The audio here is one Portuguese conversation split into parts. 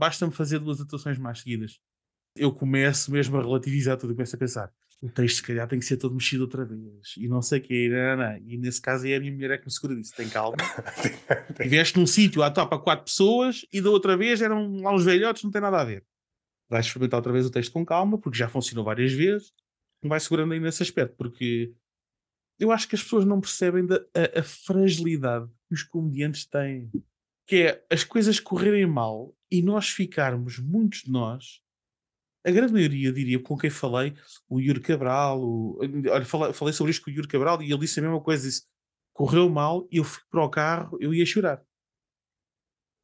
basta-me fazer duas atuações mais seguidas. Eu começo mesmo a relativizar tudo e começo a pensar: o texto se calhar tem que ser todo mexido outra vez e não sei o quê, não, não, não. e nesse caso é a minha mulher é que me segura disso tem calma estiveste num sítio à topa quatro pessoas e da outra vez eram lá uns velhotes, não tem nada a ver vais experimentar outra vez o texto com calma porque já funcionou várias vezes vai segurando aí nesse aspecto porque eu acho que as pessoas não percebem da, a, a fragilidade que os comediantes têm que é as coisas correrem mal e nós ficarmos, muitos de nós, a grande maioria, diria, com quem falei, o Yuri Cabral, o, olha, falei, falei, sobre isto com o Yuri Cabral e ele disse a mesma coisa, disse, correu mal, eu fui para o carro, eu ia chorar.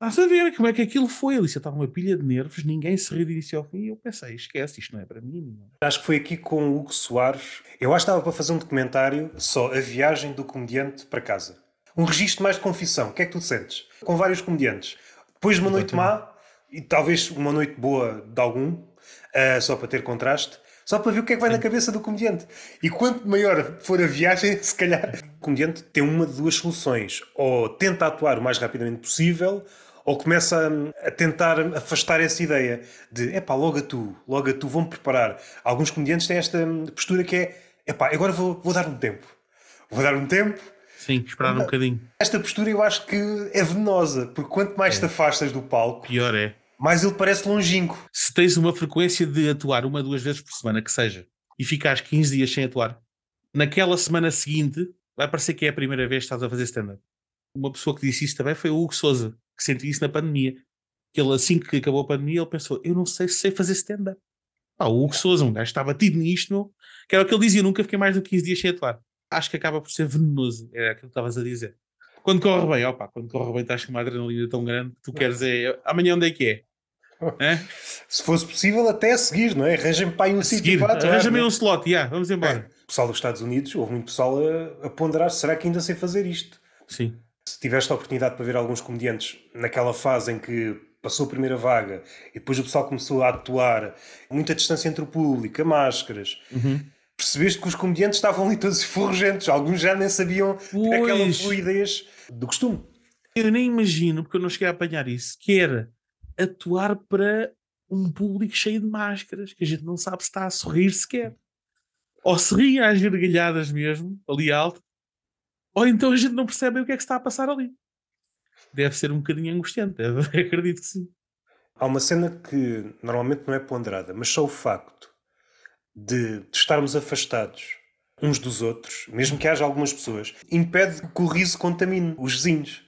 ah a ver como é que aquilo foi? Ele estava uma pilha de nervos, ninguém se riu início ao fim. E eu pensei, esquece, isto não é para mim. É. Acho que foi aqui com o Hugo Soares. Eu acho que estava para fazer um documentário só a viagem do comediante para casa. Um registro mais de confissão. O que é que tu sentes? Com vários comediantes. Depois de uma noite má, e talvez uma noite boa de algum, uh, só para ter contraste, só para ver o que é que vai Sim. na cabeça do comediante. E quanto maior for a viagem, se calhar o comediante tem uma de duas soluções. Ou tenta atuar o mais rapidamente possível, ou começa hum, a, tentar afastar essa ideia de é logo a tu, logo a tu, vão-me preparar. Alguns comediantes têm esta hum, postura que é é agora vou, vou dar-me tempo. Vou dar-me tempo, Sim, esperar um bocadinho. Esta postura eu acho que é venosa, porque quanto mais é. te afastas do palco, pior é. Mais ele parece longínquo. Se tens uma frequência de atuar uma, duas vezes por semana, que seja, e ficares 15 dias sem atuar, naquela semana seguinte vai parecer que é a primeira vez que estás a fazer stand-up. Uma pessoa que disse isso também foi o Hugo Souza, que sentiu isso na pandemia. Que ele, assim que acabou a pandemia, ele pensou: Eu não sei se sei fazer stand-up. Ah, o Hugo Souza, um gajo estava tido nisto, meu, que era o que ele dizia: Nunca fiquei mais do que 15 dias sem atuar acho que acaba por ser venenoso, é aquilo que estavas a dizer. Quando corre bem, opa, quando corre bem estás com uma adrenalina tão grande que tu queres é, amanhã onde é que é? É? Se fosse possível, até a seguir, não é? Arranja-me para aí um sítio para atrás. Arranja-me é? um slot, yeah, vamos embora. É. O pessoal dos Estados Unidos, houve muito pessoal a, a, ponderar: será que ainda sei fazer isto? Sim. Se tiveste a oportunidade para ver alguns comediantes naquela fase em que passou a primeira vaga e depois o pessoal começou a atuar, muita distância entre o público, máscaras. Uhum percebeste que os comediantes estavam ali todos forrogentos, Alguns já nem sabiam aquela fluidez do costume. Eu nem imagino, porque eu não cheguei a apanhar isso, que era atuar para um público cheio de máscaras, que a gente não sabe se está a sorrir sequer. Ou se riem às gargalhadas mesmo, ali alto, ou então a gente não percebe o que é que está a passar ali. Deve ser um bocadinho angustiante, acredito que sim. Há uma cena que normalmente não é ponderada, mas só o facto de, de estarmos afastados uns dos outros, mesmo que haja algumas pessoas, impede que o riso contamine os vizinhos.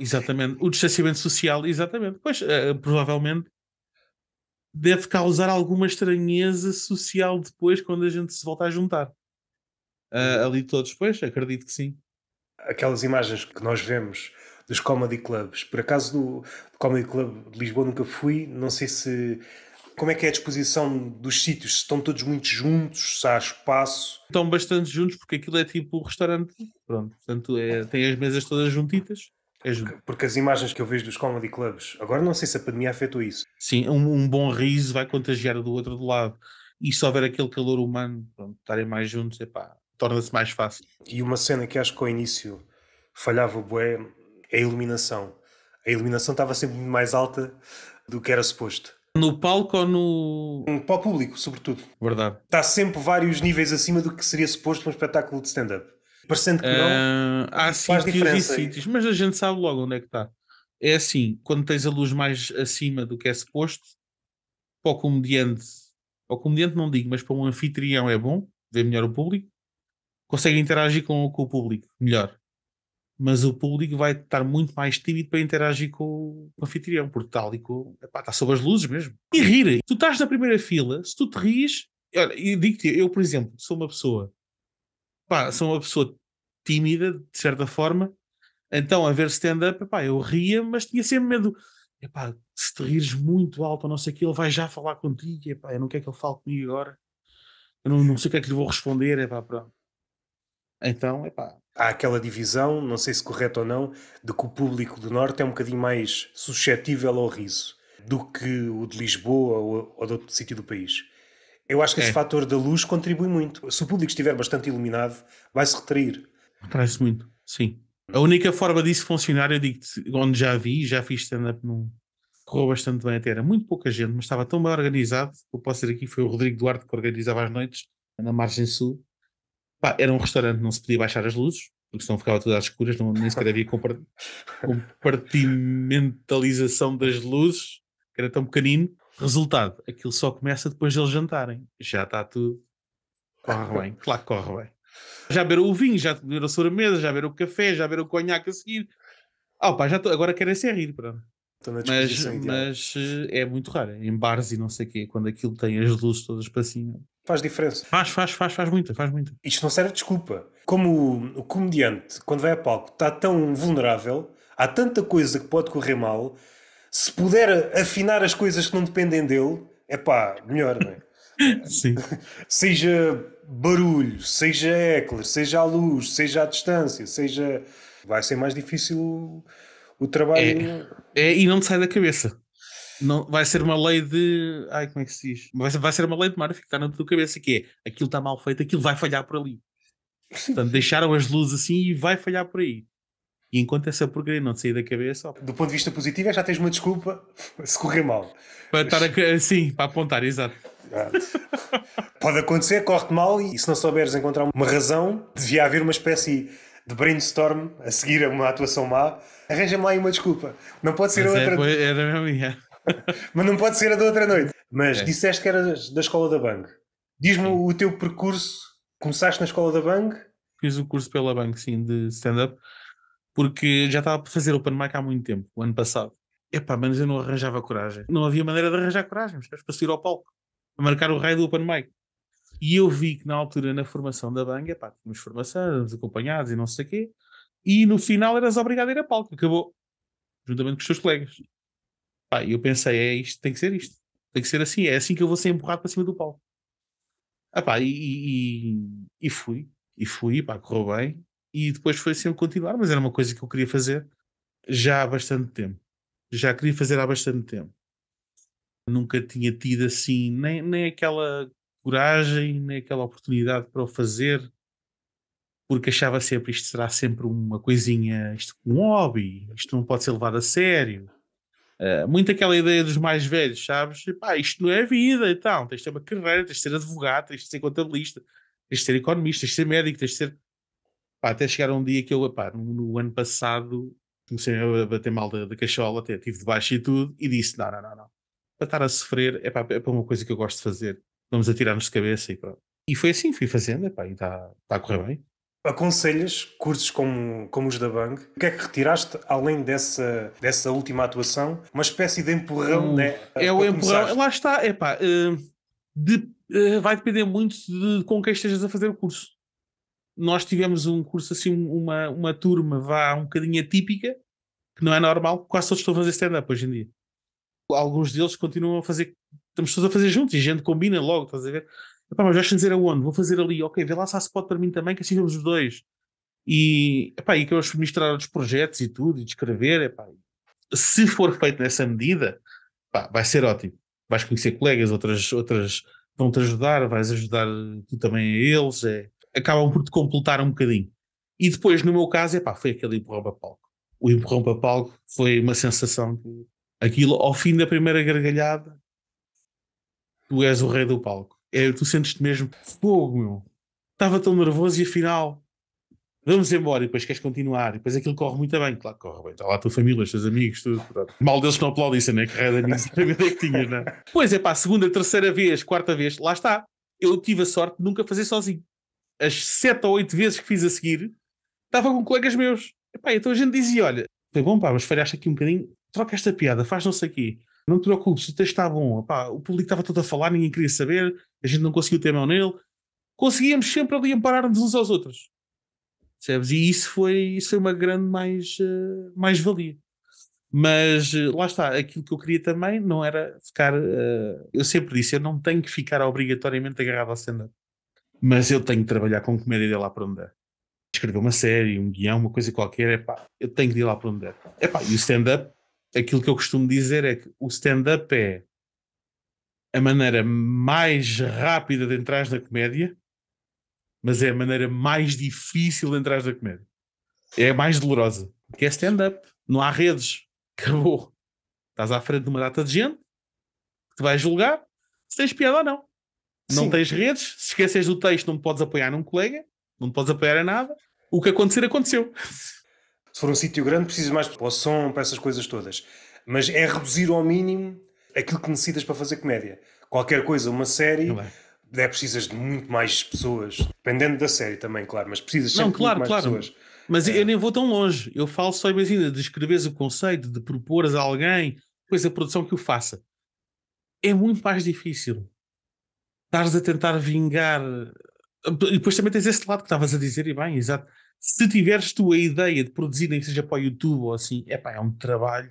Exatamente. O distanciamento social, exatamente. Pois, uh, provavelmente deve causar alguma estranheza social depois quando a gente se volta a juntar. Uh, ali todos, pois, acredito que sim. Aquelas imagens que nós vemos dos comedy clubs. Por acaso do, do comedy club de Lisboa nunca fui, não sei se como é que é a disposição dos sítios? Estão todos muito juntos? Se há espaço? Estão bastante juntos porque aquilo é tipo o restaurante. Pronto, portanto, é, tem as mesas todas juntitas. É junto. Porque as imagens que eu vejo dos comedy clubs, agora não sei se a pandemia afetou isso. Sim, um, um bom riso vai contagiar do outro lado. E se houver aquele calor humano, pronto, estarem mais juntos, epá, torna-se mais fácil. E uma cena que acho que ao início falhava bué, é a iluminação. A iluminação estava sempre mais alta do que era suposto. No palco ou no. Um, para o público, sobretudo. Verdade. Está sempre vários níveis acima do que seria suposto para um espetáculo de stand-up. Parecendo que uh, não. Ah, há faz sítios e sítios, mas a gente sabe logo onde é que está. É assim, quando tens a luz mais acima do que é suposto, para o comediante, para o comediante não digo, mas para um anfitrião é bom, vê melhor o público, consegue interagir com, com o público melhor mas o público vai estar muito mais tímido para interagir com o anfitrião, porque tal e com. Epá, está sob as luzes mesmo. E rir. Tu estás na primeira fila, se tu te rires. Olha, e digo-te, eu, por exemplo, sou uma pessoa. Pá, sou uma pessoa tímida, de certa forma. Então, a ver stand-up, eu ria, mas tinha sempre medo. Epá, se te rires muito alto ou não sei o que, ele vai já falar contigo. Epá, eu não quero que ele fale comigo agora. Eu não, não sei o que é que lhe vou responder. Epá, pronto. Então, epá, há aquela divisão, não sei se correto ou não, de que o público do Norte é um bocadinho mais suscetível ao riso do que o de Lisboa ou, ou de outro sítio do país. Eu acho que é. esse fator da luz contribui muito. Se o público estiver bastante iluminado, vai-se retrair. Retrai-se muito, sim. A única forma disso funcionar, eu digo onde já vi, já fiz stand-up num. Correu bastante bem até, era muito pouca gente, mas estava tão bem organizado. Eu posso dizer aqui foi o Rodrigo Duarte que organizava as noites, na Margem Sul, Pá, era um restaurante, não se podia baixar as luzes, porque senão ficava tudo às escuras, não, nem sequer havia compartimentalização das luzes, que era tão pequenino. Resultado, aquilo só começa depois de eles jantarem. Já está tudo. Corre bem, claro que corre bem. Já beberam o vinho, já beberam a sobremesa, já beberam o café, já beberam o conhaque a seguir. Ah, oh, pá, já tô, agora querem a rir, pronto. Mas, mas eh, é muito raro, em bares e não sei o quê, quando aquilo tem as luzes todas para cima. Faz diferença. Faz, faz, faz, faz muita, faz muita. Isto não serve desculpa. Como o, o comediante, quando vai a palco, está tão vulnerável, há tanta coisa que pode correr mal, se puder afinar as coisas que não dependem dele, é pá, melhor, não é? Sim. seja barulho, seja heckler, seja a luz, seja a distância, seja. Vai ser mais difícil o trabalho. É, é, e não me sai da cabeça. Não, vai ser uma lei de. Ai, como é que se diz? Vai ser, vai ser uma lei de Murphy que está na tua cabeça, que é aquilo está mal feito, aquilo vai falhar por ali. Portanto, deixaram as luzes assim e vai falhar por aí. E enquanto essa porcaria não sair da cabeça. Opa. Do ponto de vista positivo, é já tens uma desculpa se correr mal. Para estar sim, para apontar, exato. Pode acontecer, corre-te mal e se não souberes encontrar uma razão, devia haver uma espécie de brainstorm a seguir a uma atuação má. Arranja-me lá aí uma desculpa. Não pode ser Mas é, outra. É, é da minha. Mas não pode ser a da outra noite. Mas é. disseste que eras da escola da Bang. Diz-me o teu percurso. Começaste na escola da Bang? Fiz o um curso pela Bang, sim, de stand-up. Porque já estava a fazer open mic há muito tempo, o ano passado. Epá, mas eu não arranjava coragem. Não havia maneira de arranjar coragem, mas para subir ao palco, a marcar o raio do open mic. E eu vi que na altura, na formação da Bang, epá, tínhamos formação, éramos acompanhados e não sei o quê, e no final eras obrigado a ir a palco, acabou, juntamente com os teus colegas. Pá, e eu pensei, é isto, tem que ser isto. Tem que ser assim, é assim que eu vou ser empurrado para cima do pau. Ah, pá, e, e, e fui, e fui, pá, correu bem. E depois foi sempre continuar, mas era uma coisa que eu queria fazer já há bastante tempo. Já queria fazer há bastante tempo. Nunca tinha tido assim, nem, nem aquela coragem, nem aquela oportunidade para o fazer, porque achava sempre isto será sempre uma coisinha, isto é um hobby, isto não pode ser levado a sério. Eh, muito aquela ideia dos mais velhos, sabes? Pá, isto não é vida então. Tens de ter uma carreira, tens de ser advogado, tens de ser contabilista, tens de ser economista, tens de ser médico, tens de ser. Pá, até chegar um dia que eu, pá, no, no ano passado, comecei a bater mal da, cachola, até tive de baixo e tudo, e disse: não, não, não, não. Para estar a sofrer é, para é para uma coisa que eu gosto de fazer. Vamos atirar-nos de cabeça e pronto. E foi assim, fui fazendo, epá, é e está tá a correr bem. Aconselhas cursos como, como os da Bang? O que é que retiraste além dessa, dessa última atuação? Uma espécie de empurrão, né? É o empurrão. Começar. Lá está, É pá. Eh, de, eh, vai depender muito de com quem estejas a fazer o curso. Nós tivemos um curso assim, uma, uma turma vá um bocadinho atípica, que não é normal, quase todos estão a fazer stand-up hoje em dia. Alguns deles continuam a fazer, estamos todos a fazer juntos e a gente combina logo, estás a ver? Epá, mas vais fazer aonde? Vou fazer ali, ok, vê lá se há spot para mim também, que assim vemos os dois. E, epá, e que eu administrar os projetos e tudo, e descrever, epá, se for feito nessa medida, epá, vai ser ótimo. Vais conhecer colegas, outras, outras vão-te ajudar, vais ajudar tu também a eles, é, acabam por te completar um bocadinho. E depois, no meu caso, epá, foi aquele empurrão para palco. O empurrão para palco foi uma sensação que aquilo, ao fim da primeira gargalhada, tu és o rei do palco é, tu sentes-te mesmo fogo, meu. Estava tão nervoso e afinal vamos embora, e depois queres continuar, e depois aquilo corre muito bem, claro que corre bem, está lá a tua família, os teus amigos, tudo. Pronto. Mal deles que não aplaudissem, né? Que raio de amigos família é que tinhas, né? Pois é, pá, segunda, terceira vez, quarta vez, lá está. Eu tive a sorte de nunca fazer sozinho. As sete ou oito vezes que fiz a seguir, estava com colegas meus. Epá, então a gente dizia: olha, foi bom, pá, mas falhaste aqui um bocadinho, troca esta piada, faz não sei o quê não te preocupes, o texto está bom. Epá, o público estava todo a falar, ninguém queria saber, a gente não conseguiu ter mão nele. Conseguíamos sempre ali amparar-nos uns aos outros. Percebes? E isso foi, isso foi uma grande mais, uh, eh, mais valia. Mas uh, lá está, aquilo que eu queria também não era ficar. Uh, eu sempre disse, eu não tenho que ficar obrigatoriamente agarrado ao stand-up. Mas eu tenho que trabalhar com comédia de lá para onde é. Escrever uma série, um guião, uma coisa qualquer, epá, eu tenho que ir lá para onde é. Epá, e o stand-up aquilo que eu costumo dizer é que o stand-up é a maneira mais rápida de entrar na comédia, mas é a maneira mais difícil de entrar na comédia. É a mais dolorosa, porque é stand-up, não há redes, acabou. Estás à frente de uma data de gente que te vai julgar se tens piada ou não. Não Sim. tens redes, se esqueces do texto, não podes apoiar num colega, não podes apoiar a nada. O que acontecer, aconteceu. Se for um sítio grande, precisas mais para o som, para essas coisas todas. Mas é reduzir ao mínimo aquilo que necessitas para fazer comédia. Qualquer coisa, uma série, é? é precisas de muito mais pessoas. Dependendo da série também, claro, mas precisas sempre Não, claro, muito mais claro. pessoas. Mas é. eu nem vou tão longe. Eu falo só, imagina, de escreveres o conceito, de propores a alguém, depois a produção que o faça. É muito mais difícil. Estares a tentar vingar. E depois também tens esse lado que estavas a dizer, e bem, exato se tiveres tu a ideia de produzir, nem que seja para o YouTube ou assim, epá, é um trabalho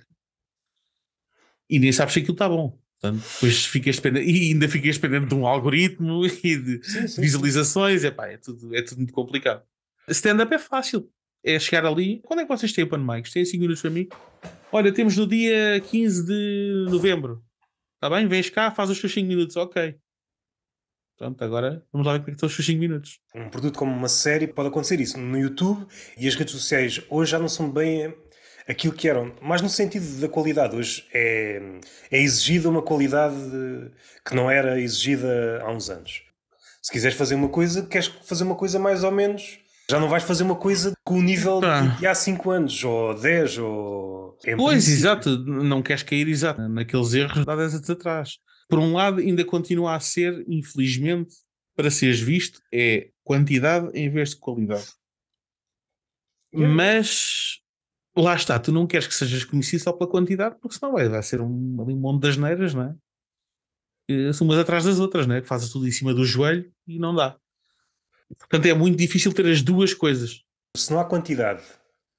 e nem sabes se aquilo está bom. Portanto, depois ficas e ainda ficas dependendo de um algoritmo e de sim, sim. visualizações, é, tudo, é tudo muito complicado. Stand-up é fácil, é chegar ali. Quando é que vocês têm open mics? Têm 5 minutos para mim? Olha, temos no dia 15 de novembro. Está bem? Vens cá, faz os teus 5 minutos, ok. Pronto, agora vamos lá ver como é que estão os 5 minutos. Um produto como uma série pode acontecer isso no YouTube e as redes sociais hoje já não são bem eh, aquilo que eram, mas no sentido da qualidade. Hoje é, é exigida uma qualidade eh, que não era exigida há uns anos. Se quiseres fazer uma coisa, queres fazer uma coisa mais ou menos. Já não vais fazer uma coisa com o nível de há 5 anos, ou 10, ou. É pois, exato. Não queres cair exato naqueles erros de há 10 anos atrás por um lado, ainda continua a ser, infelizmente, para seres visto, é quantidade em vez de qualidade. Yeah. Mas lá está, tu não queres que sejas conhecido só pela quantidade, porque senão vai, vai ser um, ali um monte das neiras, não é? umas atrás das outras, né? que fazes tudo em cima do joelho e não dá. Portanto, é muito difícil ter as duas coisas. Se não há quantidade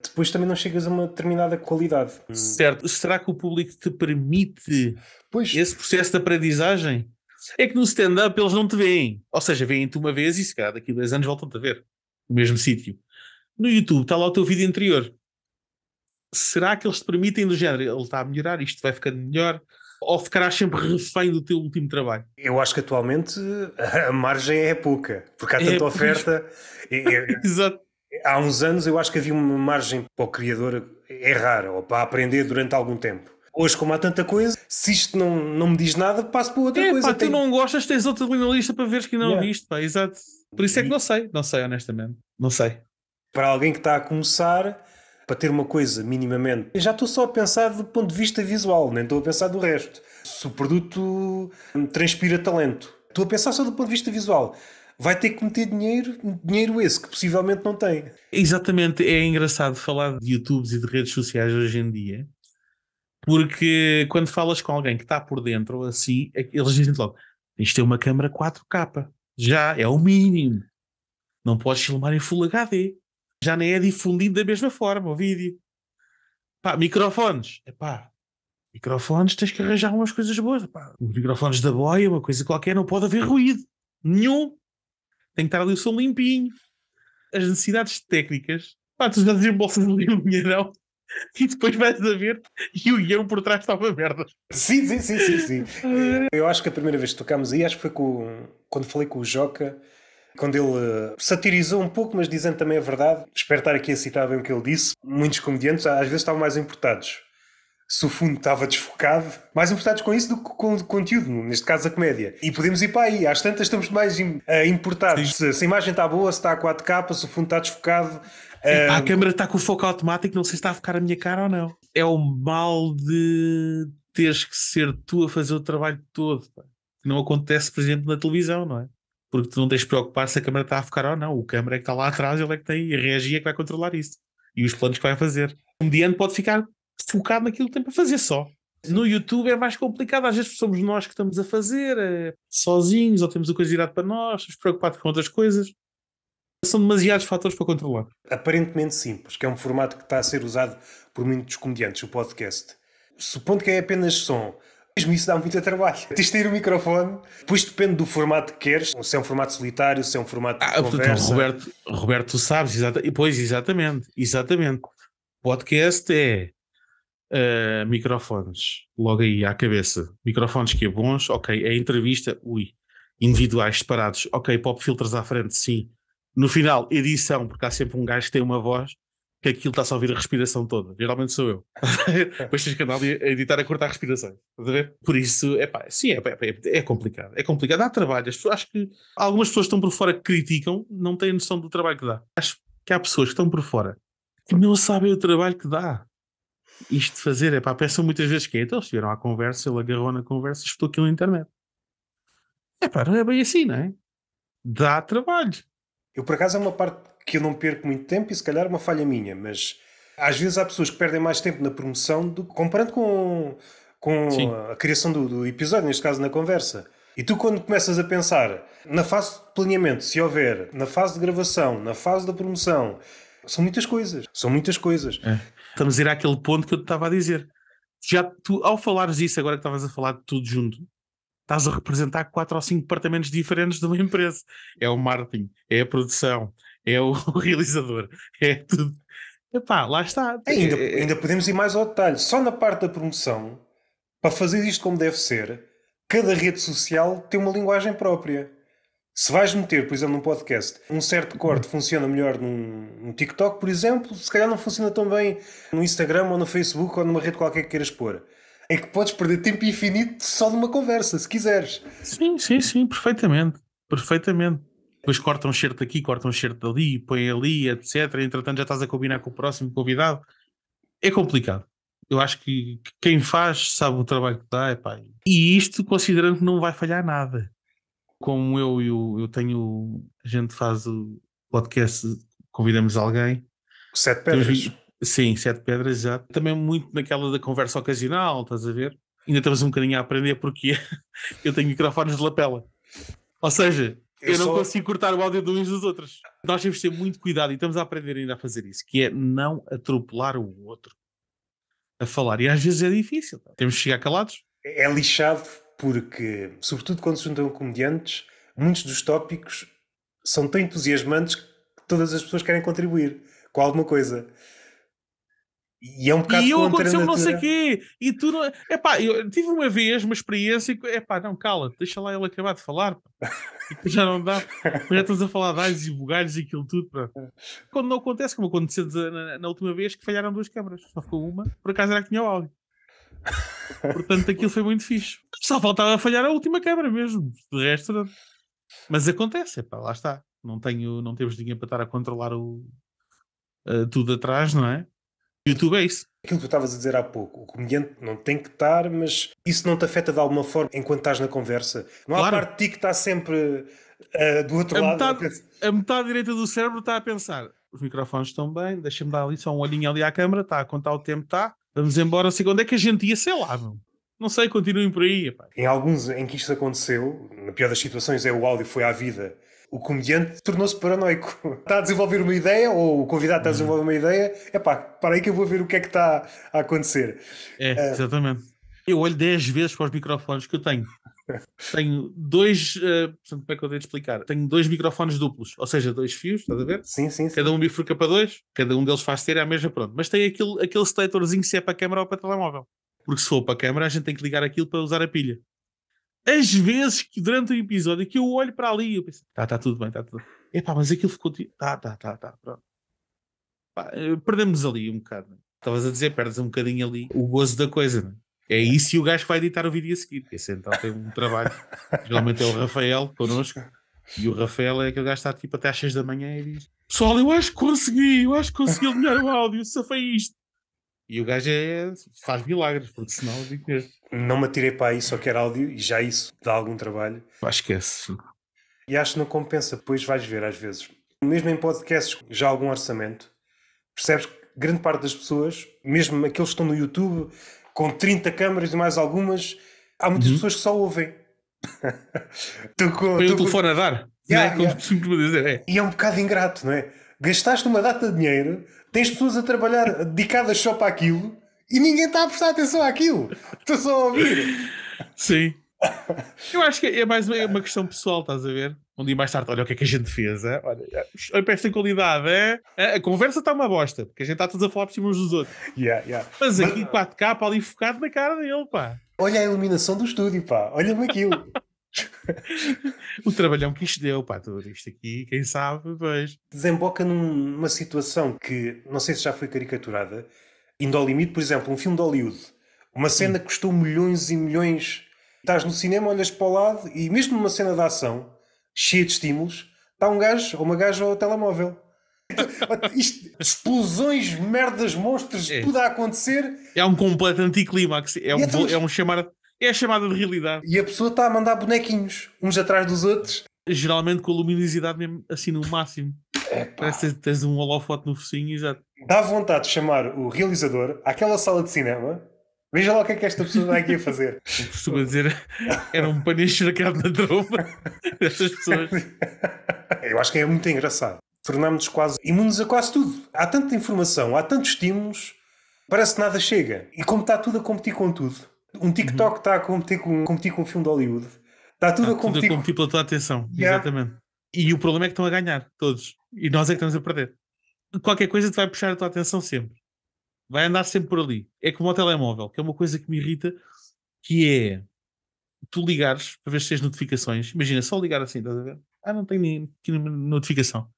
depois também não chegas a uma determinada qualidade. Certo. Será que o público te permite pois... esse processo de aprendizagem? É que no stand-up eles não te veem. Ou seja, veem-te uma vez e se calhar daqui a dois anos voltam-te a ver. No mesmo sítio. No YouTube está lá o teu vídeo anterior. Será que eles te permitem do género? Ele está a melhorar, isto vai ficando melhor ou ficarás sempre refém do teu último trabalho? Eu acho que atualmente a margem é pouca, porque há é tanta é, oferta. Pois... Exato há uns anos eu acho que havia uma margem para o criador errar ou para aprender durante algum tempo. Hoje, como há tanta coisa, se isto não, não me diz nada, passo para outra é, coisa. Pá, tu não gostas, tens outra na lista para veres que não yeah. viste, pá, exato. Por isso é que e... não sei, não sei, honestamente. Não sei. Para alguém que está a começar, para ter uma coisa minimamente. Eu já estou só a pensar do ponto de vista visual, nem estou a pensar do resto. Se o produto transpira talento, estou a pensar só do ponto de vista visual vai ter que meter dinheiro, dinheiro esse que possivelmente não tem. Exatamente, é engraçado falar de YouTubes e de redes sociais hoje em dia, porque quando falas com alguém que está por dentro, assim, é eles dizem logo: isto é uma câmera 4K, já é o mínimo. Não podes filmar em Full HD, já nem é difundido da mesma forma o vídeo. Pá, microfones, pá. microfones tens que arranjar umas coisas boas. Pá. Os microfones da boia, uma coisa qualquer, não pode haver ruído nenhum tem que estar ali o som limpinho. As necessidades técnicas, pá, tu já desembolsas ali um dinheirão e depois vais a ver e o guião por trás está uma merda. Sim, sim, sim, sim, sim. Eu acho que a primeira vez que tocámos aí, acho que foi com, quando falei com o Joca, quando ele eh, satirizou um pouco, mas dizendo também a verdade. Espero estar aqui a citar bem o que ele disse. Muitos comediantes às vezes estavam mais importados se o fundo estava desfocado, mais importados com isso do que com o conteúdo, neste caso a comédia. E podemos ir para aí, às tantas estamos mais importados. Se, se, a imagem está boa, se está a 4K, se o fundo está desfocado. A ah, câmera está com o foco automático, não sei se está a focar a minha cara ou não. É o mal de teres que ser tu a fazer o trabalho todo. Que não acontece, por exemplo, na televisão, não é? Porque tu não tens de preocupar se a câmera está a focar ou não. O câmera é que está lá atrás, ele é que tem a reagir é que vai controlar isso. E os planos que vai fazer. O comediante pode ficar focado naquilo que tem para fazer só. No YouTube é mais complicado, às vezes somos nós que estamos a fazer, é, sozinhos, ou temos a coisa virada para nós, estamos preocupados com outras coisas. São demasiados fatores para controlar. Aparentemente simples, que é um formato que está a ser usado por muitos comediantes, o podcast. Supondo que é apenas som, mesmo isso dá muito trabalho. Tens de ter o microfone, depois depende do formato que queres, se é um formato solitário, se é um formato ah, conversa. Então, Roberto, Roberto, tu sabes, exata, pois, exatamente, exatamente. Podcast é Uh, microfones, logo aí à cabeça. Microfones que é bons, ok. É entrevista, ui. Individuais separados, ok. Pop filters à frente, sim. No final, edição, porque há sempre um gajo que tem uma voz que aquilo está só a ouvir a respiração toda. Geralmente sou eu. Depois tens canal a editar a cortar respiração Por isso, é pá, sim, é, é, é, complicado. É complicado, dá trabalho. acho que algumas pessoas que estão por fora que criticam, não têm noção do trabalho que dá. Acho que há pessoas que estão por fora que não sabem o trabalho que dá isto de fazer, é pá, peçam muitas vezes que é. Então eles tiveram à conversa, ele agarrou na conversa e estou aquilo na internet. É pá, não é bem assim, não é? Dá trabalho. Eu, por acaso, é uma parte que eu não perco muito tempo e se calhar é uma falha minha, mas às vezes há pessoas que perdem mais tempo na promoção do que comparando com, com a criação do, do episódio, neste caso na conversa. E tu, quando começas a pensar na fase de planeamento, se houver, na fase de gravação, na fase da promoção, são muitas coisas. São muitas coisas. É. Estamos a ir àquele ponto que eu te estava a dizer. Já tu, ao falares isso, agora que estavas a falar de tudo junto, estás a representar quatro ou cinco departamentos diferentes de uma empresa. É o marketing, é a produção, é o realizador, é tudo. Epá, lá está. Ainda, é, é, ainda podemos ir mais ao detalhe. Só na parte da promoção, para fazer isto como deve ser, cada rede social tem uma linguagem própria. Se vais meter, por exemplo, num podcast, um certo corte funciona melhor num, num, TikTok, por exemplo, se calhar não funciona tão bem no Instagram ou no Facebook ou numa rede qualquer que queiras pôr. É que podes perder tempo infinito só numa conversa, se quiseres. Sim, sim, sim, perfeitamente. Perfeitamente. Depois cortam um certo aqui, cortam um certo dali, põem ali, etc. Entretanto, já estás a combinar com o próximo convidado. É complicado eu acho que quem faz sabe o trabalho que dá, epá. e isto considerando que não vai falhar nada como eu, eu, eu tenho. A gente faz o podcast, convidamos alguém. Sete pedras. Temos, sim, sete pedras, exato. Também muito naquela da conversa ocasional, estás a ver? Ainda estamos um bocadinho a aprender porque eu tenho microfones de lapela. Ou seja, eu, eu não consigo cortar o áudio de uns dos outros. Nós temos de ter muito cuidado e estamos a aprender ainda a fazer isso, que é não atropelar o outro a falar. E às vezes é difícil. Temos de chegar calados. É lixado porque, sobretudo quando se juntam comediantes, muitos dos tópicos são tão entusiasmantes que todas as pessoas querem contribuir com alguma coisa. E é um bocado E eu aconteceu não sei o quê, e tu não. É- epá, eu tive uma vez uma experiência e. Epá, não, cala, deixa lá ele acabar de falar. já não dá. Já estás a falar de alhos e bugalhos e aquilo tudo. Pá. Quando não acontece, como aconteceu na, na, última vez, que falharam duas câmaras. Só ficou uma, por acaso era que tinha o áudio. Portanto, aquilo foi muito fixe. Só faltava falhar a última quebra mesmo. De resto, não. Mas acontece, epá, lá está. Não, tenho, não temos dinheiro para estar a controlar o, uh, tudo atrás, não é? YouTube é isso. Aquilo que tu estavas a dizer há pouco, o comediante não tem que estar, mas isso não te afeta de alguma forma enquanto estás na conversa. Não claro. há parte de ti que está sempre uh, do outro a lado. Metade, a, a metade direita do cérebro está a pensar: os microfones estão bem, deixa-me dar ali só um olhinho ali à câmara, está a contar o tempo, está vamos embora, assim, onde é que a gente ia, sei lá, Não sei, continuem por aí. Epá. Em alguns em que isto aconteceu, na pior das situações é o áudio foi à vida. O comediante tornou-se paranoico. Está a desenvolver uma ideia, ou o convidado está a desenvolver uma ideia, é pá, para aí que eu vou ver o que é que está a acontecer. É, ah. exatamente. Uh... Eu olho 10 vezes para os microfones que eu tenho. Tenho dois. Uh, como é que eu devo explicar? Tenho dois microfones duplos, ou seja, dois fios, estás a ver? Sim, sim. Cada sim. um bifurca para dois, cada um deles faz ter a mesma, pronto. Mas tem aquele, aquele seletorzinho se é para a câmera ou para o telemóvel. Porque se for para a câmera, a gente tem que ligar aquilo para usar a pilha. As vezes que durante o episódio que eu olho para ali, eu penso, tá, tá tudo bem, está tudo bem. Epá, mas aquilo ficou. Tá, tá, tá, tá, pronto. Pá, eh, perdemos ali um bocado. É? Estavas a dizer, perdes um bocadinho ali o gozo da coisa, não é? É isso e o gajo que vai editar o vídeo a seguir. Esse então tem um trabalho. Geralmente é o Rafael connosco. E o Rafael é aquele gajo que está tipo até às 6 da manhã e diz: Pessoal, eu acho que consegui, eu acho que consegui alinhar o áudio, foi isto. E o gajo é, faz milagres, porque senão eu digo mesmo. Não me atirei para aí, só quero áudio e já isso dá algum trabalho. Pá, esquece. E acho que não compensa, pois vais ver às vezes. Mesmo em podcasts, já algum orçamento, percebes que grande parte das pessoas, mesmo aqueles que estão no YouTube, com 30 câmaras e mais algumas, há muitas uhum. pessoas que só ouvem. tu, Põe o telefone com... a dar. Yeah, não é? yeah. dizer, é. E é um bocado ingrato, não é? Gastaste uma data de dinheiro, tens pessoas a trabalhar dedicadas só para aquilo e ninguém está a prestar atenção àquilo. Estou só a ouvir. Sim. Eu acho que é mais uma é questão pessoal, estás a ver? Um dia mais tarde, olha o que é que a gente fez. é? Olha, é, olha para esta qualidade. É? é? A conversa está uma bosta, porque a gente está todos a falar por cima uns dos outros. Yeah, yeah. Mas aqui 4K ali focado na cara dele, pá. Olha a iluminação do estúdio, pá. Olha-me aquilo. o trabalhão que isto deu, pá, tudo isto aqui, quem sabe, vejo. Desemboca numa situação que, não sei se já foi caricaturada, indo ao limite, por exemplo, um filme de Hollywood, uma cena Sim. que custou milhões e milhões. Estás no cinema, olhas para o lado e, mesmo numa cena de ação, cheia de estímulos, está um gajo ou uma gaja ao telemóvel. Isto, explosões, merdas, monstros, é. tudo a acontecer. É um completo anticlímax. É, um, é, é um chamar, é a chamada de realidade. E a pessoa está a mandar bonequinhos, uns atrás dos outros. Geralmente com a luminosidade mesmo assim no máximo. Epá. Parece que tens um holofote no focinho já. Dá vontade de chamar o realizador àquela sala de cinema Veja lá o que é que esta pessoa vai aqui a fazer. Como costuma dizer, era um panicho na carne da tromba destas pessoas. Eu acho que é muito engraçado. Tornámos-nos quase imunes a quase tudo. Há tanta informação, há tantos estímulos, parece que nada chega. E como está tudo a competir com tudo, um TikTok uhum. está a competir com, competir com um filme de Hollywood, está tudo, está a, competir tudo a competir. pela tua atenção, yeah. exatamente. E o problema é que estão a ganhar, todos. E nós é que estamos a perder. Qualquer coisa te vai puxar a tua atenção sempre vai andar sempre por ali. É como o telemóvel, que é uma coisa que me irrita, que é tu ligares para ver se tens notificações. Imagina, só ligar assim, estás a ver? Ah, não tenho nenhuma notificação.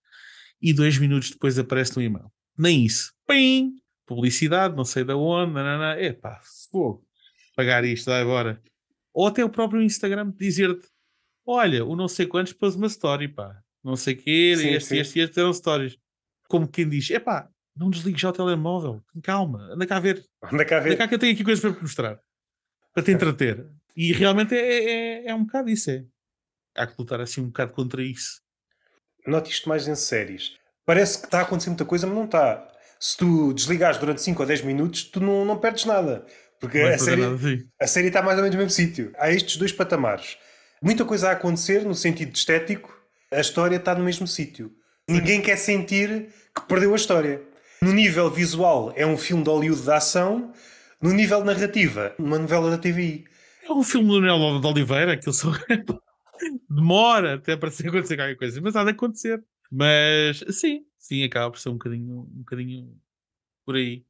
E dois minutos depois aparece um e-mail. Nem isso. Pim! Publicidade, não sei da onde, nanana. Epá, fogo. Pagar isto, vai agora. Ou até o próprio Instagram dizer-te: Olha, o não sei quantos pôs uma story, pá. Não sei o quê, sim, este, sim. este, este, este eram stories. Como quem diz: Epá, não desligue já o telemóvel. Calma, anda cá a ver. Anda cá a ver. Anda cá que eu tenho aqui coisas para te mostrar. Para te entreter. E realmente é, é, é um bocado isso. É. Há que lutar assim um bocado contra isso. Note isto mais em séries. Parece que está a acontecer muita coisa, mas não está. Se tu desligares durante 5 ou 10 minutos, tu não, não perdes nada. Porque a série, nada, a série está mais ou menos no mesmo sítio. Há estes dois patamares. Muita coisa a acontecer no sentido estético, a história está no mesmo sítio. Ninguém quer sentir que perdeu a história. No nível visual, é um filme de Hollywood de ação. No nível narrativa, uma novela da TV. É um filme do Manuel de Oliveira, aquilo só demora até para se acontecer qualquer coisa, mas há de acontecer. Mas sim, sim, acaba por ser um bocadinho, um bocadinho por aí.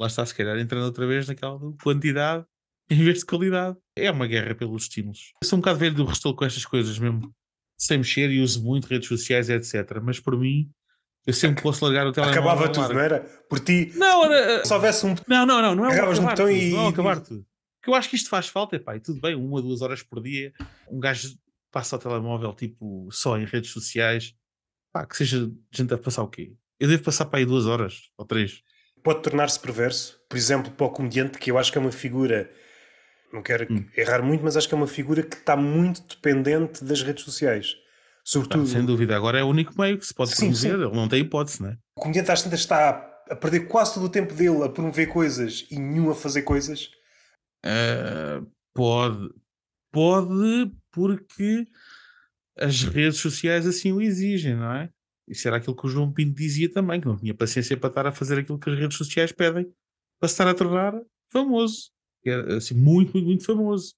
Lá está, se calhar, entrando outra vez naquela quantidade em vez de qualidade. É uma guerra pelos estímulos. Eu sou um bocado velho do restelo com estas coisas mesmo, sem mexer e uso muito redes sociais, etc. Mas por mim, eu sempre posso largar o telemóvel. Acabava tudo, não era? Por ti. Não, era. Eh, se houvesse um. Não, não, não. Não é Acabavas um botão e. Não, é acabar tudo. Que eu acho que isto faz falta, pá, e tudo bem, uma, duas horas por dia, um gajo passa o telemóvel, tipo, só em redes sociais. Pá, que seja. A gente deve passar o quê? Eu devo passar para aí duas horas ou três. Pode tornar-se perverso, por exemplo, para o comediante, que eu acho que é uma figura. Não quero hum. errar muito, mas acho que é uma figura que está muito dependente das redes sociais Sobretudo... sem dúvida, agora é o único meio que se pode sim, promover, sim. ele não tem hipótese, não é? O comediante às tantas está a perder quase todo o tempo dele a promover coisas e nenhum a fazer coisas? Uh, pode, pode, porque as redes sociais assim o exigem, não é? Isso era aquilo que o João Pinto dizia também, que não tinha paciência para estar a fazer aquilo que as redes sociais pedem para se estar a tornar famoso, assim, muito, muito, muito famoso.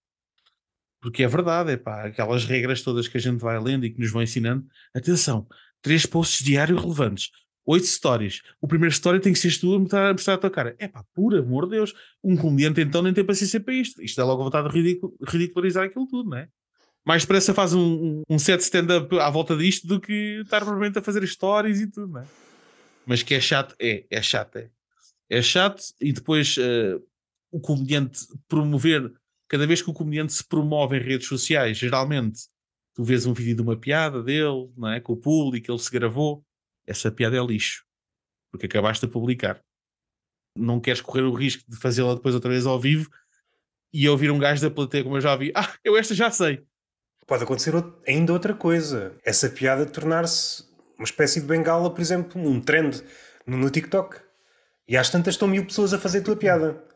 Porque é verdade, é pá, aquelas regras todas que a gente vai lendo e que nos vão ensinando. Atenção, três posts diários relevantes, oito stories. O primeiro story tem que ser tu a mostrar, a mostrar a tua cara. É pá, por amor de Deus, um comediante então nem tem paciência para isto. Isto dá logo vontade de ridicularizar aquilo tudo, não é? mais depressa faz um, um, um set stand-up à volta disto do que estar provavelmente a fazer stories e tudo, não é? Mas que é chato, é, é chato, é. É chato e depois uh, o comediante promover cada vez que o comediante se promove em redes sociais, geralmente tu vês um vídeo de uma piada dele, não é? com o público, ele se gravou, essa piada é lixo, porque acabaste de publicar. Não queres correr o risco de fazê-la depois outra vez ao vivo e ouvir um gajo da plateia como eu já vi, ah, eu esta já sei. Pode acontecer ainda outra coisa, essa piada tornar-se uma espécie de bengala, por exemplo, um trend no, no TikTok. E às tantas estão mil pessoas a fazer a tua piada.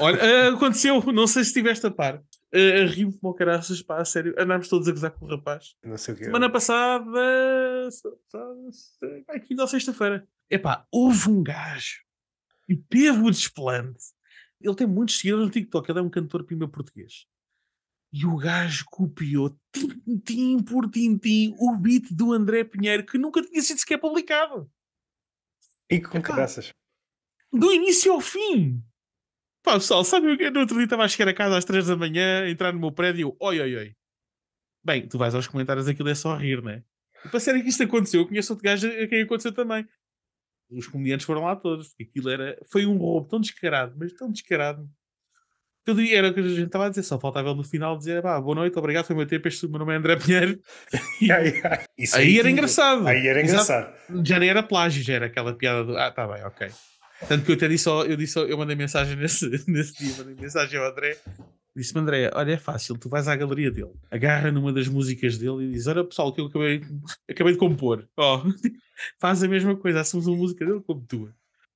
Olha, eh, aconteceu, não sei se estiveste a par. Uh, eh, Rio-me como caraças, pá, a sério. Andámos todos a gozar com o rapaz. Não sei o que. Semana passada, quinta ou sexta-feira. Epá, houve um gajo e teve o desplante. Ele tem muitos seguidores no TikTok, ele é um cantor pima português. E o gajo copiou tintim por tintim o beat do André Pinheiro, que nunca tinha sido sequer publicado. E com Epá, caraças. Do início ao fim. Pá, pessoal, sabe o que? No outro dia estava a chegar a casa às 3 da manhã, entrar no meu prédio, oi, oi, oi. Bem, tu vais aos comentários, aquilo é só rir, né? E para ser que isto aconteceu, eu conheço outro gajo a quem aconteceu também. Os comediantes foram lá todos. Aquilo era. Foi um roubo tão descarado, mas tão descarado. Tudo era o que a gente estava a dizer, só faltava ele no final dizer pá, boa noite, obrigado, foi o meu tempo, este meu nome é André Pinheiro. aí, aí, era engraçado. Aí era engraçado. Exato. Já nem era plágio, já era aquela piada do ah, tá bem, ok. Tanto que eu até disse, ao, eu, disse ao, eu mandei mensagem nesse, nesse dia, mandei mensagem ao André. Disse-me, André, olha, é fácil, tu vais à galeria dele, agarra numa das músicas dele e diz: Olha, pessoal, o que eu acabei, acabei de compor, ó, oh, faz a mesma coisa, assumes uma música dele como tua.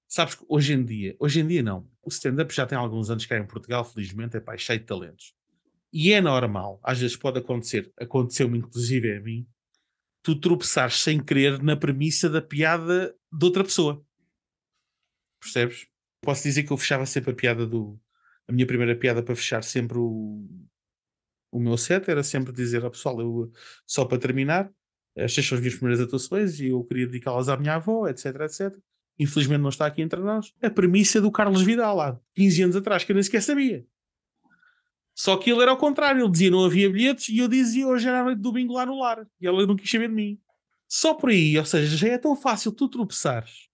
Sabes que hoje em dia, hoje em dia não, o stand-up já tem alguns anos cá em Portugal, felizmente, é pá, é cheio de talentos. E é normal, às vezes pode acontecer, aconteceu-me inclusive a mim, tu tropeçares sem querer na premissa da piada de outra pessoa. Percebes? Posso dizer que eu fechava sempre a piada do. A minha primeira piada para fechar sempre o, o meu set era sempre dizer ao pessoal, eu, só para terminar, estas são as minhas primeiras atuações e eu queria dedicá-las à minha avó, etc, etc. Infelizmente não está aqui entre nós. A premissa do Carlos Vidal, há 15 anos atrás, que eu nem sequer sabia. Só que ele era ao contrário, ele dizia não havia bilhetes e eu dizia hoje era noite do bingo lá no lar. E ela não quis saber de mim. Só por aí, ou seja, já é tão fácil tu tropeçares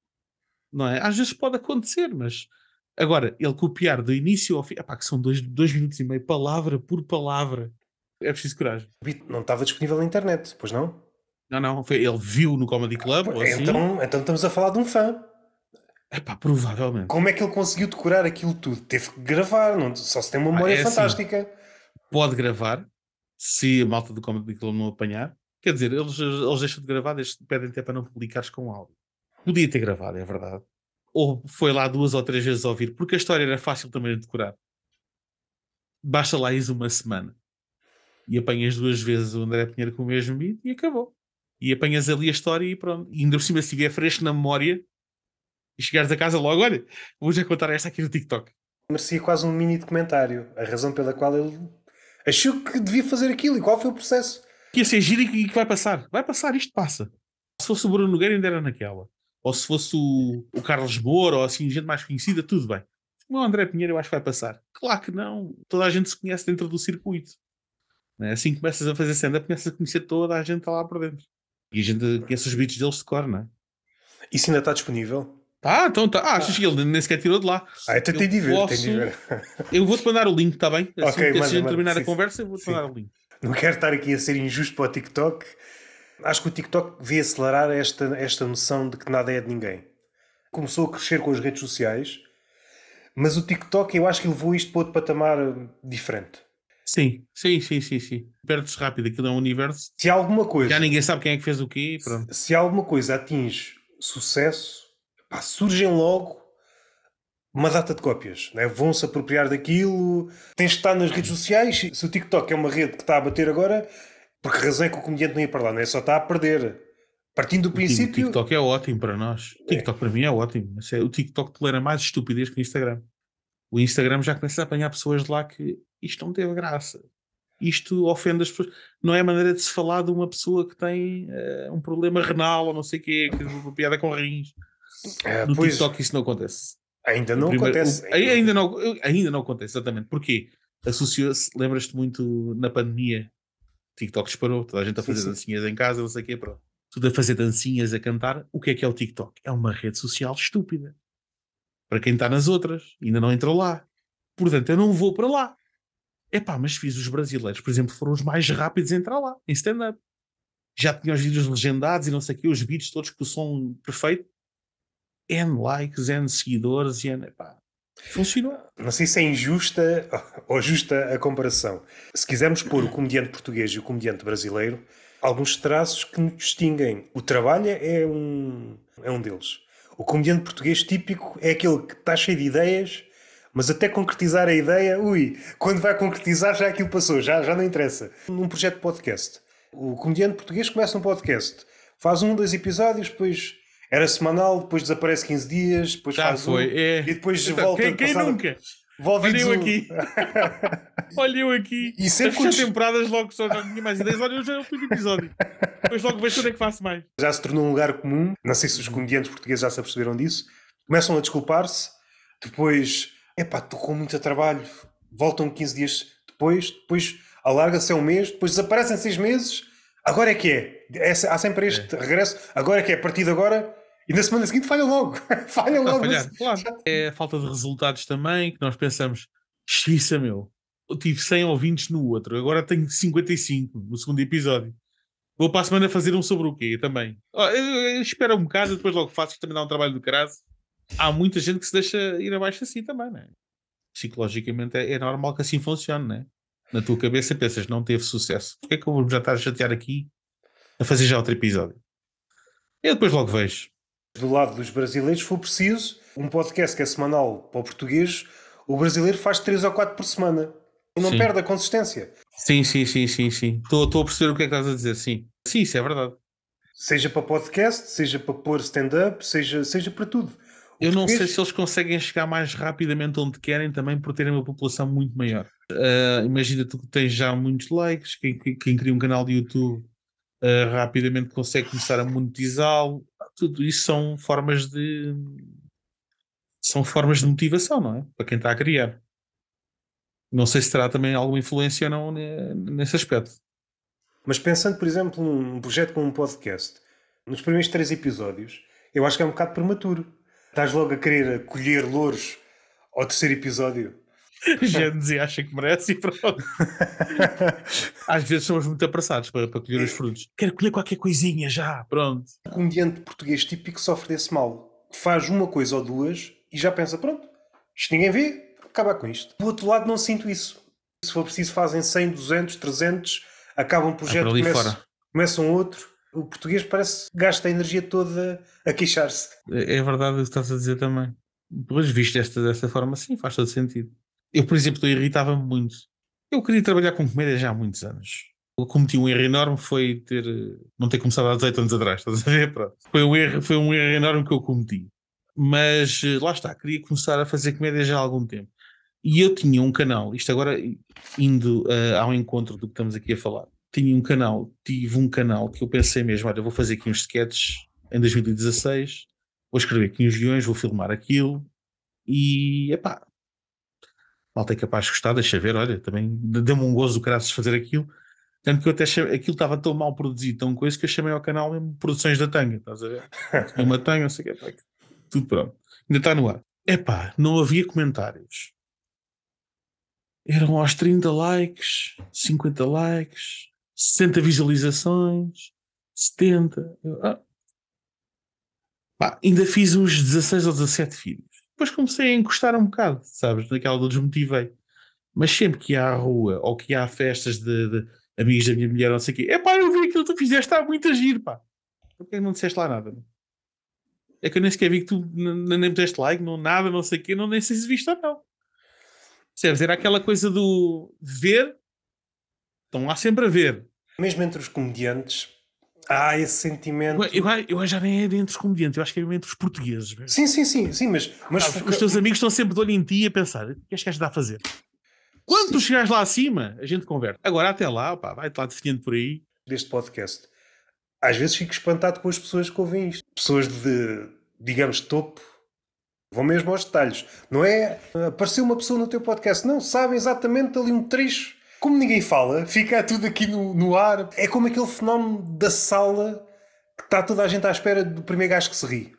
não é? Às vezes pode acontecer, mas agora, ele copiar do início ao fim, epá, que são dois, dois minutos e meio, palavra por palavra, é preciso coragem. Não estava disponível na internet, pois não? Não, não, foi, ele viu no Comedy ah, Club. Ah, assim. então, então estamos a falar de um fã. Epá, provavelmente. Como é que ele conseguiu decorar aquilo tudo? Teve que gravar, não, só se tem uma memória ah, é assim. fantástica. Assim, pode gravar, se a malta do Comedy Club não apanhar. Quer dizer, eles, eles deixam de gravar, pedem até para não publicares com áudio. Podia ter gravado, é verdade. Ou foi lá duas ou três vezes a ouvir, porque a história era fácil também de decorar. Basta lá isso uma semana. E apanhas duas vezes o André Pinheiro com o mesmo beat e acabou. E apanhas ali a história e pronto. E ainda por cima, se estiver fresco na memória e chegares a casa logo, olha, vou já contar esta aqui no TikTok. Merecia quase um mini documentário. A razão pela qual ele achou que devia fazer aquilo e qual foi o processo. Que ia ser giro e que vai passar. Vai passar, isto passa. Se fosse o Bruno Nogueira, ainda era naquela ou se fosse o, o Carlos Moura, ou assim, gente mais conhecida, tudo bem. o André Pinheiro, eu acho que vai passar. Claro que não, toda a gente se conhece dentro do circuito. Né? Assim que começas a fazer senda, começas a conhecer toda a gente lá por dentro. E a gente conhece os beats deles de cor, não é? Isso ainda está disponível? Tá, então tá. Ah, achas ah. que ele nem sequer tirou de lá. Ah, então tem de ver, posso... tem de ver. eu vou-te mandar o link, está bem? Assim okay, se a gente terminar sim, a conversa, eu vou-te mandar o link. Não quero estar aqui a ser injusto para o TikTok, acho que o TikTok devia acelerar esta, esta noção de que nada é de ninguém. Começou a crescer com as redes sociais, mas o TikTok eu acho que levou isto para outro patamar hum, diferente. Sim, sim, sim, sim, sim. Perdes rápido, aquilo é um universo. Se alguma coisa. Já ninguém sabe quem é que fez o quê. Pronto. Se, se alguma coisa atinge sucesso, pá, surgem logo uma data de cópias, né? vão se apropriar daquilo, tens de estar nas redes sociais. Se o TikTok é uma rede que está a bater agora, porque a razão é que o comediante não ia para lá, não é? Só está a perder. Partindo do princípio. O TikTok é ótimo para nós. O TikTok é. para mim é ótimo. É, o TikTok tolera mais estupidez que o Instagram. O Instagram já começa a apanhar pessoas de lá que isto não teve graça. Isto ofende as pessoas. Não é a maneira de se falar de uma pessoa que tem uh, um problema renal ou não sei o quê, que é uma piada com rins. É, no pois... TikTok isso não acontece. Ainda não primeiro, acontece. O, ainda, não, ainda não acontece, exatamente. Porquê? Associou-se, lembras-te muito na pandemia, TikTok disparou, toda a gente a fazer sim, sim. dancinhas em casa, não sei o quê, pronto. Tudo a fazer dancinhas, a cantar. O que é que é o TikTok? É uma rede social estúpida. Para quem está nas outras, ainda não entrou lá. Portanto, eu não vou para lá. Epá, mas fiz os brasileiros, por exemplo, foram os mais rápidos a entrar lá, em stand-up. Já tinha os vídeos legendados e não sei o quê, os beats todos com o som perfeito. N likes, N seguidores, N... Epá, Funcionou. Não sei se é injusta ou justa a comparação. Se quisermos pôr o comediante português e o comediante brasileiro, alguns traços que nos distinguem. O trabalho é um, é um deles. O comediante português típico é aquele que está cheio de ideias, mas até concretizar a ideia, ui, quando vai concretizar já aquilo passou, já, já não interessa. Num projeto de podcast. O comediante português começa um podcast, faz um, dois episódios, depois era semanal, depois desaparece 15 dias, depois Já faz foi, um, é. e depois então, volta. Quem, quem nunca? Olha eu aqui. Olha eu aqui. E sempre quando... temporadas logo só já tinha mais ideias. Olha, eu já fui no episódio. Depois logo vejo onde é que faço mais. Já se tornou um lugar comum. Não sei se os uhum. comediantes portugueses já se aperceberam disso. Começam a desculpar-se. Depois, epá, estou com muito trabalho. Voltam 15 dias depois. Depois alarga-se é um mês. Depois desaparecem 6 meses. Agora é que é. é há sempre é. este é. regresso. Agora é que é. A partir de agora e na semana seguinte falham logo. falham logo. mas... claro. É a falta de resultados também, que nós pensamos, xiça meu, eu tive 100 ouvintes no outro, agora tenho 55 no segundo episódio. Vou para a semana fazer um sobre o quê também? Espera um bocado, depois logo faço, que também dá um trabalho do caralho. Há muita gente que se deixa ir abaixo assim também, não é? Psicologicamente é, é normal que assim funcione, não é? Na tua cabeça pensas, não teve sucesso. Porquê é que eu vou já estar a chatear aqui a fazer já outro episódio? Eu depois logo vejo do lado dos brasileiros, for preciso, um podcast que é semanal para o português, o brasileiro faz 3 ou 4 por semana não sim. perde a consistência. Sim, sim, sim, sim, sim. Estou, a perceber o que é que estás a dizer, sim. Sim, isso é verdade. Seja para podcast, seja para pôr stand-up, seja, seja para tudo. Eu não sei se eles conseguem chegar mais rapidamente onde querem também por terem uma população muito maior. Uh, imagina tu que tens já muitos likes, quem, quem cria um canal de YouTube uh, rapidamente consegue começar a monetizá-lo, tudo isso são formas de são formas de motivação, não é? Para quem está a criar. Não sei se terá também alguma influência ou não né, nesse aspecto. Mas pensando, por exemplo, num projeto como um podcast, nos primeiros três episódios, eu acho que é um bocado prematuro. Estás logo a querer colher louros ao terceiro episódio. Gente, e acha que merece e pronto. Às vezes somos muito apressados para, para colher os frutos. Quero colher qualquer coisinha já, pronto. Um comediante português típico sofre desse mal. Faz uma coisa ou duas e já pensa, pronto, isto ninguém vê, acaba com isto. Do outro lado não sinto isso. Se for preciso fazem 100, 200, 300, acabam um é projeto, é começam, fora. começam outro. O português parece que gasta a energia toda a queixar-se. É, é verdade o que estás a dizer também. Pois visto desta, desta forma, sim, faz todo sentido. Eu, por exemplo, irritava-me muito. Eu queria trabalhar com comédia já há muitos anos. Eu cometi um erro enorme foi ter eh, não ter começado há 18 anos atrás, estás a ver? Pronto. Foi um erro, foi um erro enorme que eu cometi. Mas eh, lá está, queria começar a fazer comédia já há algum tempo. E eu tinha um canal, isto agora indo uh, ao encontro do que estamos aqui a falar. Tinha um canal, tive um canal que eu pensei mesmo, olha, vou fazer aqui uns sketches em 2016, vou escrever aqui uns guiões, vou filmar aquilo e epá, malta é capaz de gostar, deixa ver, olha, também deu-me um gozo do de fazer aquilo. Tanto que eu até chamei, aquilo estava tão mal produzido, tão coisa, que eu chamei ao canal mesmo Produções da Tanga, estás a ver? Uma tanga, não sei o que, tudo pronto. Ainda está no ar. Epá, não havia comentários. Eram aos 30 likes, 50 likes, 60 visualizações, 70. Ah. Pá, ainda fiz uns 16 ou 17 vídeos. Depois comecei a encostar um bocado, sabes? Daquela do desmotivei. Mas sempre que há rua ou que há festas de, de amigos da minha mulher, não sei o quê, é pá, eu vi aquilo que tu fizeste, está muito a giro, pá. Porquê é não disseste lá nada? É que eu nem sequer vi que tu nem deste like, não nada, não sei o quê, não nem sei se viste ou não. Percebes? Era aquela coisa do ver, estão lá sempre a ver. Mesmo entre os comediantes, Há esse sentimento. Eu, eu, eu já nem é entre os comediantes, eu acho que é entre os portugueses. Mesmo. Sim, sim, sim, sim, mas. mas... Ah, os teus amigos estão sempre de olho em ti a pensar: o que és que és a fazer? Quando sim. tu chegares lá acima, a gente converte. Agora, até lá, opa, vai-te lá definindo por aí. Deste podcast, às vezes fico espantado com as pessoas que ouvem isto. Pessoas de, digamos, topo Vão mesmo aos detalhes. Não é apareceu uma pessoa no teu podcast. Não, sabe exatamente ali um trecho como ninguém fala, fica tudo aqui no, no ar. É como aquele fenómeno da sala que está toda a gente à espera do primeiro gajo que se ri.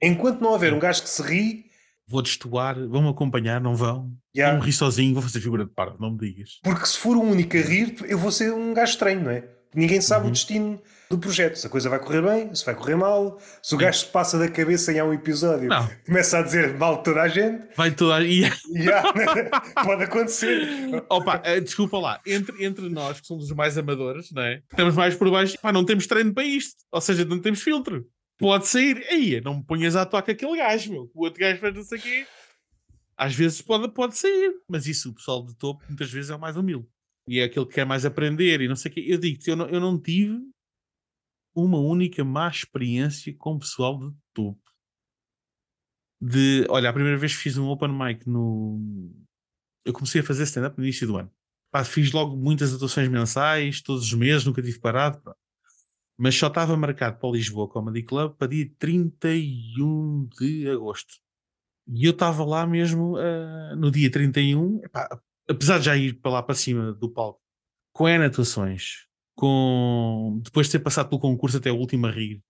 Enquanto não houver um gajo que se ri. Vou destoar, vão-me acompanhar, não vão? Yeah. me ri sozinho, vou fazer figura de pára. não me digas. Porque se for o único a rir, eu vou ser um gajo estranho, não é? Ninguém sabe uhum. o destino do projeto. Se a coisa vai correr bem, se vai correr mal, se o gajo se passa da cabeça em há um episódio, não. começa a dizer mal toda a gente. Vai toda a gente. yeah. Pode acontecer. Opa, eh, desculpa lá, entre, entre nós que somos os mais amadores, não é? Estamos mais por baixo, pá, não temos treino para isto, ou seja, não temos filtro. Pode sair, aí, não me ponhas à com aquele gajo, meu, o outro gajo faz isso aqui. Às vezes pode, pode sair, mas isso o pessoal de topo muitas vezes é o mais humilde e é aquele que quer mais aprender e não sei o quê. Eu digo-te, eu não, eu não tive uma única má experiência com pessoal de topo. De, olha, a primeira vez que fiz um open mic no. Eu comecei a fazer stand-up no início do ano. Pá, fiz logo muitas atuações mensais, todos os meses, nunca tive parado. Pá. Mas só estava marcado para com Lisboa Comedy Club para dia 31 de agosto. E eu estava lá mesmo uh, no dia 31, epá, apesar de já ir para lá para cima do palco, com N atuações, com depois de ter passado pelo concurso até o último a rir,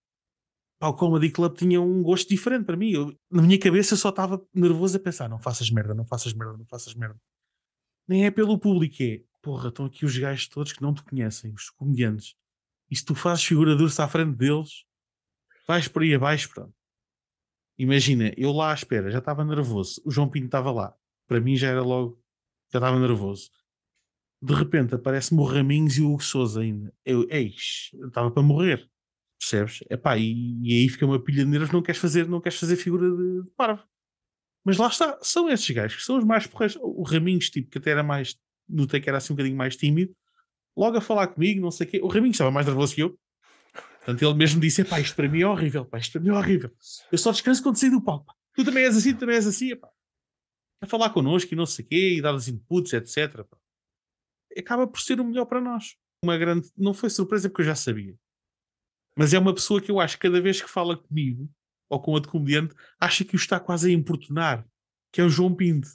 pá, o Comedy Club tinha um gosto diferente para mim. Eu, na minha cabeça eu só estava nervoso a pensar: não faças merda, não faças merda, não faças merda. Nem é pelo público, é porra, estão aqui os gajos todos que não te conhecem, os comediantes. E se tu fazes figura doce à frente deles, vais por aí abaixo, pronto. Imagina, eu lá à espera, já estava nervoso, o João Pinto estava lá. Para mim já era logo já estava nervoso. De repente aparece-me o Raminhos e o Hugo Souza ainda. Eu, eis, estava para morrer. Percebes? Epá, e, e aí fica uma pilha de nervos, não queres fazer, não queres fazer figura de, de parvo. Mas lá está, são esses gajos que são os mais porreiros. O Raminhos, tipo, que até era mais, notei que era assim um bocadinho mais tímido, logo a falar comigo, não sei o quê. O Raminhos estava mais nervoso que eu. Portanto, ele mesmo disse: pá, isto para mim é horrível, pá, isto para mim é horrível. Eu só descanso quando saio do palco. Tu também és assim, tu também és assim, epá a falar connosco e não sei o quê, e dar-nos inputs, etc. Acaba por ser o melhor para nós. Uma grande. Não foi surpresa porque eu já sabia. Mas é uma pessoa que eu acho que cada vez que fala comigo ou com outro comediante, acha que o está quase a importunar, que é o João Pinto.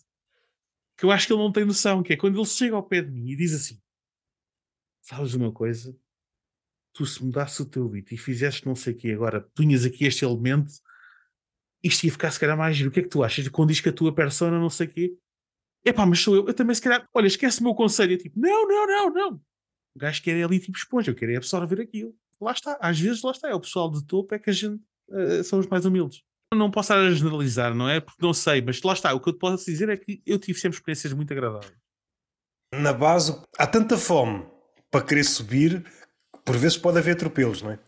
Que eu acho que ele não tem noção, que é quando ele chega ao pé de mim e diz assim: Sabes uma coisa? Tu se mudasse o teu beat e fizesse não sei o quê agora, punhas aqui este elemento, isto ia ficar se calhar mais giro. O que é que tu achas? Condiz que a tua persona, não sei o quê. Epá, mas sou eu. Eu também se calhar, olha, esquece o meu conselho. Eu, é tipo, não, não, não, não. O gajo quer é ali tipo esponja, eu quero é absorver aquilo. Lá está, às vezes lá está. É o pessoal de topo é que a gente uh, são os mais humildes. não posso estar a generalizar, não é? Porque não sei, mas lá está. O que eu te posso dizer é que eu tive sempre experiências muito agradáveis. Na base, há tanta fome para querer subir, por vezes pode haver atropelos, não é?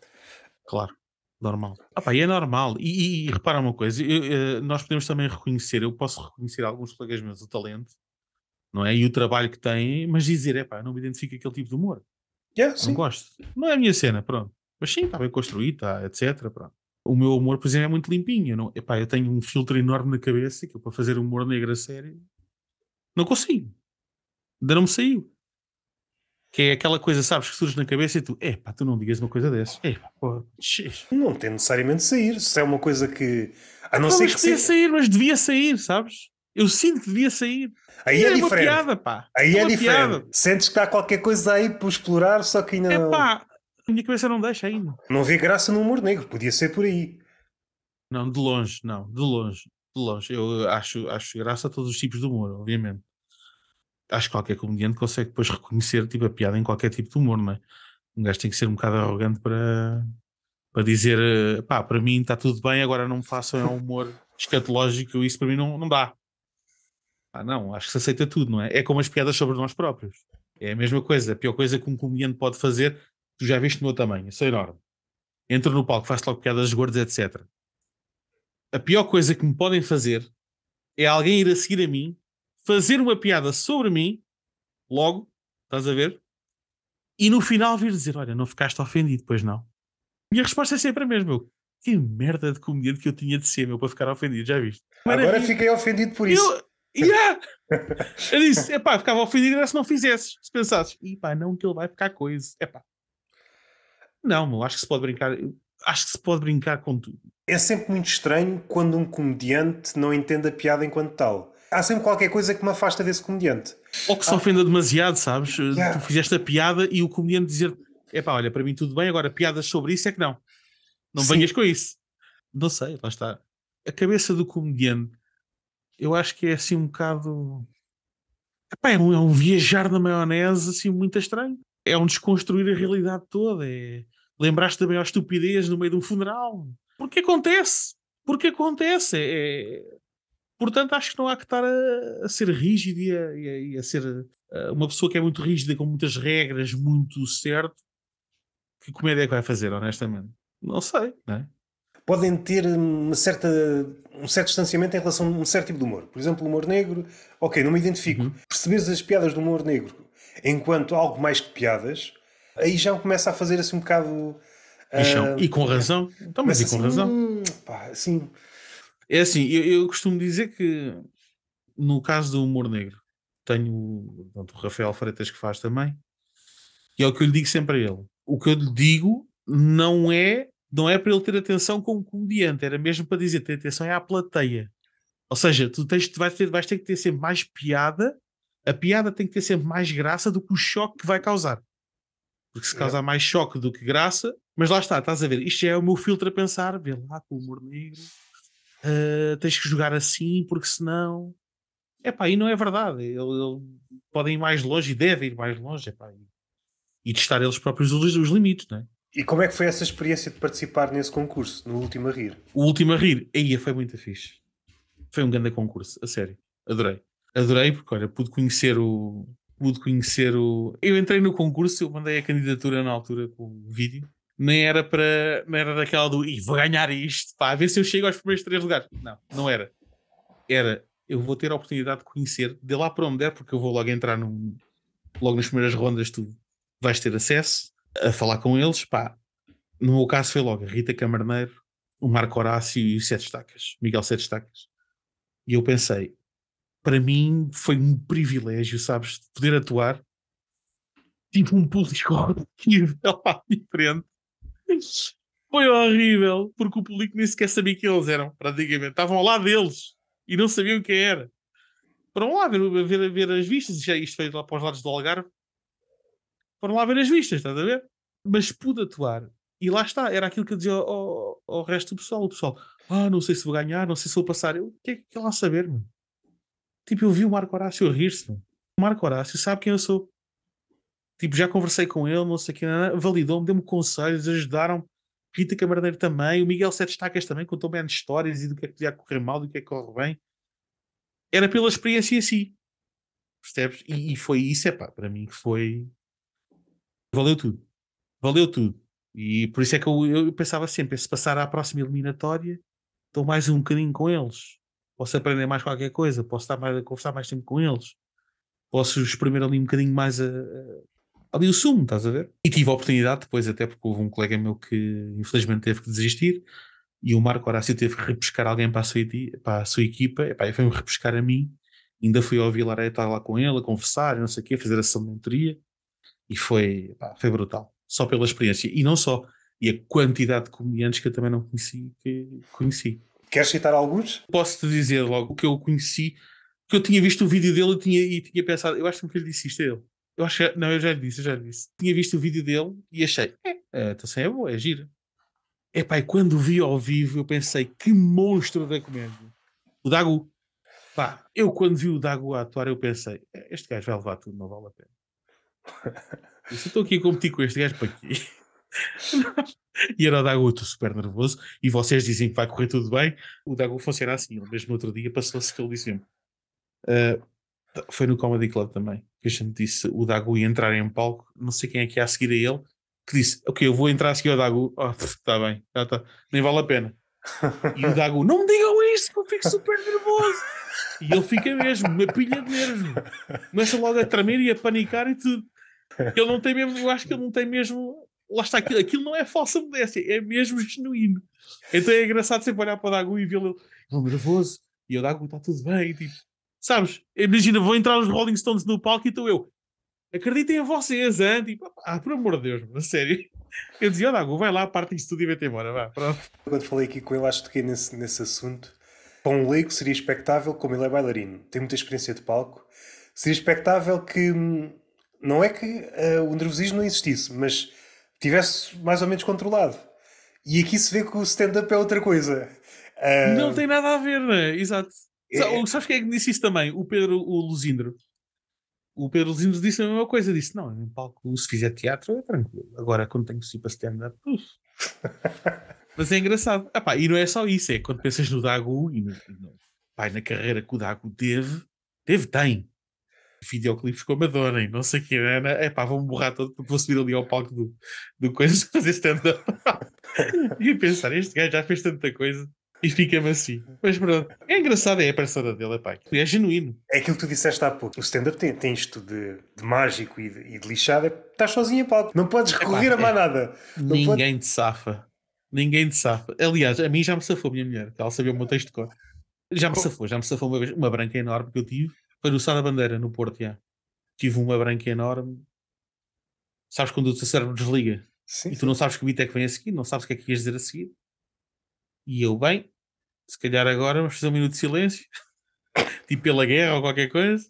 Claro. Normal. Ah, pá, é normal. E, e, e repara uma coisa, eu, eu, eh, nós podemos também reconhecer, eu posso reconhecer alguns colegas meus o talento, não é? E o trabalho que têm, mas dizer, é pá, não me identifico com aquele tipo de humor. Yeah, não sim. gosto. Não é a minha cena, pronto. Mas sim, está bem construído, tá, etc. Pronto. O meu humor, por exemplo, é muito limpinho. Eu, não, epá, eu tenho um filtro enorme na cabeça que eu, para fazer humor negro a sério não consigo. Ainda não me saiu que é aquela coisa, sabes, que surge na cabeça e tu, epá, tu não digas uma coisa dessa. Epá, pô, Não tem necessariamente de sair, se é uma coisa que. A não, não ser é que. Devia sair, mas devia sair, sabes? Eu sinto que devia sair. Aí é, é, diferente. Piada, pá. Aí é, é diferente. Piada. Sentes que há qualquer coisa aí por explorar, só que ainda. Epá, não... a minha cabeça não deixa ainda. Não vi graça no humor negro, podia ser por aí. Não, de longe, não, de longe, de longe. Eu acho, acho graça a todos os tipos de humor, obviamente acho que qualquer comediante consegue depois reconhecer tipo, a piada em qualquer tipo de humor, não é? Um gajo tem que ser um bocado arrogante para, para dizer eh, pá, para mim está tudo bem, agora não me façam é um humor escatológico, isso para mim não, não dá. Ah, não, acho que se aceita tudo, não é? É como as piadas sobre nós próprios. É a mesma coisa, a pior coisa que um comediante pode fazer, tu já viste no meu tamanho, sou enorme. Entro no palco, faço logo piadas gordas, etc. A pior coisa que me podem fazer é alguém ir a seguir a mim fazer uma piada sobre mim, logo, estás a ver? E no final vir dizer: Olha, não ficaste ofendido, pois não? Minha resposta é sempre a mesma. meu, que merda de comediante que eu tinha de ser, meu, para ficar ofendido, já viste? Agora fiquei ofendido por isso. Eu, yeah. eu disse: Epá, ficava ofendido se não fizesses, se pensasses, pá, não que ele vai ficar coisa. Epá. Não, meu, acho que se pode brincar. Acho que se pode brincar com tudo. É sempre muito estranho quando um comediante não entende a piada enquanto tal. Há sempre qualquer coisa que me afasta desse comediante. Ou que se ah. ofenda demasiado, sabes? Yeah. Tu fizeste a piada e o comediante dizer: é pá, olha, para mim tudo bem, agora piadas sobre isso é que não. Não Sim. venhas com isso. Não sei, lá está. A cabeça do comediante, eu acho que é assim um bocado. Epá, é, um, é um viajar na maionese assim muito estranho. É um desconstruir a realidade toda. É... Lembraste também maior estupidez no meio de um funeral. Porque acontece. Porque acontece. É... é Portanto, acho que não há que estar a, a ser rígido e a, e a, ser eh, uma pessoa que é muito rígida, com muitas regras, muito certo. Que comédia é que vai fazer, honestamente? Não sei, não é? Podem ter hum, uma certa, um certo distanciamento em relação a um certo tipo de humor. Por exemplo, o humor negro, ok, não me identifico. Uhum. Perceberes as piadas do humor negro enquanto algo mais que piadas, aí já começa a fazer assim um bocado. Uh... E, com razão. Então, mas, e com assim, razão. Hum, pá, assim, é assim, eu, eu, costumo dizer que no caso do humor negro, tenho pronto, o Rafael Freitas que faz também, e é o que eu lhe digo sempre a ele. O que eu lhe digo não é não é para ele ter atenção como comediante, era mesmo para dizer ter atenção é à plateia. Ou seja, tu tens, vais, ter, vais ter que ter sempre mais piada, a piada tem que ter sempre mais graça do que o choque que vai causar. Porque se causar é. mais choque do que graça, mas lá está, estás a ver, isto é o meu filtro a pensar, vê lá com o humor negro uh, tens que jogar assim, porque senão. É pá, e não é verdade. Ele, ele podem ir mais longe e deve ir mais longe. Epá, e, e testar eles próprios os, os limites, não é? E como é que foi essa experiência de participar nesse concurso, no Último a Rir? O Último a Rir, aí foi muito fixe. Foi um grande concurso, a sério. Adorei. Adorei porque, olha, pude conhecer o... Pude conhecer o... Eu entrei no concurso, eu mandei a candidatura na altura com o vídeo nem era para. Não era daquela do. E vou ganhar isto, pá, a ver se eu chego aos primeiros três lugares. Não, não era. Era. Eu vou ter a oportunidade de conhecer, de lá para onde der, porque eu vou logo entrar num. Logo nas primeiras rondas, tu vais ter acesso a falar com eles, pá. No meu caso foi logo a Rita Camarneiro, o Marco Horácio e o Sete Estacas, Miguel Sete Estacas. E eu pensei, para mim foi um privilégio, sabes, poder atuar tipo um público horrível à diferente foi horrível, porque o público nem sequer sabia quem eles eram, praticamente. Estavam ao lado deles e não sabiam quem era. Foram lá ver, ver, ver as vistas, já é, isto foi lá para os lados do Algarve. Foram lá ver as vistas, estás a ver? Mas pude atuar. E lá está, era aquilo que eu dizia ao, ao, ao resto do pessoal. O pessoal, ah, não sei se vou ganhar, não sei se vou passar. Eu, o que é que é lá saber, mano? Tipo, eu vi o Marco Horácio rir-se, mano. O Marco Horácio sabe quem eu sou. Tipo, já conversei com ele, não sei o que, validou-me, deu-me conselhos, ajudaram-me. Rita Camarneiro também, o Miguel Sete Estacas também contou bem histórias e do que é que podia correr mal, do que é que corre bem. Era pela experiência em si. Percebes? E, e foi isso, é pá, para mim que foi. Valeu tudo. Valeu tudo. E por isso é que eu, eu pensava sempre: se passar à próxima eliminatória, estou mais um bocadinho com eles. Posso aprender mais qualquer coisa, posso estar mais, conversar mais tempo com eles, posso exprimir ali um bocadinho mais a ali o sumo, estás a ver? E tive a oportunidade depois, até porque houve um colega meu que infelizmente teve que desistir, e o Marco Horácio teve que repescar alguém para a sua, para a sua equipa, e foi-me repescar a mim, ainda fui ao Vilar estar lá com ele, a conversar, não sei o quê, a fazer de mentoria, e foi, pá, foi brutal, só pela experiência, e não só, e a quantidade de comediantes que eu também não conheci, que conheci. Queres citar alguns? Posso-te dizer logo que eu conheci, que eu tinha visto o vídeo dele e tinha, e tinha pensado, eu acho que nunca lhe disse isto a ele. Eu acho que, não, eu já lhe disse, eu já lhe disse. Tinha visto o vídeo dele e achei, é, eh, então é boa, é gira. É pá, e quando vi ao vivo eu pensei, que monstro da comédia. O Dago. Pá, eu quando vi o Dago a atuar eu pensei, eh, este gajo vai levar tudo, não vale a pena. Eu estou aqui a competir com este gajo para aqui. e era o Dago, estou super nervoso. E vocês dizem que vai correr tudo bem. O Dago funciona assim. Ele mesmo outro dia passou-se que ele disse sempre: uh, foi no Comedy Club também, que a gente disse o Dagu ia entrar em palco, não sei quem é que ia a seguir a ele, que disse: Ok, eu vou entrar a seguir o Dagu. Oh, ah, está bem, já tá, nem vale a pena. E o Dagu: Não me digam isso, que eu fico super nervoso. E ele fica mesmo, uma pilha de nervos. Começa logo a tremer e a panicar e tudo. Ele não tem mesmo, eu acho que ele não tem mesmo. Lá está, aquilo, aquilo não é falsa modéstia, é mesmo genuíno. Então é engraçado sempre olhar para o Dagu e vê-lo não é nervoso. E o Dagu, está tudo bem, tipo, Sabes? Imagina, vou entrar os Rolling Stones no palco e estou eu. Acreditem em vocês, hein? Tipo, ah, por amor de Deus, mano, sério. Eu dizia, ó, Dago, vai lá, parte isso tudo e vai-te embora, vá, pronto. Quando falei aqui com ele, acho que toquei nesse, nesse assunto. Para um leigo seria expectável, como ele é bailarino, tem muita experiência de palco, seria expectável que. Hum, não é que uh, o nervosismo não existisse, mas tivesse mais ou menos controlado. E aqui se vê que o stand-up é outra coisa. Uh... Não hum. tem nada a ver, né? Exato. É... é. Sabes quem é que disse isso também? O Pedro o Luzindro. O Pedro Luzindro disse a mesma coisa. Disse: Não, em palco, se fizer teatro, é tranquilo. Agora, quando tenho que ir para stand-up, Mas é engraçado. Ah, pá, e não é só isso. É quando pensas no Dago e no, no, na carreira que o Dago teve, teve, tem. Videoclipes com a Madonna e não sei o que, Ana. É né? pá, vou-me borrar todo porque vou subir ali ao palco do, do coisas fazer stand-up. e pensar: Este gajo já fez tanta coisa. E fica macio. Assim. Mas pronto. É engraçado, é a persona dele, epá. É genuíno. É aquilo que tu disseste há pouco. O stand-up tem, tem isto de, de mágico e de, e de lixado. estás sozinho em palco. Não podes recorrer epá, a é mais é... nada. Não Ninguém pode... te safa. Ninguém te safa. Aliás, a mim já me safou minha mulher, que ela sabia o meu texto de cor. Já me safou, já me safou uma, uma branca enorme que eu tive. Foi no Sá Bandeira, no Porto, já. Tive uma branca enorme. Sabes quando o teu cérebro desliga? Sim, e tu sim. não sabes que beat é que vem a seguir, não sabes o que é que ias dizer a seguir. E eu, bem, se calhar agora vamos fazer um minuto de silêncio, tipo pela guerra ou qualquer coisa.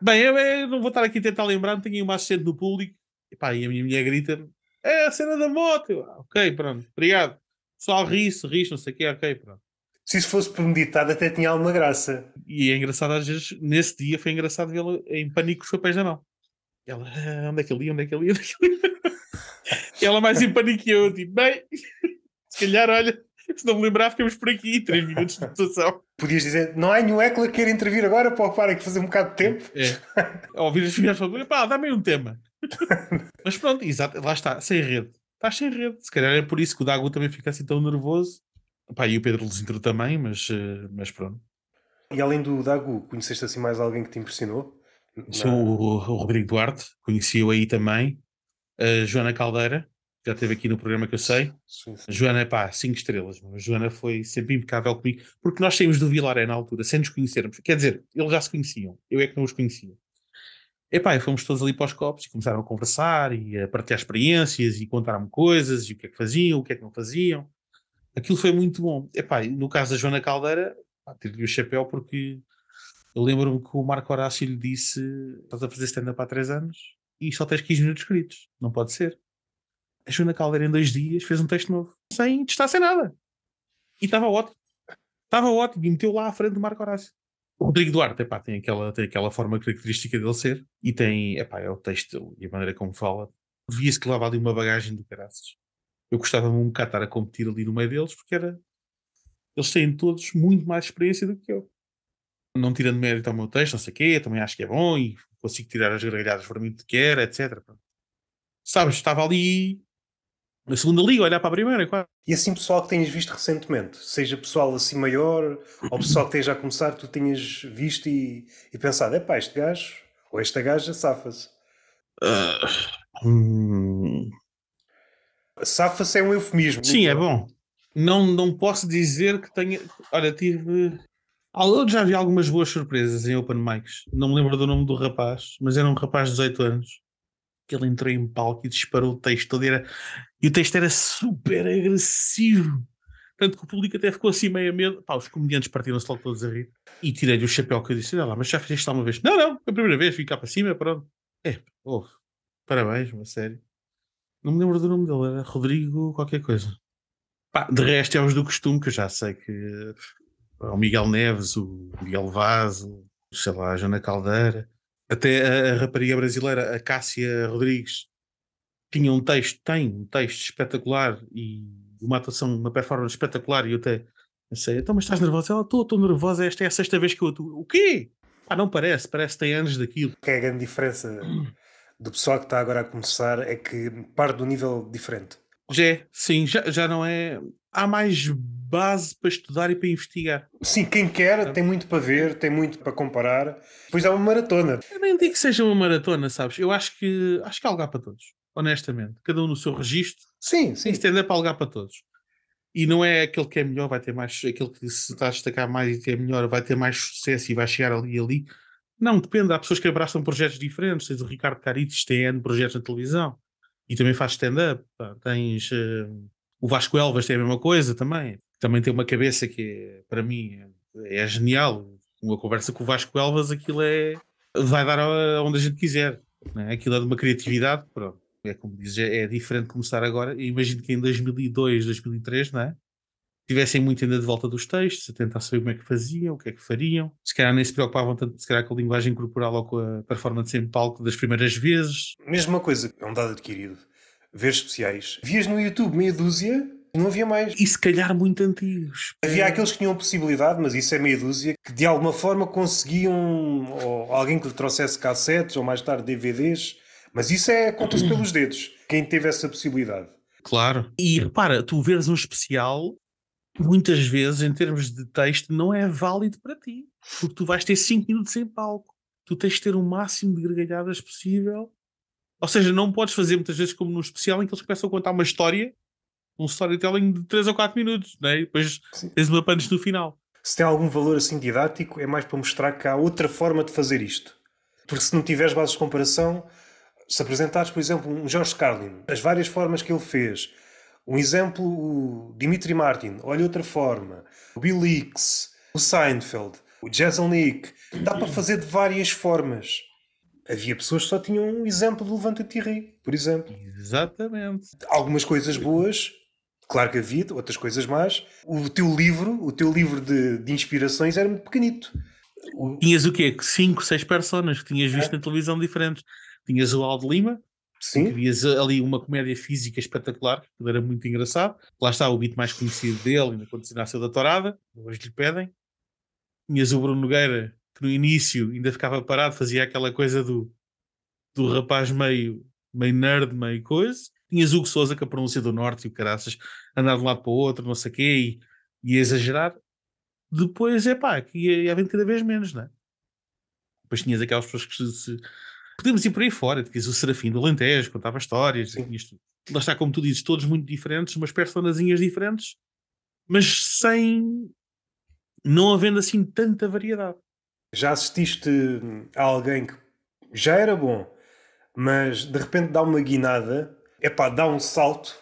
Bem, eu, eu não vou estar aqui a tentar lembrar, não tenho uma assistente no público. E, pá, e a minha mulher grita: É a cena da moto! Eu, ah, ok, pronto, obrigado. O pessoal ri-se, ri não sei o quê, ok, pronto. Se isso fosse premeditado, até tinha alguma graça. E é engraçado, às vezes, nesse dia foi engraçado vê-la em pânico com os papéis na mão. ela, ah, onde é que ali, onde é que ali, onde é que ali? ela mais em pânico que eu, tipo, bem, se calhar, olha. Se não me lembrar, ficamos por aqui, 3 minutos de votação. Podias dizer, não há nenhum Eckler que queira intervir agora para ocupar aqui fazer um bocado de tempo. É. é. ouvir as filhas falar. pá, dá-me um tema. Mas pronto, exato, lá está, sem rede. Estás sem rede. Se calhar é por isso que o Dago também fica assim tão nervoso. Pá, e o Pedro Luzinho também, mas, eh, mas pronto. E além do Dago, conheceste assim mais alguém que te impressionou? Sou o, o Rodrigo Duarte, conheci-o aí também. A Joana Caldeira, já esteve aqui no programa que eu sei. Sim, sim. Joana, pá, cinco estrelas. Joana foi sempre impecável comigo, porque nós saímos do Vilaré na altura, sem nos conhecermos. Quer dizer, eles já se conheciam, eu é que não os conhecia. Epá, e fomos todos ali para os copos e começaram a conversar e a partilhar experiências e contaram-me coisas e o que é que faziam, o que é que não faziam. Aquilo foi muito bom. Epá, no caso da Joana Caldeira, tirei-lhe o chapéu porque eu lembro-me que o Marco Horácio lhe disse: estás a fazer stand-up há três anos e só tens 15 minutos escritos, não pode ser. A Joana Caldeira, em dois dias, fez um texto novo, sem testar, sem nada. E estava ótimo. Estava ótimo. E meteu lá à frente do Marco Horácio. O Rodrigo Duarte, epá, tem, aquela, tem aquela forma característica dele ser. E tem, epá, é o texto e a maneira como fala. Via-se que lá ali uma bagagem do caraças. Eu gostava-me um bocado de estar a competir ali no meio deles, porque era. Eles têm todos muito mais experiência do que eu. Não tirando mérito ao meu texto, não sei o quê, também acho que é bom e consigo tirar as gargalhadas para mim do que era, etc. Sabes, estava ali na segunda liga, olhar para a primeira, quase. E assim, pessoal que tenhas visto recentemente, seja pessoal assim maior ou pessoal que esteja a começar, tu tenhas visto e, e pensado: é pá, este gajo ou esta gaja safa-se. Uh, hum. Safa-se é um eufemismo. Sim, é bom. Não, não posso dizer que tenha. Olha, tive. Eu já vi algumas boas surpresas em Open Mics. Não me lembro do nome do rapaz, mas era um rapaz de 18 anos que ele entrou em palco e disparou o texto todo. Era, e o texto era super agressivo. Tanto que o público até ficou assim meio a medo. Pá, os comediantes partiram-se logo todos a rir. E tirei-lhe o chapéu que eu disse: Olha lá, mas já fizeste uma vez? Não, não, foi a primeira vez, vim cá para cima, pronto. É, oh Parabéns, uma série. Não me lembro do nome dele, era Rodrigo qualquer coisa. Pá, de resto é os do costume, que eu já sei que. É o Miguel Neves, o Miguel Vaz, o, sei lá, a Jana Caldeira. Até a, a rapariga brasileira, a Cássia Rodrigues, tinha um texto, tem um texto espetacular e uma atuação, uma performance espetacular e eu até pensei, então mas estás nervosa? Ela, estou, estou nervosa, esta é a sexta vez que eu atuo. O quê? Ah, não parece, parece que tem anos daquilo. Que é a grande diferença do pessoal que está agora a começar é que parte do nível diferente. Já é, sim, já, já não é há mais base para estudar e para investigar. Sim, quem quer tem muito para ver, tem muito para comparar. Pois há uma maratona. Eu nem digo que seja uma maratona, sabes? Eu acho que acho que há lugar para todos, honestamente. Cada um no seu registro. Sim, sim. é para lugar para todos. E não é aquele que é melhor, vai ter mais. Aquele que se está a destacar mais e que é melhor, vai ter mais sucesso e vai chegar ali e ali. Não, depende. Há pessoas que abraçam projetos diferentes. Tens o Ricardo Caritas tem projetos na televisão. E também faz stand-up. Tens. Uh o Vasco Elvas tem a mesma coisa também. Também tem uma cabeça que, para mim, é, é genial. Uma conversa com o Vasco Elvas, aquilo é. vai dar onde a gente quiser. Né? Aquilo é de uma criatividade, pronto. É como é, é diferente começar agora. Eu imagino que em 2002, 2003, não é? Tivessem muito ainda de volta dos textos, a tentar saber como é que faziam, o que é que fariam. Se calhar nem se preocupavam tanto, se calhar, com a linguagem corporal ou com a performance em palco das primeiras vezes. Mesma coisa, é um dado adquirido ver especiais. Vias no YouTube meia dúzia, não havia mais. E se calhar muito antigos. Havia aqueles que tinham possibilidade, mas isso é meia dúzia, que de alguma forma conseguiam, ou alguém que lhe trouxesse cassetes, ou mais tarde DVDs, mas isso é conta-se pelos dedos, quem teve essa possibilidade. Claro. E repara, tu veres um especial, muitas vezes, em termos de texto, não é válido para ti, porque tu vais ter 5 minutos em palco. Tu tens de ter o máximo de gargalhadas possível ou seja, não podes fazer muitas vezes como num especial em que eles começam a contar uma história, um storytelling de 3 ou 4 minutos, né? e depois Sim. tens uma punch no final. Se tem algum valor assim didático, é mais para mostrar que há outra forma de fazer isto. Porque se não tiveres bases de comparação, se apresentares, por exemplo, um George Carlin, as várias formas que ele fez, um exemplo, o Dimitri Martin, olha outra forma, o Bill Hicks, o Seinfeld, o Jason Nick, dá para fazer de várias formas havia pessoas que só tinham um exemplo de Levante Thierry, por exemplo. Exatamente. Algumas coisas boas, claro que havia, outras coisas más. O teu livro, o teu livro de, de inspirações era muito pequenito. O... Tinhas o quê? Cinco, seis personas que tinhas visto é. na televisão diferentes. Tinhas o Aldo Lima, Sim. Que vias ali uma comédia física espetacular, que era muito engraçado. Lá está o beat mais conhecido dele, ainda quando se nasceu da Torada, hoje lhe pedem. Tinhas o Bruno Nogueira, que no início ainda ficava parado, fazia aquela coisa do, do rapaz meio, meio nerd, meio coisa. Tinhas Hugo Souza com a pronúncia do norte e o caraças andar de um lado para o outro, não sei o quê, e, e exagerar. Depois, é pá, ia, ia havendo cada vez menos, não é? Depois tinhas aquelas pessoas que se. Podemos ir por aí fora, tinhas o Serafim do Alentejo, contava histórias, tinhas Lá está, como tu dizes, todos muito diferentes, umas personazinhas diferentes, mas sem. não havendo assim tanta variedade. Já assististe a alguém que já era bom, mas de repente dá uma guinada, é pá, dá um salto,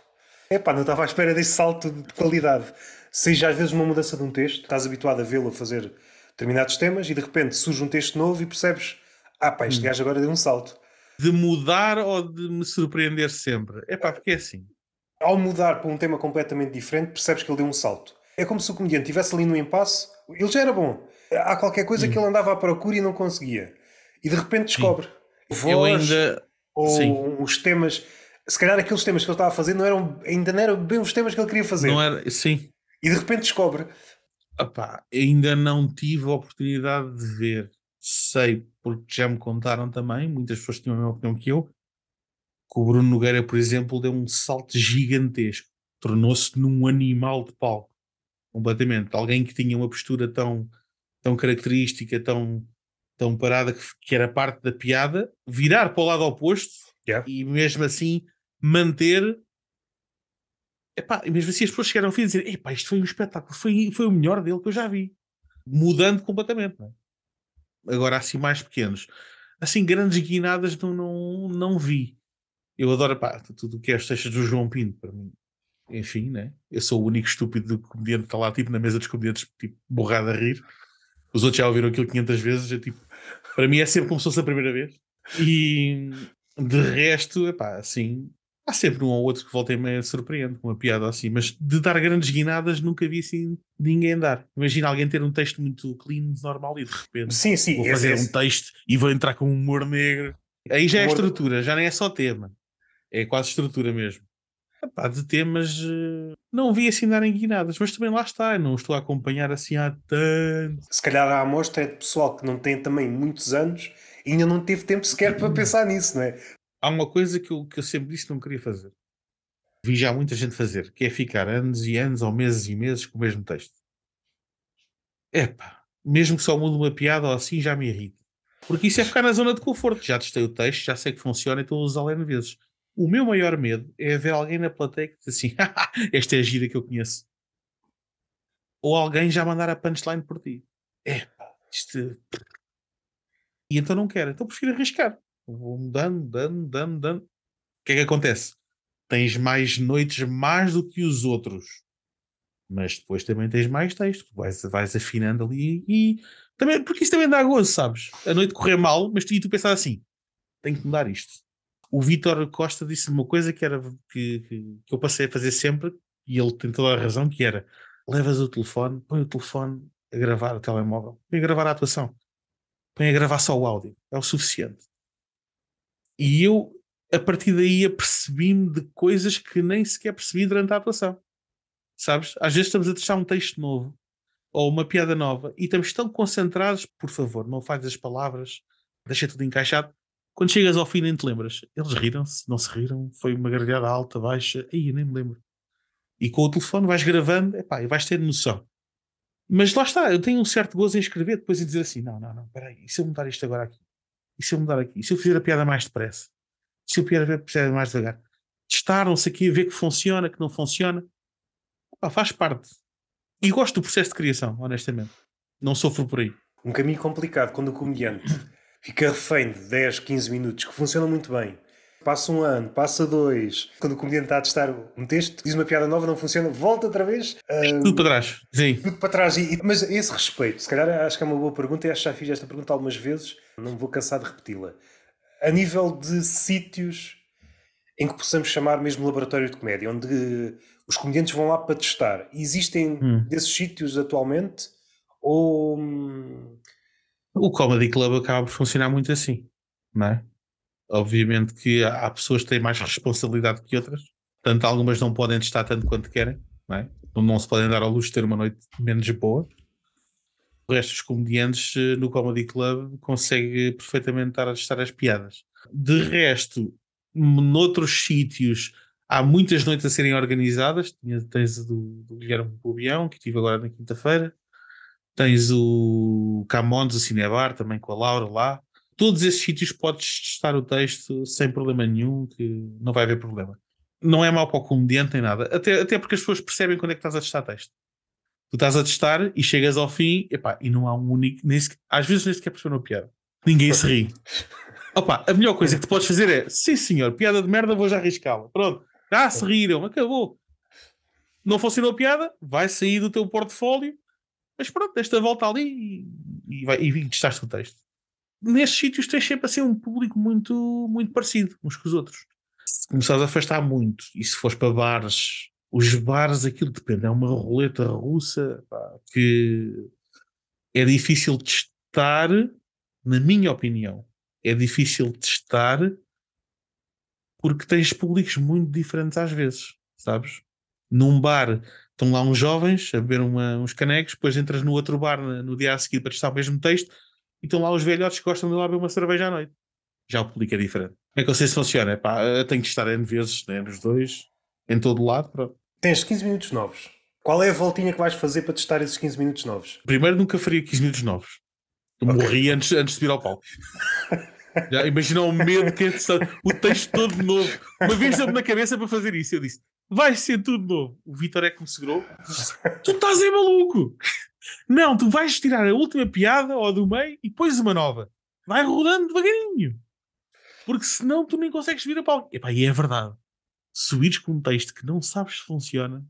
é pá, não estava à espera desse salto de qualidade. Seja às vezes uma mudança de um texto, estás habituado a vê-lo a fazer determinados temas e de repente surge um texto novo e percebes, ah pá, este hum. gajo agora deu um salto. De mudar ou de me surpreender sempre? É pá, porque é assim. Ao mudar para um tema completamente diferente, percebes que ele deu um salto. É como se o comediante estivesse ali no impasse, ele já era bom, há qualquer coisa que ele hum. andava à procura e não conseguia. E de repente descobre. Voz, eu ainda... Ou Sim. os temas... Se calhar aqueles temas que ele estava a fazer não eram, ainda não eram bem os temas que ele queria fazer. Não era, sim. E de repente descobre. ainda não tive a oportunidade de ver. Sei, porque já me contaram também, muitas pessoas tinham a mesma opinião que eu, que o Bruno Nogueira, por exemplo, deu um salto gigantesco. Tornou-se num animal de palco. Completamente. Alguém que tinha uma postura tão tão característica, tão, tão parada, que, que era parte da piada, virar para o lado oposto yeah. e mesmo assim manter. Epá, e mesmo assim as pessoas chegaram ao fim e dizer: Epá, isto foi um espetáculo, foi, foi o melhor dele que eu já vi. Mudando completamente. É? Agora, assim, mais pequenos. Assim, grandes guinadas não, não, não vi. Eu adoro pá, tudo o que é as textas do João Pinto, para mim enfim, né? Eu sou o único estúpido do comediante que está lá, tipo, na mesa dos comediantes, tipo, borrado a rir. Os outros já ouviram aquilo 500 vezes. Eu, é tipo, para mim é sempre como se fosse a primeira vez. E de resto, epá, assim, há sempre um ou outro que volta e meia surpreende com uma piada assim, mas de dar grandes guinadas nunca vi assim ninguém dar. Imagina alguém ter um texto muito clean, normal e de repente sim, sim, vou fazer esse, um texto e vou entrar com um humor negro. Aí já é humor... é estrutura, já nem é só tema, é quase estrutura mesmo. Epá, de temas eh, não vi assim darem guinadas, mas também lá está, eu não estou a acompanhar assim há tanto. Se calhar a amostra é de pessoal que não tem também muitos anos e ainda não teve tempo sequer para pensar nisso, não é? Há uma coisa que eu, que eu sempre disse que não queria fazer. Vi já muita gente fazer, que é ficar anos e anos ou meses e meses com o mesmo texto. Epá, mesmo que só mude uma piada ou assim já me irrita. Porque isso é ficar na zona de conforto. Já testei o texto, já sei que funciona, então uso N vezes o meu maior medo é ver alguém na plateia que diz assim: esta é a gira que eu conheço. Ou alguém já mandar a punchline por ti. É, isto. E então não quero. Então prefiro arriscar. Vou mudando, dando, dando, dando. O que é que acontece? Tens mais noites mais do que os outros. Mas depois também tens mais texto. Vais, vais afinando ali e. Também, porque isso também dá gozo, sabes? A noite correr mal, mas tu, e tu pensar assim: tenho que mudar isto o Vítor Costa disse uma coisa que era que, que, eu passei a fazer sempre, e ele tem toda a razão, que era levas o telefone, põe o telefone a gravar o telemóvel, põe a gravar a atuação, põe a gravar só o áudio, é o suficiente. E eu, a partir daí, apercebi-me de coisas que nem sequer percebi durante a atuação. Sabes? Às vezes estamos a deixar um texto novo ou uma piada nova e estamos tão concentrados, por favor, não faz as palavras, deixa tudo encaixado, quando chegas ao fim, nem te lembras. Eles riram-se, não se riram, foi uma gargalhada alta, baixa, aí nem me lembro. E com o telefone vais gravando, epá, e vais ter noção. Mas lá está, eu tenho um certo gozo em escrever, depois e dizer assim: não, não, não, peraí, e se eu mudar isto agora aqui? E se eu mudar aqui? E se eu fizer a piada mais depressa? E se eu fizer a piada mais devagar? Testaram-se aqui a ver que funciona, que não funciona. Epá, faz parte. E gosto do processo de criação, honestamente. Não sofro por aí. Um caminho complicado quando o comediante fica refém de 10, 15 minutos, que funcionam muito bem. Passa um ano, passa dois. Quando o comediante está a testar um texto, diz uma piada nova, não funciona, volta outra vez. Um, tudo para trás. Sim. Tudo para trás. E, mas esse respeito, se calhar acho que é uma boa pergunta e acho que já fiz esta pergunta algumas vezes, não vou cansar de repeti-la. A nível de sítios em que possamos chamar mesmo laboratório de comédia, onde eh, os comediantes vão lá para testar, existem hum. desses sítios atualmente? Ou hum, o Comedy Club acaba por funcionar muito assim, não é? Obviamente que há pessoas que têm mais responsabilidade que outras, portanto, algumas não podem estar tanto quanto querem, não é? Não, não se podem dar ao luxo de ter uma noite menos boa. O resto dos comediantes eh, no Comedy Club consegue perfeitamente estar a estar as piadas. De resto, noutros sítios há muitas noites a serem organizadas. Tens a do, do Guilherme Bobião, que estive agora na quinta-feira tens o Camões, o Cinebar, também com a Laura lá. Todos esses sítios podes testar o texto sem problema nenhum, que não vai haver problema. Não é mau para o comediante nem nada. Até, até porque as pessoas percebem quando é que estás a testar texto. Tu estás a testar e chegas ao fim epá, e não há um único. Nem sequer, às vezes nem sequer percebeu uma piada. Ninguém se ri. Opa, a melhor coisa que tu podes fazer é: sim senhor, piada de merda, vou já arriscá-la. Pronto. Ah, se riram, acabou. Não funcionou a piada, vai sair do teu portfólio mas pronto, desta volta ali e, vai, e testaste o texto. Nesses sítios tens sempre assim um público muito, muito parecido uns com os outros. Se começares a afastar muito e se fores para bares, os bares aquilo depende, é uma roleta russa pá, que é difícil testar, na minha opinião, é difícil testar porque tens públicos muito diferentes às vezes, sabes? Num bar estão lá uns jovens a beber uma, uns canecos, depois entras no outro bar no dia a seguir para testar o mesmo texto e estão lá os velhotes que gostam de ir lá beber uma cerveja à noite. Já o público é diferente. Como é que eu sei se funciona? Epá, eu tenho que estar N vezes, né, nos dois, em todo lado. Pronto. Tens 15 minutos novos. Qual é a voltinha que vais fazer para testar esses 15 minutos novos? Primeiro, nunca faria 15 minutos novos. Eu okay. morri antes, antes de vir ao palco. Já imaginou o medo que é de... o texto todo novo. Uma vez me na cabeça para fazer isso. Eu disse: vai ser tudo novo. O Vitor é que me segurou. tu estás aí maluco! Não, tu vais tirar a última piada ou a do meio e pões uma nova. Vai rodando devagarinho. Porque senão tu nem consegues vir a palco. Epá, e é verdade. Subires com um texto que não sabes se funciona,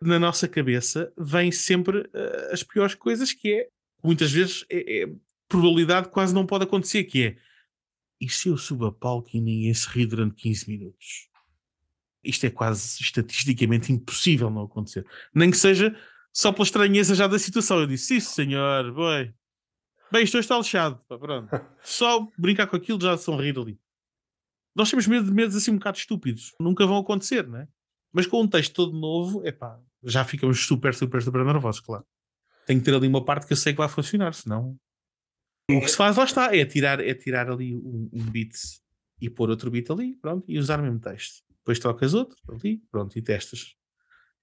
na nossa cabeça vêm sempre uh, as piores coisas que é, muitas vezes, é, é, probabilidade quase não pode acontecer, que é e se eu subo a palco e ninguém se ri durante 15 minutos? isto é quase estatisticamente impossível não acontecer. Nem que seja só pela estranheza já da situação. Eu disse, sim senhor, boi. Bem, isto está lixado. Pronto. Só brincar com aquilo já são rir ali. Nós temos medo de medos assim um bocado estúpidos. Nunca vão acontecer, né? Mas com um texto todo novo, epá, já ficamos super, super, super nervosos, claro. Tem que ter ali uma parte que eu sei que vai funcionar, senão... O que se faz lá está, é tirar, é tirar ali um, um beat e pôr outro beat ali, pronto, e usar o mesmo texto depois tocas outro ali, pronto, e testas.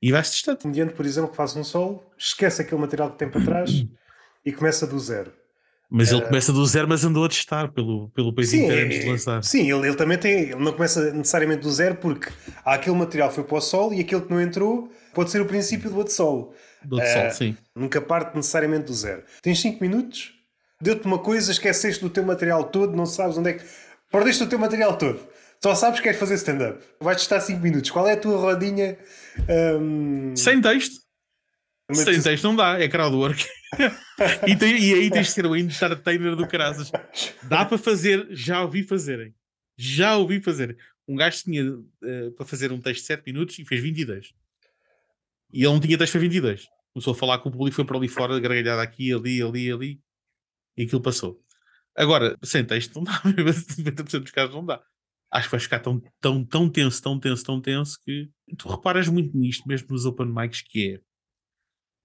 E vais testando. Um diante, por exemplo, que faz um solo, esquece aquele material que tem para trás e começa do zero. Mas ele eh, começa do zero, mas andou a testar pelo, pelo país sim, inteiro antes de lançar. Sim, ele, ele também tem, ele não começa necessariamente do zero, porque há aquele material que foi para o solo e aquele que não entrou pode ser o princípio do outro solo. Do outro uh, solo, eh, sim. Nunca parte necessariamente do zero. Tens 5 minutos, deu-te uma coisa, esqueceste do teu material todo, não sabes onde é que. Perdeste o teu material todo. Só sabes que queres fazer stand-up. Vais testar 5 minutos. Qual é a tua rodinha? Um... Sem texto. Mas Sem tu... texto não dá, é crowdwork. e, tem, e aí tens de ser o entertainer do caraças. Dá para fazer, já ouvi fazerem. Já ouvi fazerem. Um gajo tinha uh, para fazer um texto de 7 minutos e fez 22. E ele não tinha texto para 22. Começou a falar com o público, foi para ali fora, gargalhada aqui, ali, ali, ali. E aquilo passou. Agora, sem texto não dá, 90% assim, dos casos não dá acho que vai ficar tão, tão, tão tenso, tão tenso, tão tenso que tu reparas muito nisto, mesmo nos open mics, que é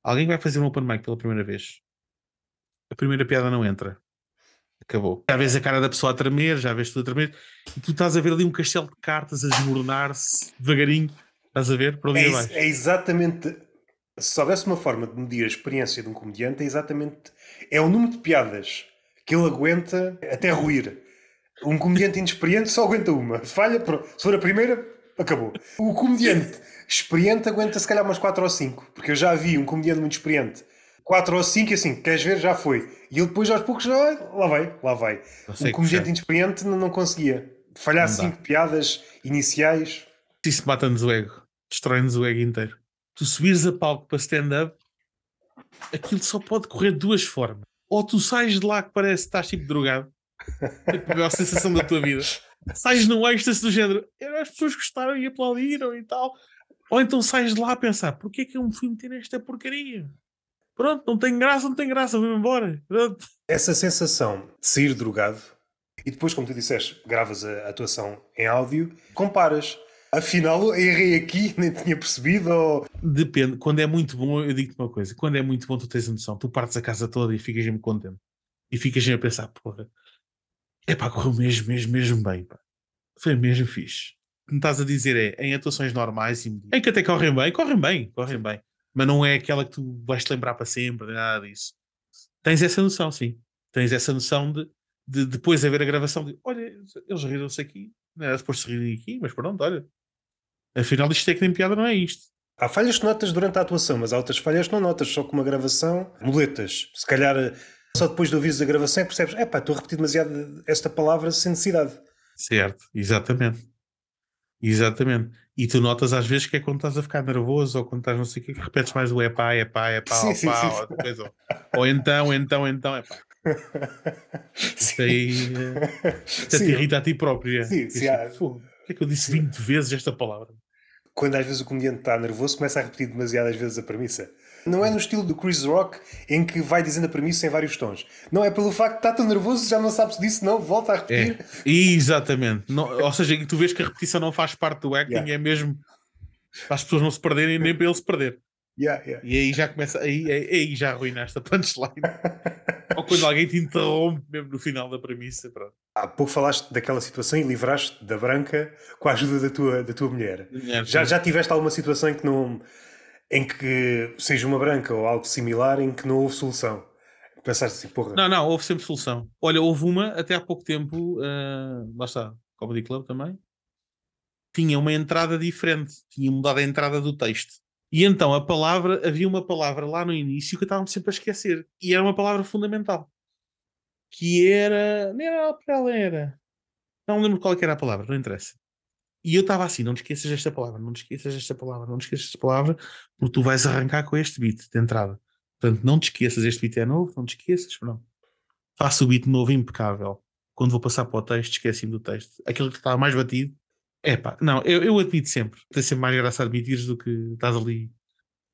alguém vai fazer um open mic pela primeira vez. A primeira piada não entra. Acabou. Já vês a cara da pessoa a tremer, já vês tudo a tremer, e tu estás a ver ali um castelo de cartas a desmoronar-se devagarinho. Estás a ver? Para onde é, vais? É exatamente. Se houvesse uma forma de medir a experiência de um comediante, é exatamente. É o número de piadas que ele aguenta até ruir. Um comediante inexperiente só aguenta uma. Falha, se for a primeira, acabou. O comediante experiente aguenta se calhar umas 4 ou 5. Porque eu já vi um comediante muito experiente 4 ou 5 e assim, queres ver? Já foi. E ele depois aos poucos, já lá vai, lá vai. Um comediante puxar. inexperiente não, não conseguia. Falhar 5 piadas iniciais. Isso mata-nos o ego. Destrói-nos o ego inteiro. Tu subires a palco para stand-up, aquilo só pode correr de duas formas. Ou tu sais de lá que parece que estás tipo drogado, Tipo, a maior sensação da tua vida. Sais num êxtase do género, as pessoas gostaram e aplaudiram e tal. Ou então sais de lá a pensar, porquê é que eu me fui meter nesta porcaria? Pronto, não tem graça, não tem graça, vou-me embora. Pronto. Essa sensação de sair drogado e depois, como tu disseste, gravas a atuação em áudio, comparas. Afinal, errei aqui, nem tinha percebido. Ou... Depende, quando é muito bom, eu digo-te uma coisa: quando é muito bom, tu tens a noção, tu partes a casa toda e ficas me contente. E ficas me a pensar, porra, é pá, correu mesmo, mesmo, mesmo bem, pá. Foi mesmo fixe. O que me estás a dizer é, em atuações normais, em que até correm bem, correm bem, correm bem. Mas não é aquela que tu vais te lembrar para sempre, nada disso. Tens essa noção, sim. Tens essa noção de, de depois haver a gravação de, olha, eles riram-se aqui, não era suposto se rirem aqui, mas pronto, olha. Afinal, isto é que nem piada, não é isto. Há falhas que notas durante a atuação, mas há outras falhas que não notas, só com uma gravação, muletas. Se calhar eh, só depois do aviso da gravação é que percebes, é pá, estou a repetir demasiado esta palavra sem necessidade. Certo, exatamente. Exatamente. E tu notas às vezes que é quando estás a ficar nervoso ou quando estás não sei o que, que repetes mais o epá, epá, epá, sim, opá, sim, sim. Ou, depois, ou, ou então, então, então, epá. Isso aí eh, até te irrita a ti próprio. É? Sim, sim. É o que é que eu disse sim. 20 vezes esta palavra? Quando às vezes o comediante está nervoso, começa a repetir demasiadas vezes a premissa não é no estilo do Chris Rock em que vai dizendo a premissa em vários tons. Não é pelo facto de estar tão nervoso, já não sabes disso, não, volta a é, repetir. É. Exatamente. Não, ou seja, tu vês que a repetição não faz parte do acting, yeah. é mesmo para as pessoas não se perderem nem para ele se perder. Yeah, yeah. E aí já começa, aí, aí, já arruinaste a punchline. ou quando alguém te interrompe mesmo no final da premissa. Pronto. Há pouco falaste daquela situação e livraste da branca com a ajuda da tua, da tua mulher. já, já tiveste alguma situação em que não em que seja uma branca ou algo similar em que não houve solução. Pensaste assim, porra. Não, não, houve sempre solução. Olha, houve uma até há pouco tempo, uh, lá está, Comedy Club também, tinha uma entrada diferente, tinha mudado a entrada do texto. E então a palavra, havia uma palavra lá no início que eu estava sempre a esquecer, e era uma palavra fundamental. Que era. Não era ela era. Não me lembro qual é era a palavra, não interessa. E eu estava assim, não te esqueças esta palavra, não te esqueças esta palavra, não te esqueças esta palavra, porque tu vais arrancar com este beat de entrada. Portanto, não te esqueças, este beat é novo, não te esqueças, pronto. Faço o beat novo impecável. Quando vou passar para o texto, esqueci-me do texto. Aquele que estava mais batido, é pá, não, eu, eu admito sempre. Tem sempre mais graça admitir do que estás ali.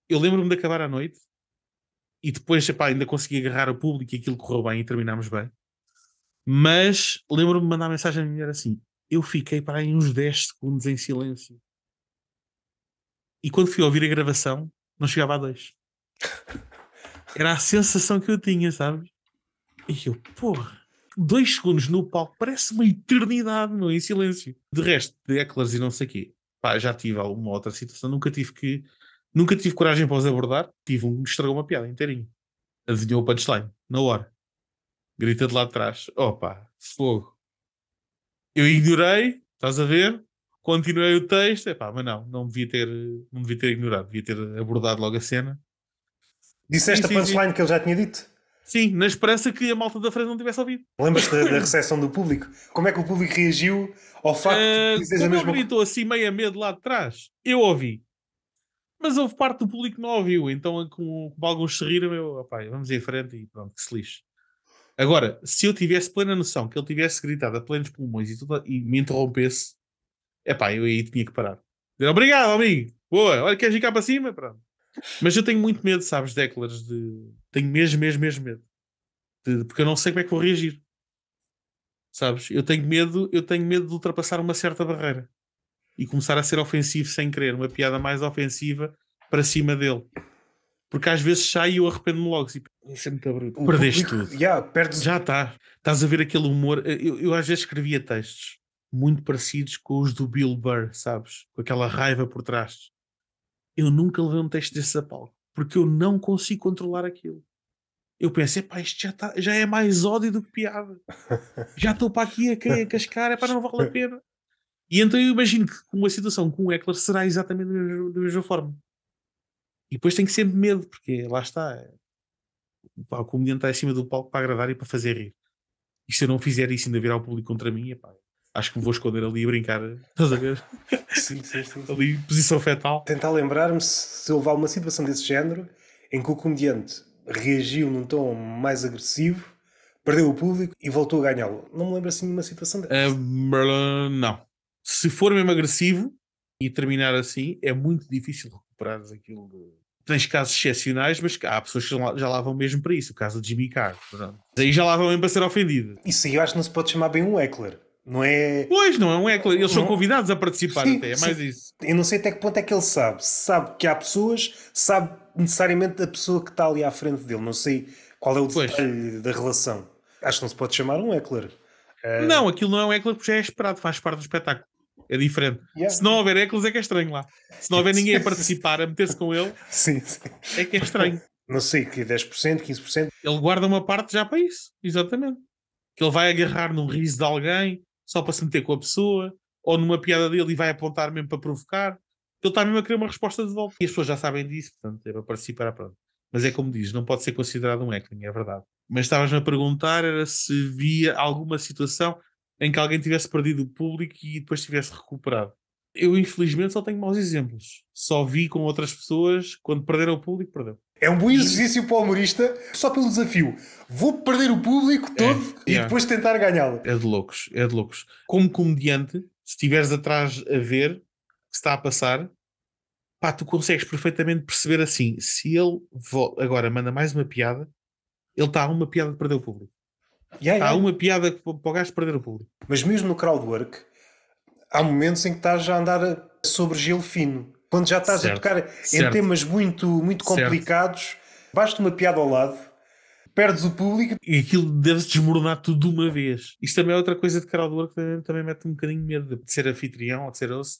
Eu lembro-me de acabar à noite e depois, epá, ainda consegui agarrar o público e aquilo correu bem e terminámos bem. Mas lembro-me de mandar mensagem a mulher assim: eu fiquei para aí uns 10 segundos em silêncio. E quando fui ouvir a gravação, não chegava a dois. Era a sensação que eu tinha, sabes? E eu, porra, dois segundos no palco parece uma eternidade, não? Em silêncio. De resto, de Eclairs e não sei o quê. Pá, já tive alguma outra situação, nunca tive que. Nunca tive coragem para os abordar. Tive um estragou uma piada inteirinho. Adivinhou o punchline, na hora. Grita de lá de trás. Opa, fogo eu ignorei, estás a ver? Continuei o texto, epá, mas não, não devia ter, não devia ter ignorado, devia ter abordado logo a cena. Disseste sim, a punchline que ele já tinha dito? Sim, na esperança que a malta da frente não tivesse ouvido. Lembras-te da, da recepção do público? Como é que o público reagiu ao facto uh, de ah, dizeres a mesma coisa? Como assim meio a medo lá de trás, eu ouvi. Mas houve parte do público que não ouviu, então com como alguns se riram, eu, opa, vamos em frente e pronto, que se lixe. Agora, se eu tivesse plena noção que ele tivesse gritado a plenos pulmões e, tudo, e me interrompesse, é pá, eu aí tinha que parar. Dizer, Obrigado, amigo. Boa, olha, queres ficar para cima? Pronto. Mas eu tenho muito medo, sabes, Declars, de. Tenho mesmo, mesmo, mesmo medo. De... Porque eu não sei como é que vou reagir. Sabes? Eu tenho medo, eu tenho medo de ultrapassar uma certa barreira e começar a ser ofensivo sem querer, uma piada mais ofensiva para cima dele. Porque às vezes sai e eu arrependo-me logo. Tipo, Isso é muito bruto. Perdeste público, tudo. Yeah, Já está. Estás a ver aquele humor. Eu, eu às vezes escrevia textos muito parecidos com os do Bill Burr, sabes? Com aquela raiva por trás. Eu nunca levei um texto desse a palco, porque eu não consigo controlar aquilo. Eu pensei, pá, isto já, tá, já é mais ódio do que piada. Já estou para aqui a, a cascar, é para não vale a pena. E então eu imagino que uma situação com o Eckler será exatamente da mesma, da mesma forma. E depois tem que sempre medo, porque lá está. o comediante está acima do palco para agradar e para fazer rir. E se eu não fizer isso ainda virar o público contra mim, epá, acho que me vou esconder ali e brincar. Estás a ver? Sim, sim, sim. sim. ali, posição fetal. Tentar lembrar-me se houve alguma situação desse género em que o comediante reagiu num tom mais agressivo, perdeu o público e voltou a ganhá-lo. Não me lembro assim de uma situação dessa. Uh, não. Se for mesmo agressivo e terminar assim, é muito difícil recuperares aquilo de... Tens casos excepcionais, mas há pessoas que já lá vão mesmo para isso. O caso de Jimmy Carr, pronto. Aí já lá vão mesmo para ser ofendido. Isso aí eu acho que não se pode chamar bem um Eckler. Não é. Pois, não é um Eckler, Eles não... são convidados a participar sim, até, é mais sim. isso. Eu não sei até que ponto é que ele sabe. Sabe que há pessoas, sabe necessariamente a pessoa que está ali à frente dele. Não sei qual é o pois. detalhe da relação. Acho que não se pode chamar um Eckler. Uh... Ah, não, aquilo não é um Eckler porque já é esperado, faz parte do espetáculo. É diferente. Yeah. Se não houver Eccles, é que é estranho lá. Se não houver ninguém a participar, a meter-se com ele, sim, sim. é que é estranho. Não sei, que 10%, 15%. Ele guarda uma parte já para isso, exatamente. Que ele vai agarrar num riso de alguém, só para se meter com a pessoa, ou numa piada dele e vai apontar mesmo para provocar. Ele está mesmo a querer uma resposta de volta. E as pessoas já sabem disso, portanto, é para participar, pronto. Mas é como diz, não pode ser considerado um heckling, é verdade. Mas estavas-me a perguntar era se via alguma situação em que alguém tivesse perdido o público e depois tivesse recuperado. Eu, infelizmente, só tenho maus exemplos. Só vi com outras pessoas, quando perderam o público, perdeu. É um bom exercício para o humorista, só pelo desafio. Vou perder o público é, todo é, e é. depois tentar ganhá-lo. É de loucos, é de loucos. Como comediante, se estiveres atrás a ver o que está a passar, pá, tu consegues perfeitamente perceber assim: se ele agora manda mais uma piada, ele está a uma piada de perder o público. Yeah, Há uma piada para o gajo perder o público. Mas mesmo no crowdwork, há momentos em que estás a andar sobre gelo fino. Quando já estás certo. a tocar certo. em temas muito, muito complicados, basta uma piada ao lado, perdes o público. E aquilo deve-se desmoronar tudo de uma vez. Isto também é outra coisa de crowdwork que também mete um bocadinho de medo de ser anfitrião ou de ser osso.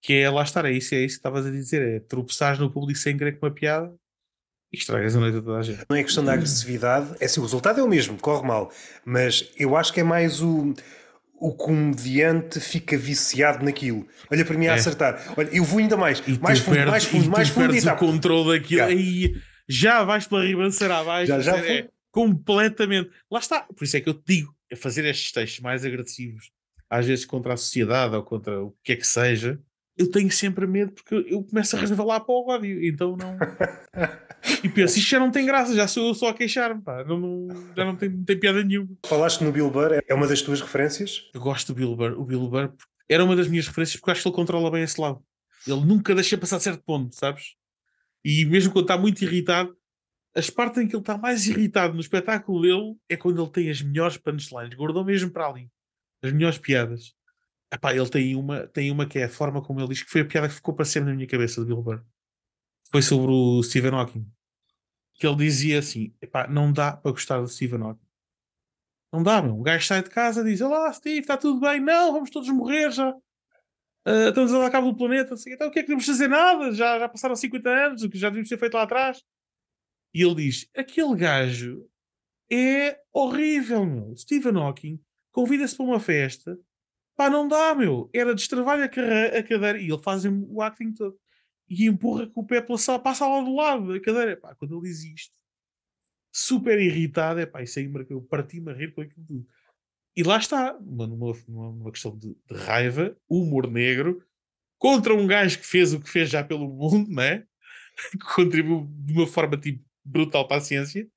Que é lá estar, é isso, é isso que estavas a dizer, é tropeçares no público sem querer com uma piada e estragas a noite a toda a gente. Não é questão da agressividade, é assim, o resultado é o mesmo, corre mal, mas eu acho que é mais o. O comediante fica viciado naquilo. Olha para mim é. a acertar. Olha, eu vou ainda mais. E mais fundo, perdes, mais fundo, mais fundo. Perdes e o controle daquilo. Yeah. Aí já vais para a ribanceira abaixo. Já, já é, completamente. Lá está. Por isso é que eu te digo: é fazer estes textos mais agressivos, às vezes contra a sociedade ou contra o que é que seja, eu tenho sempre medo porque eu começo a revelar para o ódio, então não. e penso, isto já não tem graça, já sou eu só a queixar-me, pá. Não, não, já não tem, não tem piada nenhuma. Falaste no Bill Burr, é uma das tuas referências? Eu gosto do Bill Burr. O Bill Burr era uma das minhas referências porque acho que ele controla bem esse lado. Ele nunca deixa passar certo ponto, sabes? E mesmo quando está muito irritado, as partes em que ele está mais irritado no espetáculo dele é quando ele tem as melhores punchlines, gordou mesmo para ali, as melhores piadas. Epá, ele tem uma, tem uma que é a forma como ele diz que foi a piada que ficou para sempre na minha cabeça de Bill Foi sobre o Stephen Hawking. Que ele dizia assim: epá, não dá para gostar do Stephen Hawking. Não dá, meu. O gajo sai de casa e diz: Olá, Steve, está tudo bem? Não, vamos todos morrer já. Uh, estamos a dar cabo do planeta. Assim, então o que é que devemos fazer? Nada. Já, já passaram 50 anos, o que já devíamos ter feito lá atrás. E ele diz: Aquele gajo é horrível, meu. Stephen Hawking convida-se para uma festa Pá, não dá, meu. Era destravar a, a cadeira e ele faz o acting todo. E empurra com o pé pela sala, passa lá do lado da cadeira. Pá, quando ele diz isto, super irritado, é pá, isso aí eu parti-me a rir com aquilo tudo. E lá está, uma, questão de, de, raiva, humor negro, contra um gajo que fez o que fez já pelo mundo, né? que contribuiu de uma forma tipo, brutal para a ciência,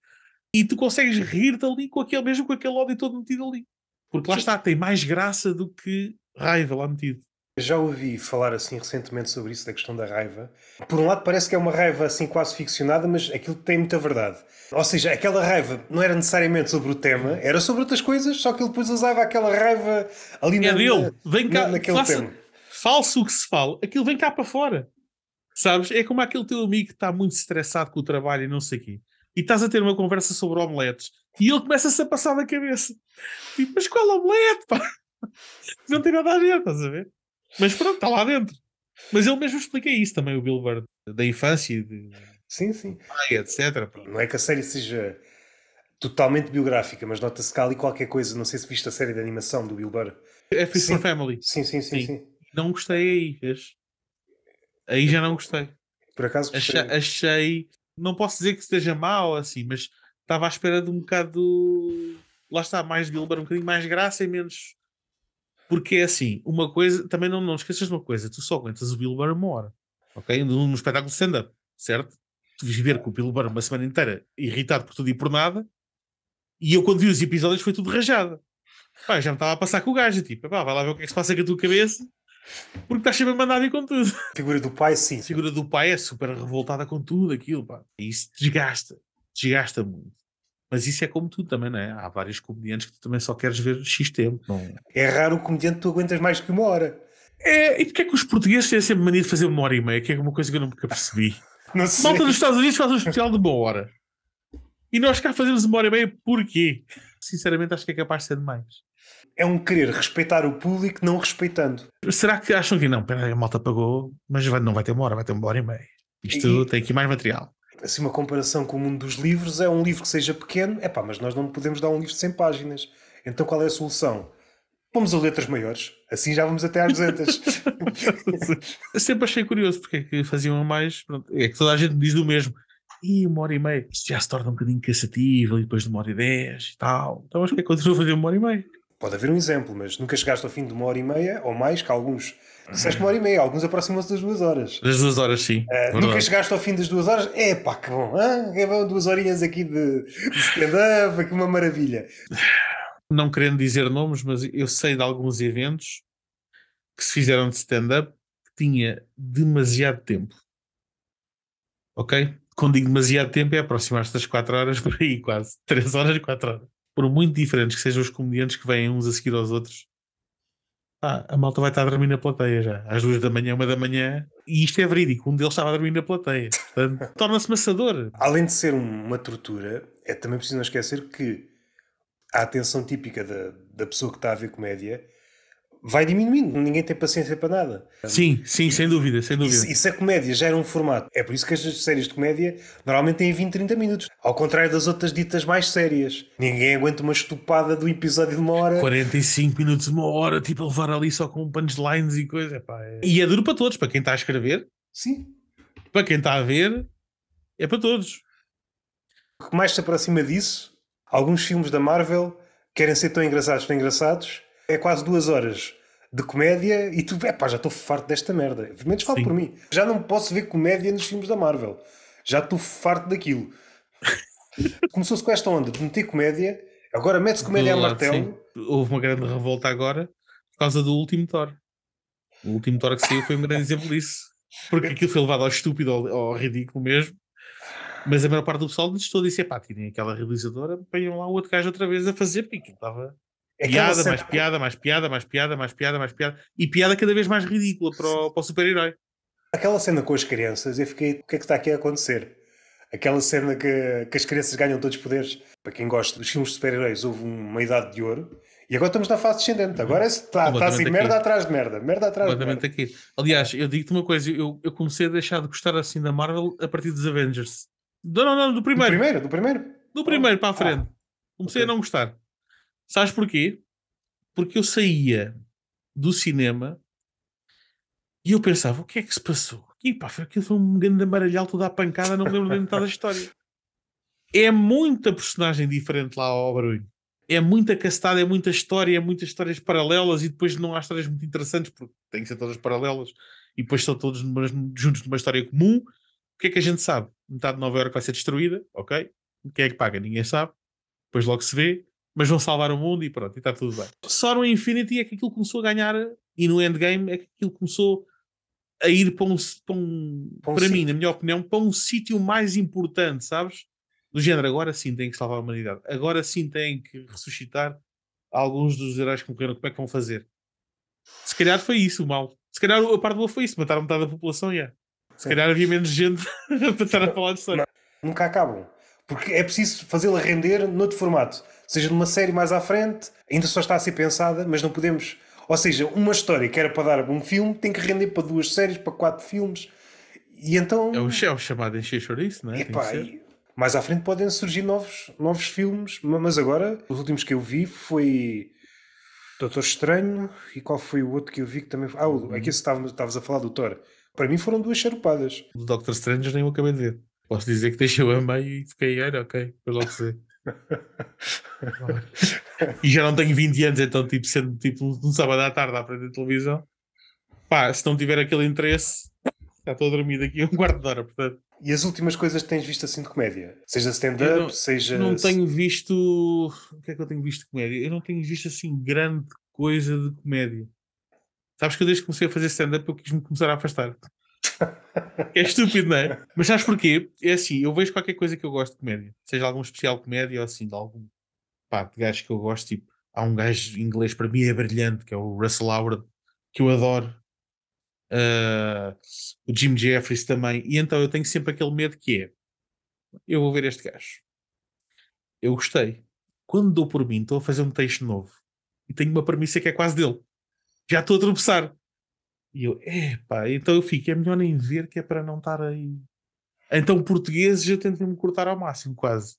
e tu consegues rir-te ali com aquele, mesmo com aquele ódio todo metido ali. Porque lá Sim. está, tem mais graça do que raiva lá metido. Já ouvi falar assim recentemente sobre isso, da questão da raiva. Por um lado, parece que é uma raiva assim quase ficcionada, mas aquilo tem muita verdade. Ou seja, aquela raiva não era necessariamente sobre o tema, uhum. era sobre outras coisas, só que ele depois usava aquela raiva ali na, é dele. Vem cá, na, naquele faça, tema. Falso o que se fala, aquilo vem cá para fora. Sabes? É como aquele teu amigo que está muito estressado com o trabalho e não sei o quê e estás a ter uma conversa sobre omeletes e ele começa-se a passar da cabeça. Tipo, mas qual omelete, pá? Não tem nada a ver, estás a ver? Mas pronto, está lá dentro. Mas ele mesmo explica isso também, o Billboard, da infância de... Sim, sim. etc. Não é que a série seja totalmente biográfica, mas nota-se há ali qualquer coisa. Não sei se viste a série de animação do Billboard. É Fist Family. Sim, sim, sim, sim, sim. Não gostei aí, vês? Aí já não gostei. Por acaso gostei. Achei, achei não posso dizer que esteja mal, assim, mas estava à espera de um bocado. Lá está, mais Bilbar, um bocadinho mais graça e menos. Porque é assim, uma coisa. Também não, não esqueças de uma coisa: tu só aguentas o Bilbar uma hora, ok? Num, espetáculo de stand-up, certo? Tu viver com o Bilbar uma semana inteira irritado por tudo e por nada, e eu quando vi os episódios foi tudo rajado. Pá, já me estava a passar com o gajo, tipo, pá, vai lá ver o que é que se passa com a tua cabeça porque estás sempre a mandar vir com tudo. A figura do pai, sim. A figura do pai é super revoltada com tudo aquilo, pá. E isso desgasta, desgasta muito. Mas isso é como tudo também, não é? Há vários comediantes que tu também só queres ver X tempo. Não... É, é raro o comediante que tu aguentas mais que uma hora. É, e porquê é que os portugueses têm sempre mania de fazer uma hora e meia? Que é uma coisa que eu nunca percebi. não sei. Malta dos Estados Unidos faz um especial de uma hora. E nós cá fazemos uma hora e meia porquê? Sinceramente acho que é capaz de ser demais. É um querer respeitar o público não respeitando. Será que acham que não? Peraí, a malta pagou, mas não vai ter uma hora, vai ter uma hora e meia. Isto e, tem aqui mais material. Assim, uma comparação com o mundo dos livros é um livro que seja pequeno, é pá, mas nós não podemos dar um livro de 100 páginas. Então qual é a solução? Vamos a letras maiores, assim já vamos até às 200. Sempre achei curioso porque é que faziam mais. Pronto, é que toda a gente diz o mesmo. E uma hora e meia, isto já se torna um bocadinho cansativo, e depois de uma hora e dez e tal. Então acho que é que a fazer uma hora e meia. Pode haver um exemplo, mas nunca chegaste ao fim de uma hora e meia ou mais que alguns. Disseste uma hora e meia, alguns aproximam-se das duas horas. Das duas horas, sim. Uh, nunca chegaste ao fim das duas horas? É pá, que bom, hein? É duas horinhas aqui de, de stand-up, que uma maravilha. Não querendo dizer nomes, mas eu sei de alguns eventos que se fizeram de stand-up que tinha demasiado tempo. Ok? Quando digo demasiado tempo é aproximar-se das quatro horas por aí, quase. três horas, quatro horas por muito diferentes que sejam os comediantes que vêm uns a seguir aos outros, a malta vai estar a dormir na plateia já, às duas da manhã, uma da manhã, e isto é verídico, um deles estava a dormir na plateia, portanto, torna-se maçador. Além de ser uma tortura, é também preciso não esquecer que a atenção típica da, da pessoa que está a ver comédia vai diminuindo, ninguém tem paciência para nada. Sim, sim, sem dúvida, sem dúvida. Isso, é comédia, já era um formato. É por isso que as séries de comédia normalmente têm 20, 30 minutos, ao contrário das outras ditas mais sérias. Ninguém aguenta uma estupada do episódio de uma hora. 45 minutos de uma hora, tipo, a levar ali só com punchlines e coisa. Epá, é... E é duro para todos, para quem está a escrever. Sim. Para quem está a ver, é para todos. O que mais se aproxima disso, alguns filmes da Marvel querem ser tão engraçados, tão engraçados, é quase duas horas de comédia e tu, é pá, já estou farto desta merda. Menos falo por mim. Já não posso ver comédia nos filmes da Marvel. Já estou farto daquilo. Começou-se com esta onda de meter comédia, agora mete-se comédia a martelo. Houve uma grande revolta agora por causa do último Thor. O último Thor que saiu foi um grande exemplo disso. Porque aquilo foi levado ao estúpido, ao, ao ridículo mesmo. Mas a maior parte do pessoal nos estou a dizer: pá, tirem aquela realizadora, põem lá o outro gajo outra vez a fazer, porque aquilo estava é é piada, cena... mais piada, mais piada, mais piada, mais piada, mais piada. E piada cada vez mais ridícula para o, o super-herói. Aquela cena com as crianças, eu fiquei, o que é que está aqui a acontecer? Aquela cena que, que as crianças ganham todos os poderes. Para quem gosta dos filmes de super-heróis, houve uma idade de ouro. E agora estamos na fase descendente. Agora está, uhum. é, está assim, aqui. merda atrás de merda, merda atrás de merda. aqui. Aliás, eu digo-te uma coisa, eu, eu comecei a deixar de gostar assim da Marvel a partir dos Avengers. Não, não, não, do primeiro. Do primeiro, do primeiro. Do primeiro para a ah. frente. Ah, comecei okay. a não gostar. Sabes porquê? Porque eu saía do cinema e eu pensava, o que é que se passou? E pá, foi aquilo foi um grande amaralhal toda a pancada, não me lembro de metade da história. É muita personagem diferente lá ao Barulho. É muita castada, é muita história, é muitas histórias paralelas e depois não há histórias muito interessantes porque têm que ser todas paralelas e depois estão todos juntos numa história comum. O que é que a gente sabe? Metade de Nova Iorque vai ser destruída, ok? Quem é que paga? Ninguém sabe. Depois logo se vê mas vão salvar o mundo e pronto, e está tudo bem. Só no Infinity é que aquilo começou a ganhar, e no Endgame é que aquilo começou a ir para um, para, um, para, um mim, na minha opinião, para um sítio mais importante, sabes? Do género, agora sim tem que salvar a humanidade, agora sim tem que ressuscitar alguns dos heróis que morreram, como é que vão fazer? Se calhar foi isso o mal. Se calhar a parte boa foi isso, mataram metade da população, é Se calhar havia menos gente para estar a falar de Sonic. Nunca acabam. Porque é preciso fazê-la render noutro formato seja numa série mais à frente, ainda só está a ser pensada, mas não podemos. Ou seja, uma história que era para dar um filme tem que render para duas séries, para quatro filmes. E então. É o, é o chamado encher chouriço, não é? Epá, e mais à frente podem surgir novos, novos filmes, mas agora, os últimos que eu vi foi. Doutor Estranho e qual foi o outro que eu vi que também. Ah, o, uhum. aqui estavas a falar do Thor. Para mim foram duas charupadas. Do Doctor Strange nem eu acabei de ver. Posso dizer que deixei o a meio e fiquei, olha, ok, foi logo dizer. e já não tenho 20 anos, então, tipo, sendo tipo um sábado à tarde à frente da televisão, pá, se não tiver aquele interesse, já estou a dormir daqui a um quarto de hora, portanto. E as últimas coisas que tens visto assim de comédia? Seja stand-up, seja. Não tenho visto. O que é que eu tenho visto de comédia? Eu não tenho visto assim grande coisa de comédia. Sabes que eu desde que comecei a fazer stand-up eu quis me começar a afastar. É estúpido, não é? Mas sabes porquê? É assim, eu vejo qualquer coisa que eu gosto de comédia, seja algum especial comédia ou assim, de algum pá, de gajo que eu gosto, tipo, há um gajo inglês para mim é brilhante, que é o Russell Howard, que eu adoro. Uh, o Jim Jeffries também, e então eu tenho sempre aquele medo que é: eu vou ver este gajo, eu gostei. Quando dou por mim, estou a fazer um texto novo e tenho uma premissa que é quase dele, já estou a tropeçar. E eu, epá, então eu fico, é melhor nem ver que é para não estar aí. Então, portugueses eu tento me cortar ao máximo, quase.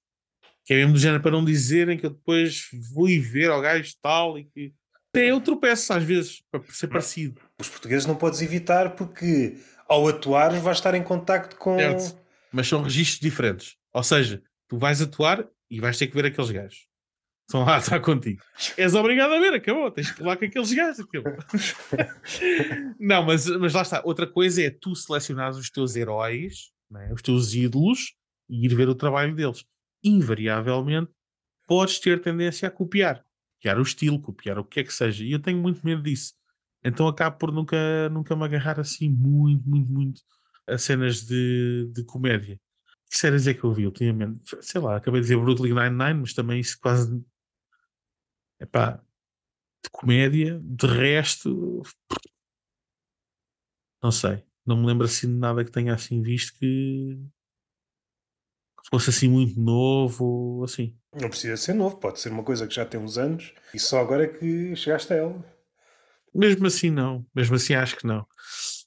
Que é mesmo do género para não dizerem que eu depois vou e ver ao gajo tal e que. Até eu tropeço às vezes, para ser parecido. Os portugueses não podes evitar porque ao atuar vais estar em contacto com. Certo. Mas são registros diferentes. Ou seja, tu vais atuar e vais ter que ver aqueles gajos. Estão lá, está contigo. És obrigado a ver, acabou. Tens que pular com aqueles gajos. Aquilo. não, mas, mas lá está. Outra coisa é tu selecionares os teus heróis, é? os teus ídolos, e ir ver o trabalho deles. Invariavelmente, podes ter tendência a copiar. Copiar o estilo, copiar o que é que seja. E eu tenho muito medo disso. Então acabo por nunca, nunca me agarrar assim muito, muito, muito a cenas de, de comédia que séries é que eu vi ultimamente? Sei lá, acabei de dizer Brooklyn Nine-Nine, mas também isso quase Epá, de comédia, de resto, não sei. Não me lembro assim de nada que tenha assim visto que, que fosse assim muito novo, assim. Não precisa ser novo, pode ser uma coisa que já tem uns anos e só agora é que chegaste a ela. Mesmo assim, não. Mesmo assim, acho que não.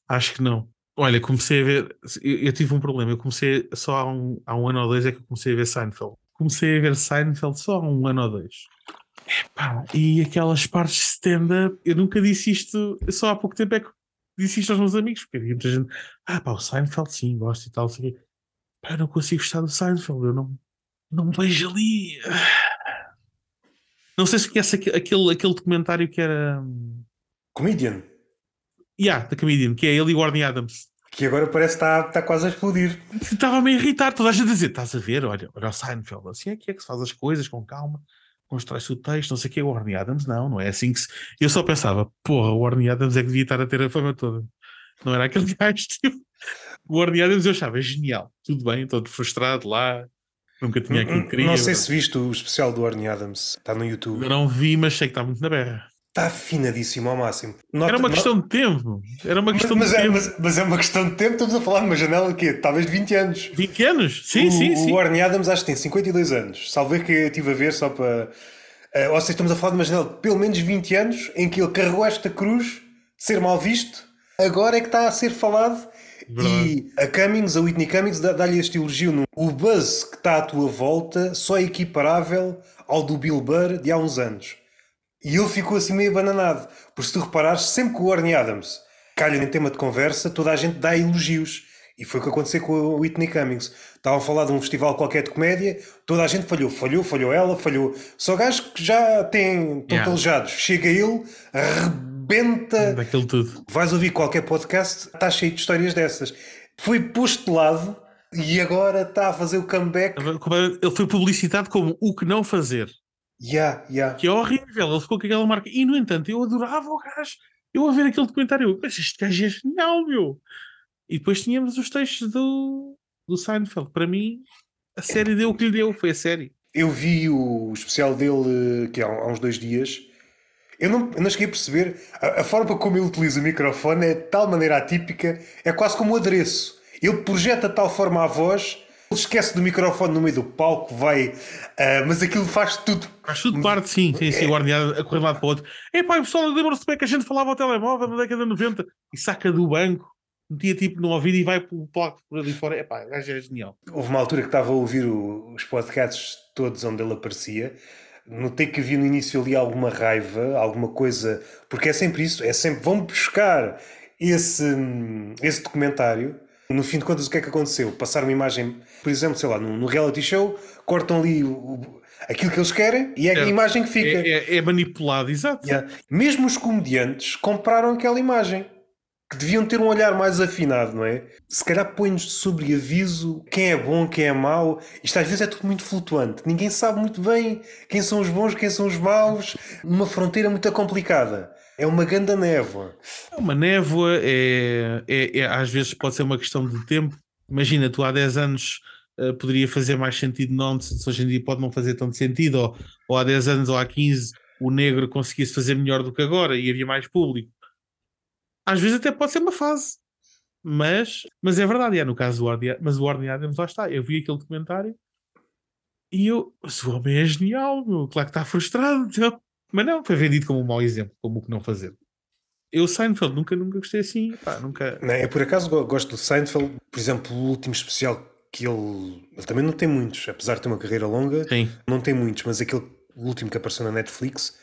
Acho que não. Olha, comecei a ver. Eu, eu tive um problema. Eu comecei só há um, há um ano ou dois é que eu comecei a ver Seinfeld. Comecei a ver Seinfeld só há um ano ou dois e aquelas partes de stand-up, eu nunca disse isto, só há pouco tempo é que disse isto aos meus amigos, porque havia muita gente, ah pá, o Seinfeld sim, gosto e tal, sei pá, eu não consigo gostar do Seinfeld, eu não, não me vejo ali. Não sei se conhece aquele, aquele, aquele documentário que era. Hum, Comedian. Yeah, da Comedian, que é ele e Gordon Adams. Que agora parece que está, está quase a explodir. Estava-me a irritar, toda a gente a dizer: estás a ver, olha, olha o Seinfeld, assim é que é que se faz as coisas com calma constrói-se o texto, não sei o quê, o Orny Adams não, não é assim que se... Eu só pensava, porra, o Orny Adams é que devia estar a ter a fama toda. Não era aquele gajo, tipo... O Orny Adams eu achava genial, tudo bem, todo frustrado lá, nunca tinha aquilo que queria. Não sei se viste o especial do Orny Adams, está no YouTube. Eu não vi, mas sei que está muito na berra está afinadíssimo ao máximo. Nota, era uma questão not... de tempo. Era uma questão mas, mas de é, tempo. Mas, mas, é uma questão de tempo, estamos a falar de uma janela de quê? Talvez de 20 anos. 20 anos? Sim, o, sim, o sim. O Arne Adams acho que tem 52 anos. Salvo que eu estive a ver só para. Uh, ou seja, estamos a falar de uma janela de pelo menos 20 anos em que ele carregou esta cruz de ser mal visto, agora é que está a ser falado. Verdade. E a Cummings, a Whitney Cummings, dá-lhe este elogio. No... O buzz que está à tua volta só é equiparável ao do Bill Burr de há uns anos. E ele ficou assim meio bananado, porque se tu reparares, sempre que o Orny Adams calha em tema de conversa, toda a gente dá elogios. E foi o que aconteceu com o Whitney Cummings. Estavam a falar de um festival qualquer de comédia, toda a gente falhou, falhou, falhou ela, falhou. Só gajos que já têm, estão yeah. Chega ele, rebenta. Daquilo tudo. Vais ouvir qualquer podcast, está cheio de histórias dessas. Foi posto de lado e agora está a fazer o comeback. Ele foi publicitado como o que não fazer. Yeah, yeah. Que é horrível. Ele ficou com aquela marca. E, no entanto, eu adorava o gajo. Eu a ver aquele documentário. Eu, mas este gajo é genial, meu. E depois tínhamos os textos do, do Seinfeld. Para mim, a série deu o que lhe deu. Foi a série. Eu vi o especial dele que é há uns dois dias. Eu não, eu não cheguei a perceber. A, a forma como ele utiliza o microfone é de tal maneira atípica. É quase como um adereço. Ele projeta de tal forma a voz esquece do microfone no meio do palco, vai. Uh, mas aquilo faz tudo. Faz tudo parte, sim, sim, sim, é... guardiado a correr lá para o outro. Epá, o pessoal lembra-se bem que a gente falava ao telemóvel na década de 90 e saca do banco. Metia tipo no ouvido e vai para o palco por ali fora. Epá, o gajo é genial. Houve uma altura que estava a ouvir o, os podcasts todos onde ele aparecia. Notei que havia no início ali alguma raiva, alguma coisa, porque é sempre isso, é sempre vão buscar esse, hum, esse documentário no fim de contas, o que é que aconteceu? Passar uma imagem, por exemplo, sei lá, no, no reality show, cortam ali o, o, aquilo que eles querem e é, é a imagem que fica. É, é, é manipulado, exato. Yeah. Mesmo os comediantes compraram aquela imagem. Que deviam ter um olhar mais afinado, não é? Se calhar põe-nos sobre aviso quem é bom, quem é mau. Isto às vezes é tudo muito flutuante. Ninguém sabe muito bem quem são os bons, quem são os maus. Uma fronteira muito complicada. É uma grande névoa. É uma névoa, é, é, é, às vezes pode ser uma questão de tempo. Imagina, tu há 10 anos uh, poderia fazer mais sentido não? hoje em dia pode não fazer tanto sentido, ou, ou há 10 anos ou há 15 o negro conseguisse fazer melhor do que agora e havia mais público. Às vezes até pode ser uma fase. Mas, mas é verdade, é no caso do Warden, mas o Warden Adams lá está. Eu vi aquele documentário e eu, o homem é genial, meu. claro que está frustrado. Então. Mas não, foi vendido como um mau exemplo, como o que não fazer. Eu, Seinfeld, nunca, nunca gostei assim. Pá, nunca... Não, eu, por acaso, gosto do Seinfeld. Por exemplo, o último especial que ele... Ele também não tem muitos, apesar de ter uma carreira longa. Sim. Não tem muitos, mas aquele último que apareceu na Netflix,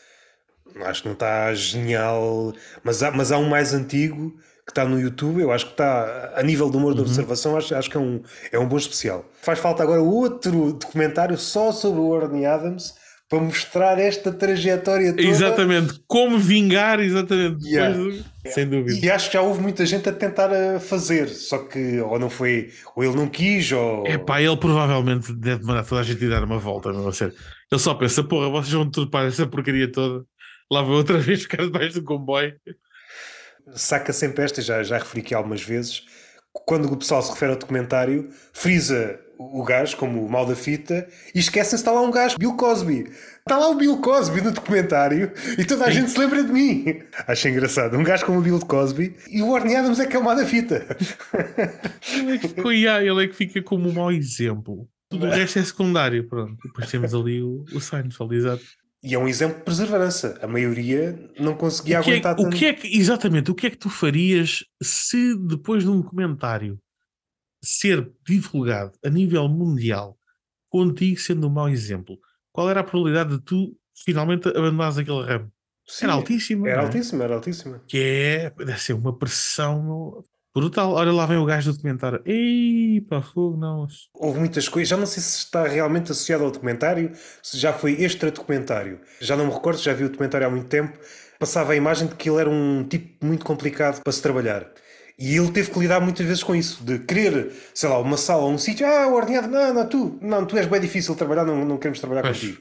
acho que não está genial. Mas há, mas há um mais antigo que está no YouTube. Eu acho que está, a nível do humor uhum. de observação, acho, acho que é um, é um bom especial. Faz falta agora outro documentário só sobre o Orny Adams para mostrar esta trajetória toda. Exatamente, como vingar, exatamente. Yeah. Depois, yeah. Sem dúvida. E acho que já houve muita gente a tentar eh, fazer, só que ou não foi, ou ele não quis, ou. É pá, ele provavelmente deve mandar toda a gente ir dar uma volta, não sei. Ele só pensa, porra, vocês vão tudo para essa porcaria toda, lá vou outra vez ficar debaixo do comboio. Saca sempre esta, já, já referi aqui algumas vezes, quando o pessoal se refere ao documentário, frisa o gajo, como o mal da fita, e esquecem-se está lá um gajo, Bill Cosby. Está lá o Bill Cosby no documentário e toda a gente se lembra de mim. Acho engraçado. Um gajo como o Bill Cosby e o Orny Adams é que é o mal da fita. ele, é que ele é que fica como um mau exemplo. Tudo o é? resto é secundário, pronto. Depois temos ali o, o Seinfeld, exato. E é um exemplo de perseverança. A maioria não conseguia o é aguentar é, tanto. O que é que, exatamente, o que é que tu farias se depois de um documentário ser divulgado a nível mundial, contigo sendo um mau exemplo, qual era a probabilidade de tu finalmente abandonares aquele ramo? Sim, era altíssima. Era é? altíssima, era altíssima. Que é, deve ser uma pressão brutal. Olha lá vem o gajo do documentário. Ei, para fogo, não. Houve muitas coisas, já não sei se está realmente associado ao documentário, se já foi extra-documentário. Já não me recordo, já vi o documentário há muito tempo. Passava a imagem de que ele era um tipo muito complicado para se trabalhar e ele teve que lidar muitas vezes com isso, de querer, sei lá, uma sala ou um sítio, ah, o ordenado, não, não, tu, não, tu és bem difícil de trabalhar, não, não queremos trabalhar pois. contigo.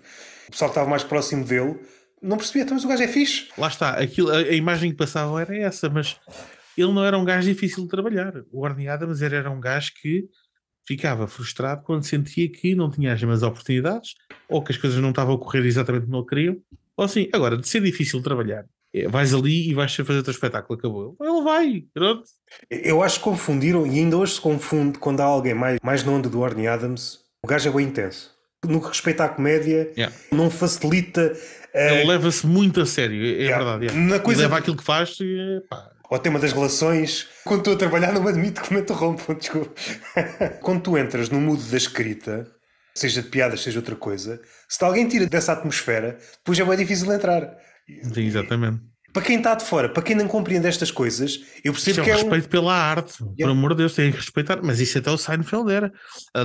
O pessoal que estava mais próximo dele não percebia, então, mas o gajo é fixe. Lá está, aquilo, a, a imagem que passava era essa, mas ele não era um gajo difícil de trabalhar. O Orny mas era, era um gajo que ficava frustrado quando sentia que não tinha as mesmas oportunidades, ou que as coisas não estavam a correr exatamente como ele queria. Ou assim, agora, de ser difícil de trabalhar, é, vais ali e vais fazer o teu espetáculo, acabou. Ele vai, pronto. Eu acho que confundiram, e ainda hoje se confunde quando há alguém mais, mais no onda do Orny Adams, o gajo é bem intenso. No que respeita à comédia, yeah. não facilita. Uh... Ele leva-se muito a sério, é, é yeah. verdade. Na coisa... leva aquilo que faz e pá. Ao tema das relações, quando estou a trabalhar, não me admito que me interrompam, desculpa. quando tu entras no mudo da escrita, seja de piadas, seja outra coisa, se alguém tira dessa atmosfera, depois é bem difícil entrar. Sim, exatamente. Para quem está de fora, para quem não compreende estas coisas, eu percebo isso é que é, um respeito um... pela arte, yeah. pelo amor de Deus, tem que respeitar. Mas isso até o Seinfeld era.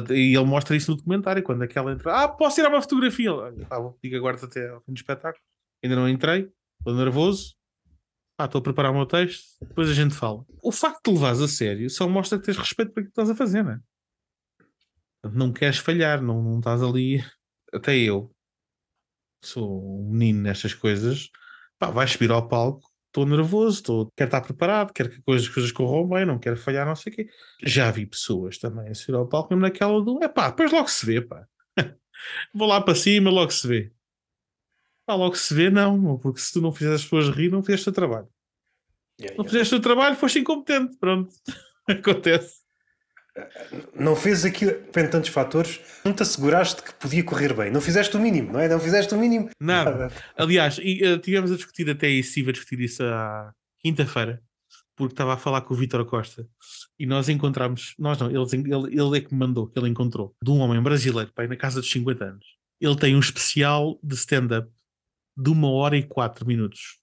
E ele mostra isso no documentário, quando aquela entra, ah, posso tirar uma fotografia? Tá diga guarda até ao fim do espetáculo. Ainda não entrei, estou nervoso. Ah, estou a preparar o meu texto, depois a gente fala. O facto de levares a sério só mostra que tens respeito para o que estás a fazer, não é? Não queres falhar, não, não estás ali. Até eu, sou um menino nestas coisas, pá, vais subir ao palco, estou nervoso, quero estar preparado, quero que as coisas, coisas corram bem, não quero falhar, não sei o quê. Já vi pessoas também a subir ao palco, mesmo naquela do, é pá, depois logo se vê, pá. Vou lá para cima, logo se vê. Pá, logo se vê, não, porque se tu não fizeres as pessoas rir, não fizeste o trabalho. Yeah, yeah. Não fizeste o trabalho, foste incompetente, pronto. Acontece não fez aquilo, depende de tantos fatores, não te asseguraste que podia correr bem. Não fizeste o mínimo, não é? Não fizeste o mínimo. Nada. Nada. Aliás, e, uh, tivemos a discutir até isso, a discutir isso à quinta-feira, porque estava a falar com o Vitor Costa e nós encontramos, nós não, ele, ele, ele é que me mandou, que ele encontrou, de um homem brasileiro, pai, na casa dos 50 anos. Ele tem um especial de stand-up de uma hora e quatro minutos.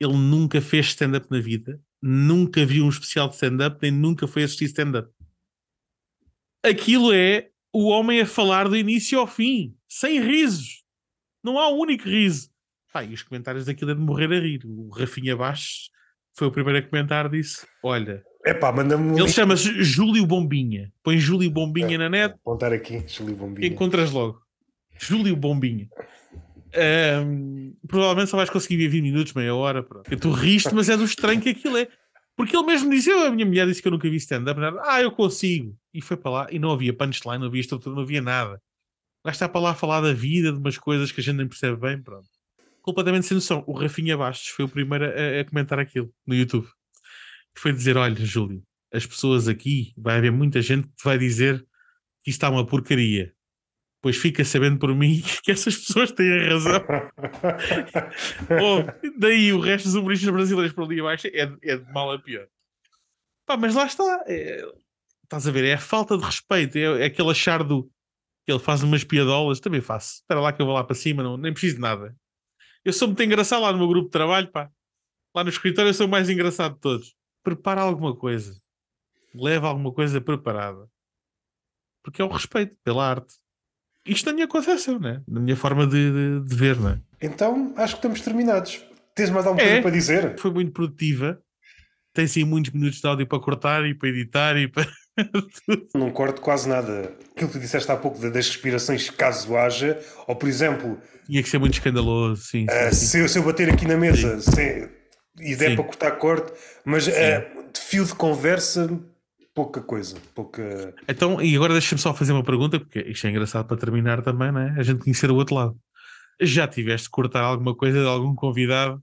Ele nunca fez stand-up na vida, nunca viu um especial de stand-up, nem nunca foi assistir stand-up aquilo é o homem a falar do início ao fim, sem risos. Não há um único riso. Pá, e os comentários daquilo é de morrer a rir. O Rafinha Baixo foi o primeiro a comentar disse: Olha, Epá, manda-me um ele chama-se Júlio Bombinha. Põe Júlio Bombinha é, na net. Vou apontar aqui, Júlio Bombinha. Encontras logo. Júlio Bombinha. Um, provavelmente só vais conseguir ver 20 minutos, meia hora. Pronto. Tu riste, mas é do estranho que aquilo é. Porque ele mesmo disse: eu, A minha mulher disse que eu nunca vi stand-up. Ah, eu consigo e foi para lá e não havia punchline, não havia estrutura, não havia nada. Lá está para lá a falar da vida, de umas coisas que a gente nem percebe bem, pronto. Completamente sem noção. O Rafinha Bastos foi o primeiro a, a comentar aquilo no YouTube. Foi dizer: Olha, Júlio, as pessoas aqui, vai haver muita gente que vai dizer que isto está uma porcaria. Pois fica sabendo por mim que essas pessoas têm a razão. oh, daí o resto dos humoristas brasileiros por ali abaixo é, é de mal a pior. Pá, mas lá está. É, estás a ver, é a falta de respeito, é, é aquele achar do que ele faz umas piadolas, também faço. Espera lá que eu vou lá para cima, não, nem preciso de nada. Eu sou muito engraçado lá no meu grupo de trabalho, pá. Lá no escritório eu sou o mais engraçado de todos. Prepara alguma coisa. Leva alguma coisa preparada. Porque é o respeito pela arte. Isto na minha concepção, né? Na minha forma de, de, de ver, né? Então, acho que estamos terminados. Tens mais alguma é, coisa para dizer? Foi muito produtiva. Tem sim muitos minutos de áudio para cortar e para editar e para. Não corto quase nada. Aquilo que tu disseste há pouco das respirações, caso haja, ou por exemplo. Tinha que ser muito escandaloso, sim. sim, uh, sim. Se, eu, se, eu, bater aqui na mesa sem, e der sim. para cortar, corte, mas uh, de fio de conversa, pouca coisa. Pouca... Então, e agora deixa-me só fazer uma pergunta, porque isto é engraçado para terminar também, não é? A gente conhecer o outro lado. Já tiveste de cortar alguma coisa de algum convidado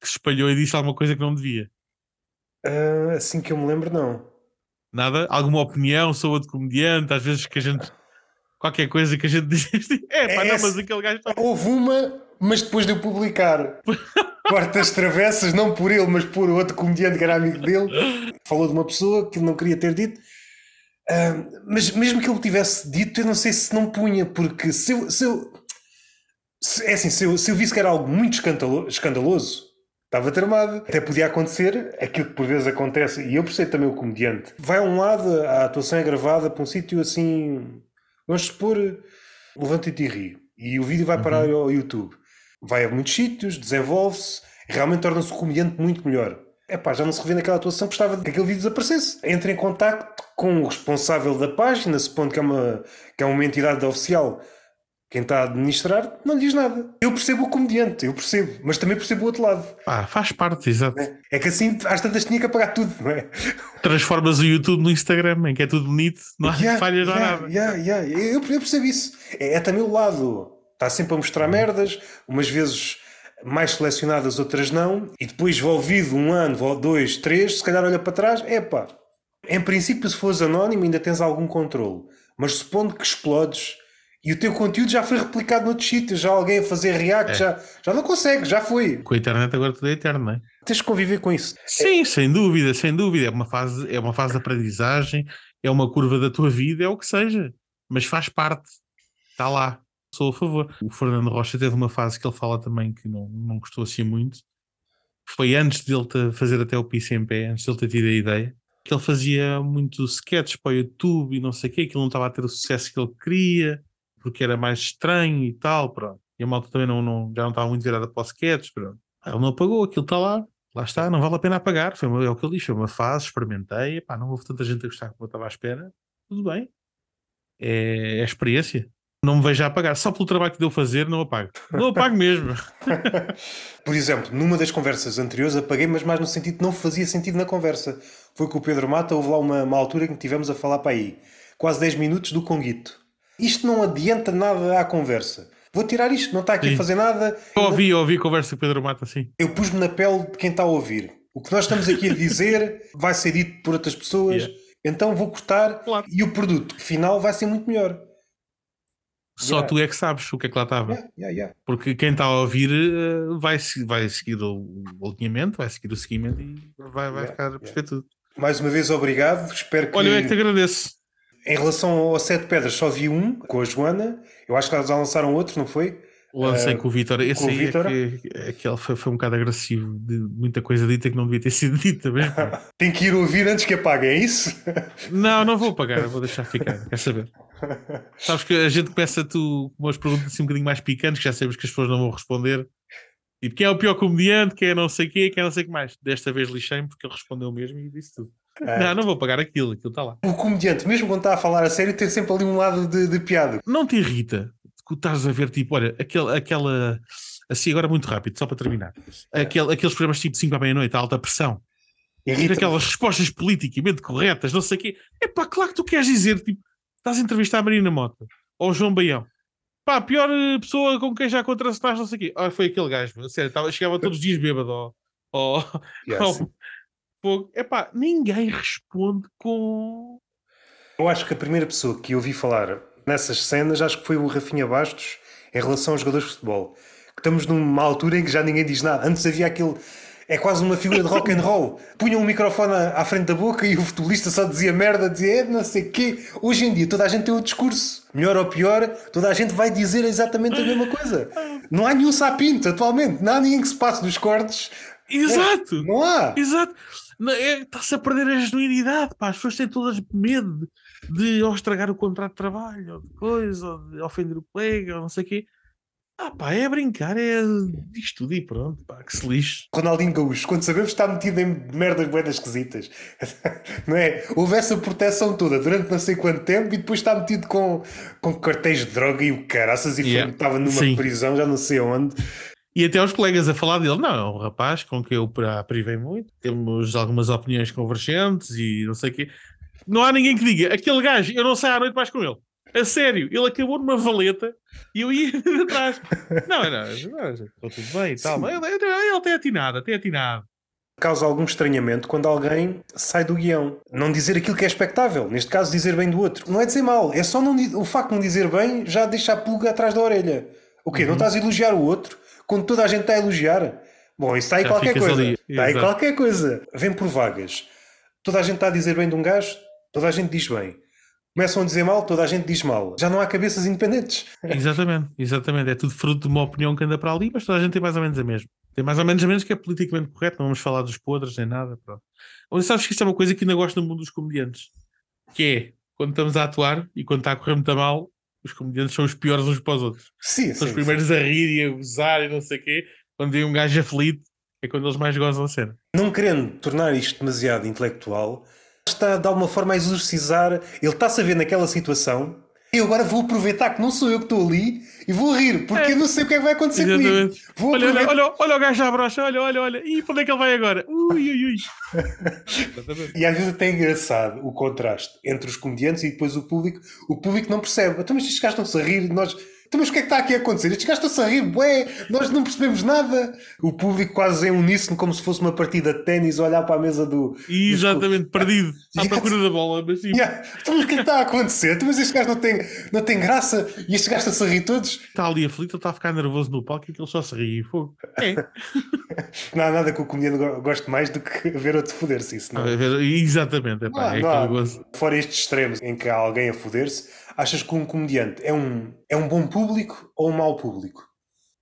que se espalhou e disse alguma coisa que não devia? Uh, assim que eu me lembro, não. Nada? Alguma opinião sobre outro comediante? Às vezes que a gente. Qualquer coisa que a gente diz. É, pá, é não, mas aquele gajo. Tá- Houve uma, mas depois de eu publicar. Quartas Travessas, não por ele, mas por outro comediante que era amigo dele, falou de uma pessoa que ele não queria ter dito. Uh, mas mesmo que ele tivesse dito, eu não sei se não punha, porque se eu. Se eu se, é assim, se eu, se eu visse que era algo muito escandaloso Estava tramado. Até podia acontecer aquilo que por vezes acontece, e eu percebo também o comediante. Vai a um lado, a atuação é gravada para um sítio assim. Vamos supor, levanta-te e ri. E o vídeo vai parar uhum. ao YouTube. Vai a muitos sítios, desenvolve-se, realmente torna-se um comediante muito melhor. É pá, já não se revê naquela atuação, gostava que aquele vídeo desaparecesse. Entra em contacto com o responsável da página, supondo que é uma, que é uma entidade oficial quem está a administrar não lhe diz nada. Eu percebo o comediante, eu percebo, mas também percebo o outro lado. Ah, faz parte, exato. É? é que assim às tantas tinha que apagar tudo, não é? Transformas o YouTube no Instagram, em que é tudo bonito, não há yeah, falhas, yeah, nada. Yeah, yeah. Eu, eu percebo isso. É, é também o lado. Está sempre a mostrar merdas, umas vezes mais selecionadas, outras não, e depois envolvido um ano, dois, três, se calhar olha para trás, é Em princípio, se fores anónimo, ainda tens algum controle. Mas supondo que explodes e o teu conteúdo já foi replicado noutros sítios, já alguém a fazer react, é. já, já não consegue, já foi. Com a internet agora tudo é eterno, não é? Tens de conviver com isso. Sim, é. sem dúvida, sem dúvida. É uma, fase, é uma fase de aprendizagem, é uma curva da tua vida, é o que seja. Mas faz parte. Está lá. Sou a favor. O Fernando Rocha teve uma fase que ele fala também que não, não gostou assim muito. Foi antes de ele fazer até o piso em pé, antes de ele ter tido a ideia que ele fazia muito sketches para o YouTube e não sei o quê, que ele não estava a ter o sucesso que ele queria porque era mais estranho e tal, pronto. E a malta também não, não, já não estava muito virada para os sketch, pronto. Ele não apagou, aquilo está lá, lá está, não vale a pena apagar. Foi uma, é o que ele disse, foi uma fase, experimentei, pá, não houve tanta gente a gostar como eu estava à espera. Tudo bem, é, é experiência. Não me vejo a apagar, só pelo trabalho que deu fazer, não apago. Não apago mesmo. Por exemplo, numa das conversas anteriores apaguei, mas mais no sentido que não fazia sentido na conversa. Foi com o Pedro Mata, houve lá uma, uma altura em que tivemos a falar para aí quase 10 minutos do Conguito isto não adianta nada à conversa. Vou tirar isto, não está aqui sim. a fazer nada. Eu ouvi, eu ouvi a conversa com Pedro Mata, sim. Eu pus-me na pele de quem está a ouvir. O que nós estamos aqui a dizer vai ser dito por outras pessoas, yeah. então vou cortar claro. e o produto final vai ser muito melhor. Só yeah. tu é que sabes o que é que lá estava. Yeah, Porque quem está a ouvir eh, vai, vai seguir o alinhamento, vai seguir o seguimento e vai, vai ficar a perceber tudo. Mais uma vez, obrigado. Espero que. Olha, eu é que te agradeço. Em relação ao Sete Pedras, só vi um com a Joana. Eu acho que elas já lançaram outro, não foi? Lancei uh, com o Vitor. Esse com aí é Vitor. É que, é foi, foi, um bocado agressivo, de muita coisa dita que não devia ter sido dita também. Tem que ir ouvir antes que apaguem, é isso? não, não vou apagar, vou deixar ficar, quer saber? Sabes que a gente começa tu com umas perguntas assim um bocadinho mais picantes, que já sabemos que as pessoas não vão responder. Tipo, quem é o pior comediante, quem é não sei o quê, quem é não sei o que mais. Desta vez lixei-me porque ele respondeu mesmo e disse tudo. É. não, não vou pagar aquilo, aquilo está lá. O comediante, mesmo quando está a falar a sério, tem sempre ali um lado de, de piada. Não te irrita que estás a ver, tipo, olha, aquele, aquela. Assim, agora muito rápido, só para terminar. Aquele, aqueles programas tipo 5 à meia-noite, alta pressão. Irrita tipo aquelas respostas politicamente corretas, não sei o quê. É pá, claro que tu queres dizer, tipo, estás a entrevistar a Marina Mota ou o João Baião. Pá, a pior eh, pessoa com quem já contrastaste, não sei o quê. Ah, foi aquele gajo, sério, tava, chegava todos os dias bêbado Ó, yes. Fogo. Epá, ninguém responde com. Eu acho que a primeira pessoa que eu ouvi falar nessas cenas, acho que foi o Rafinha Bastos em relação aos jogadores de futebol. estamos numa altura em que já ninguém diz nada. Antes havia aquele. É quase uma figura de rock and roll. Punham um microfone à frente da boca e o futebolista só dizia merda, dizia é, não sei o quê. Hoje em dia toda a gente tem o discurso. Melhor ou pior, toda a gente vai dizer exatamente a mesma coisa. Não há nenhum sapinto atualmente. Não há ninguém que se passe dos cortes. Exato! É, não há! Exato! É, está-se a perder a genuinidade, pá. As pessoas têm todas medo de ou estragar o contrato de trabalho, ou de coisa, ou de ofender o colega, ou não sei o quê. Ah, pá, é a brincar, é isto tudo e pronto, pá, que se lixe. Ronaldinho Gaúcho, quando sabemos está metido em merdas buenas esquisitas, não é? Houve essa proteção toda durante não sei quanto tempo e depois está metido com, com cartéis de droga e o caraças e yeah. estava numa Sim. prisão, já não sei onde. E até os colegas a falar dele, não, é um rapaz com que eu privei muito, temos algumas opiniões convergentes e não sei o quê. Não há ninguém que diga, aquele gajo, eu não saio à noite mais com ele. A sério, ele acabou numa valeta e eu ia atrás. não, não, estou tudo bem e tal. Ele, ele, ele tem atinado, tem atinado causa algum estranhamento quando alguém sai do guião. Não dizer aquilo que é expectável, neste caso dizer bem do outro. Não é dizer mal, é só não, o facto de não dizer bem já deixa a pulga atrás da orelha. O quê? Uhum. Não estás a elogiar o outro? quando toda a gente está a elogiar. Bom, isso está aí Já qualquer coisa. Ali. Está Exato. aí qualquer coisa. Vem por vagas. Toda a gente está a dizer bem de um gajo, toda a gente diz bem. Começam a dizer mal, toda a gente diz mal. Já não há cabeças independentes. Exatamente, exatamente. É tudo fruto de uma opinião que anda para ali, mas toda a gente tem mais ou menos a mesma. Tem mais ou menos a menos que é politicamente correto, não vamos falar dos podres nem nada. Pronto. sabes que isto é uma coisa que ainda gosto no mundo dos comediantes, que é quando estamos a atuar e quando está a correr muito mal, os comediantes são os piores uns para os outros. Sim, são sim, os primeiros sim. a rir e a gozar e não sei o quê. Quando vem um gajo aflito, é quando eles mais gozam a cena. Não querendo tornar isto demasiado intelectual, está de alguma forma a exorcizar. Ele está a saber naquela situação eu agora vou aproveitar que não sou eu que estou ali e vou rir, porque é. eu não sei o que é que vai acontecer Exatamente. comigo. Vou olha, aproveitar... olha, olha, olha o gajo da brocha, olha, olha, olha. Ih, para onde é que ele vai agora? Ui, ui, ui. e às vezes até é engraçado o contraste entre os comediantes e depois o público. O público não percebe. Então, mas estes gajos estão-se a rir, nós então, mas o que é que está aqui a acontecer? Estes gajos estão-se a rir, bué, nós não percebemos nada. O público quase em uníssono, como se fosse uma partida de ténis, olhar para a mesa do. E exatamente, do... perdido, ah, à yeah. procura da bola. Mas, sim. Yeah. Então, mas o que é que está a acontecer? Então, mas este gajo não tem, não tem graça e este gajo está-se a rir todos. Está ali aflito, está a ficar nervoso no palco e ele só se ri e fogo. É. não há nada que o comediante goste mais do que ver outro foder-se, isso não? Ah, exatamente, é pá, não, é não, Fora estes extremos em que há alguém a foder-se Achas que um comediante é um, é um bom público ou um mau público?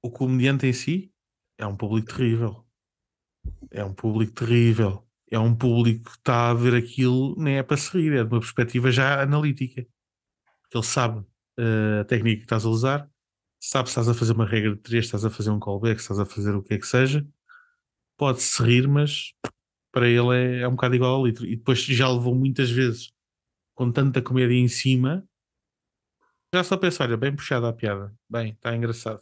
O comediante em si é um público terrível. É um público terrível. É um público que está a ver aquilo, nem é para se rir, é de uma perspectiva já analítica. Porque ele sabe uh, a técnica que estás a usar, sabe se estás a fazer uma regra de três, estás a fazer um callback, estás a fazer o que é que seja. Pode-se rir, mas para ele é, é um bocado igual ao litro. E depois já levou muitas vezes com tanta comédia em cima já só penso, olha, bem puxada a piada. Bem, está engraçado.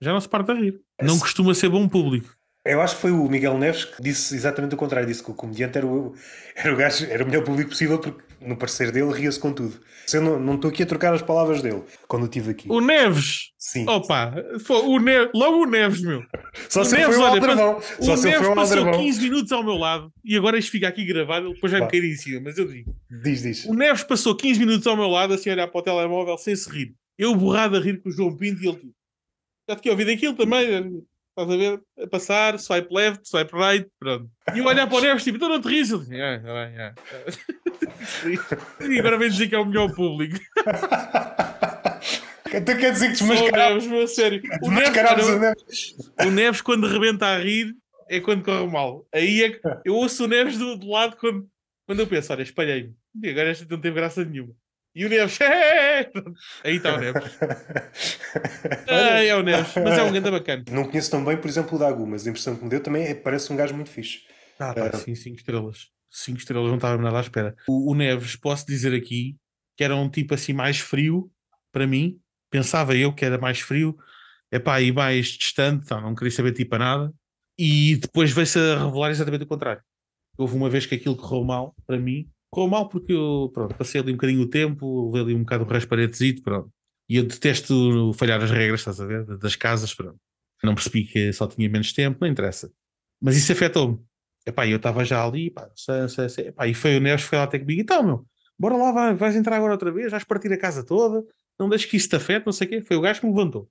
Já não se parte a rir. É não costuma ser bom público. Eu acho que foi o Miguel Neves que disse exatamente o contrário. Disse que o comediante era o, era o gajo, era o melhor público possível porque no parecer dele, ria-se com tudo. Eu não estou aqui a trocar as palavras dele quando eu estive aqui. O Neves! Sim. Opa, foi o ne logo o Neves, meu. Só o se Neves, foi um aldrabão. Só o se Neves foi um passou aldrabão. 15 minutos ao meu lado e agora isto fica aqui gravado, depois é vai-me cair em cima, mas eu digo. Diz, diz. O Neves passou 15 minutos ao meu lado assim a olhar para o telemóvel sem se rir. Eu borrado a rir com o João Pinto e ele. Já tinha ouvido aquilo também. Estás a ver? A passar, swipe left, swipe right, pronto. E eu olhar para o Neves, tipo, estou no riso. Yeah, yeah, yeah. e agora vem dizer que é o melhor público. Então quer dizer que desmascaramos. Meu, sério. O Neves, o, Neves. o Neves, quando rebenta a rir, é quando corre mal. Aí é que eu ouço o Neves do, do lado quando, quando eu penso: olha, espalhei-me. E agora esta não teve graça nenhuma. E o Neves, é, aí está o Neves. ah, é o Neves, mas é um grande bacana. Não conheço tão bem, por exemplo, o Dago, mas a impressão que me deu também é parece um gajo muito fixe. Ah, pá, uh... sim, 5 estrelas. 5 estrelas, não estava nada à espera. O, o, Neves, posso dizer aqui que era um tipo assim mais frio para mim, pensava eu que era mais frio, epá, e mais distante, então, não queria saber tipo a nada. E depois veio-se a revelar exatamente o contrário. Houve uma vez que aquilo correu mal para mim Ficou mal porque eu, pronto, passei ali um bocadinho o tempo, levei ali um bocado o rasparetezito, pronto. E eu detesto falhar as regras, estás a ver, das casas, pronto. não percebi que só tinha menos tempo, não interessa. Mas isso afetou-me. Epá, eu estava já ali, pá, sei, sei, sei. Epá, e foi o Neves, foi lá até comigo, então, meu, bora lá, vai, vais entrar agora outra vez, vais partir a casa toda, não deixes que isso te afete, não sei o quê. Foi o gajo que me levantou.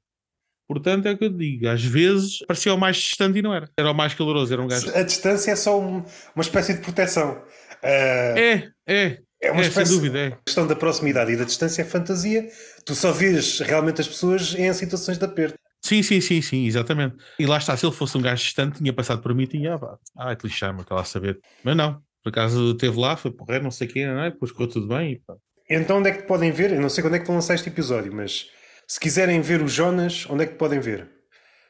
Portanto, é o que eu digo, às vezes parecia o mais distante e não era. Era o mais caloroso, era um gajo. A distância é só um, uma espécie de proteção. Ah, é, é. É uma é, espécie sem dúvida, é. A questão da proximidade e da distância é fantasia. Tu só vês realmente as pessoas em situações de aperto. Sim, sim, sim, sim, exatamente. E lá está, se ele fosse um gajo distante, tinha passado por mim e tinha, ah, ah te lixar-me, está lá a saber. Mas não, por acaso esteve lá, foi correr, não sei o quê, não é? depois correu tudo bem. E, então onde é que te podem ver? Eu não sei quando é que vão lançar este episódio, mas se quiserem ver o Jonas, onde é que te podem ver?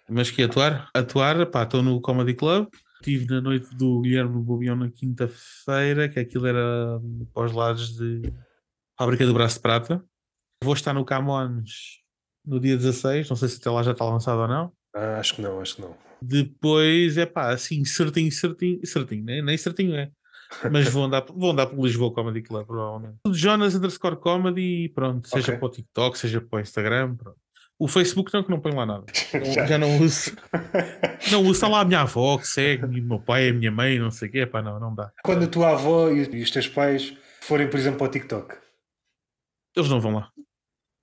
Mas que atuar? Atuar, pá, estou no Comedy Club, tive na noite do Guilherme Bobião na quinta-feira, que aquilo era para hum, os lados de Fábrica do Braço de Prata. Vou estar no Camões no dia 16, não sei se até lá já está lançado ou não. Ah, acho que não, acho que não. Depois, é pá, assim, certinho, certinho, certinho, né? nem certinho é. Mas vou andar, vou andar pelo Lisboa Comedy Club, provavelmente. Jonas underscore comedy, pronto, seja okay. para o TikTok, seja para o Instagram, pronto. O Facebook não, que não põe lá nada. já não uso. Não uso, está lá a minha avó que segue, o meu pai, a minha mãe, não sei o quê. Pá, não, não dá. Quando a tua avó e os teus pais forem, por exemplo, ao TikTok? Eles não vão lá.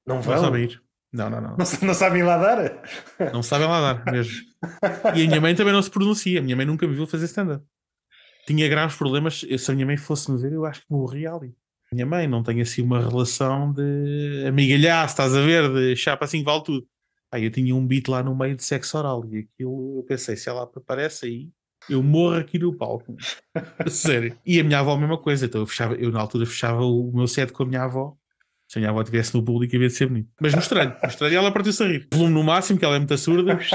Não vão? Não sabem ir. Não, não, não. Não, não sabem lá dar? Não sabem lá dar, mesmo. E a minha mãe também não se pronuncia. A minha mãe nunca me viu fazer stand-up. Tinha graves problemas. se a minha mãe fosse me ver, eu acho que morria ali minha mãe não tem assim uma relação de amigalhaço, estás a ver, de chapa assim vale tudo. Aí eu tinha um beat lá no meio de sexo oral e aquilo eu pensei, se ela aparece aí, eu morro aqui no palco. Sério. E a minha avó a mesma coisa, então eu fechava, eu na altura fechava o meu set com a minha avó. Se a minha avó estivesse no público, ia ser bonito. Mas no estranho no estranho, ela partiu-se a rir. Volume no máximo, que ela é muito surda.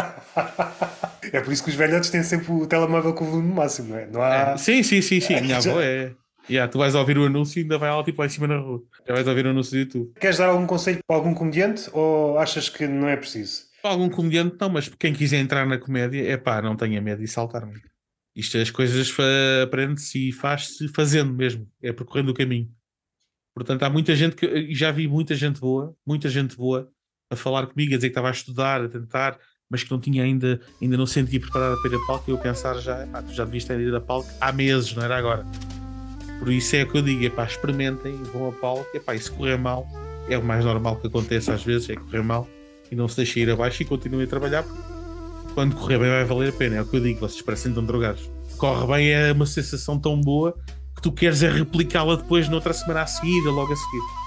É por isso que os velhotes têm sempre o telemóvel com o volume máximo, não é? Não há... é sim, sim, sim, sim. A minha avó é. Yeah, tu vais ouvir o anúncio e ainda vai ela tipo lá em cima na rua. Já vais ouvir o anúncio do YouTube. Queres dar algum conselho para algum comediante ou achas que não é preciso? Para algum comediante, não, mas quem quiser entrar na comédia, é pá, não tenha medo de saltar-me. Isto as coisas aprende-se e faz-se fazendo mesmo, é percorrendo o caminho. Portanto, há muita gente que já vi muita gente boa, muita gente boa a falar comigo, a dizer que estava a estudar, a tentar, mas que não tinha ainda, ainda não sentia preparada para ir a palco. E eu pensar já, pá, tu já devias ter ido a palco há meses, não era agora. Por isso é que eu digo, epá, experimentem, vão a palco, epá, e se correr mal, é o mais normal que acontece às vezes, é correr mal, e não se deixem ir abaixo e continuem a trabalhar, porque quando correr bem vai valer a pena, é o que eu digo, vocês parecem tão drogados. Corre bem é uma sensação tão boa que tu queres é replicá-la depois noutra semana a seguir, logo a seguir.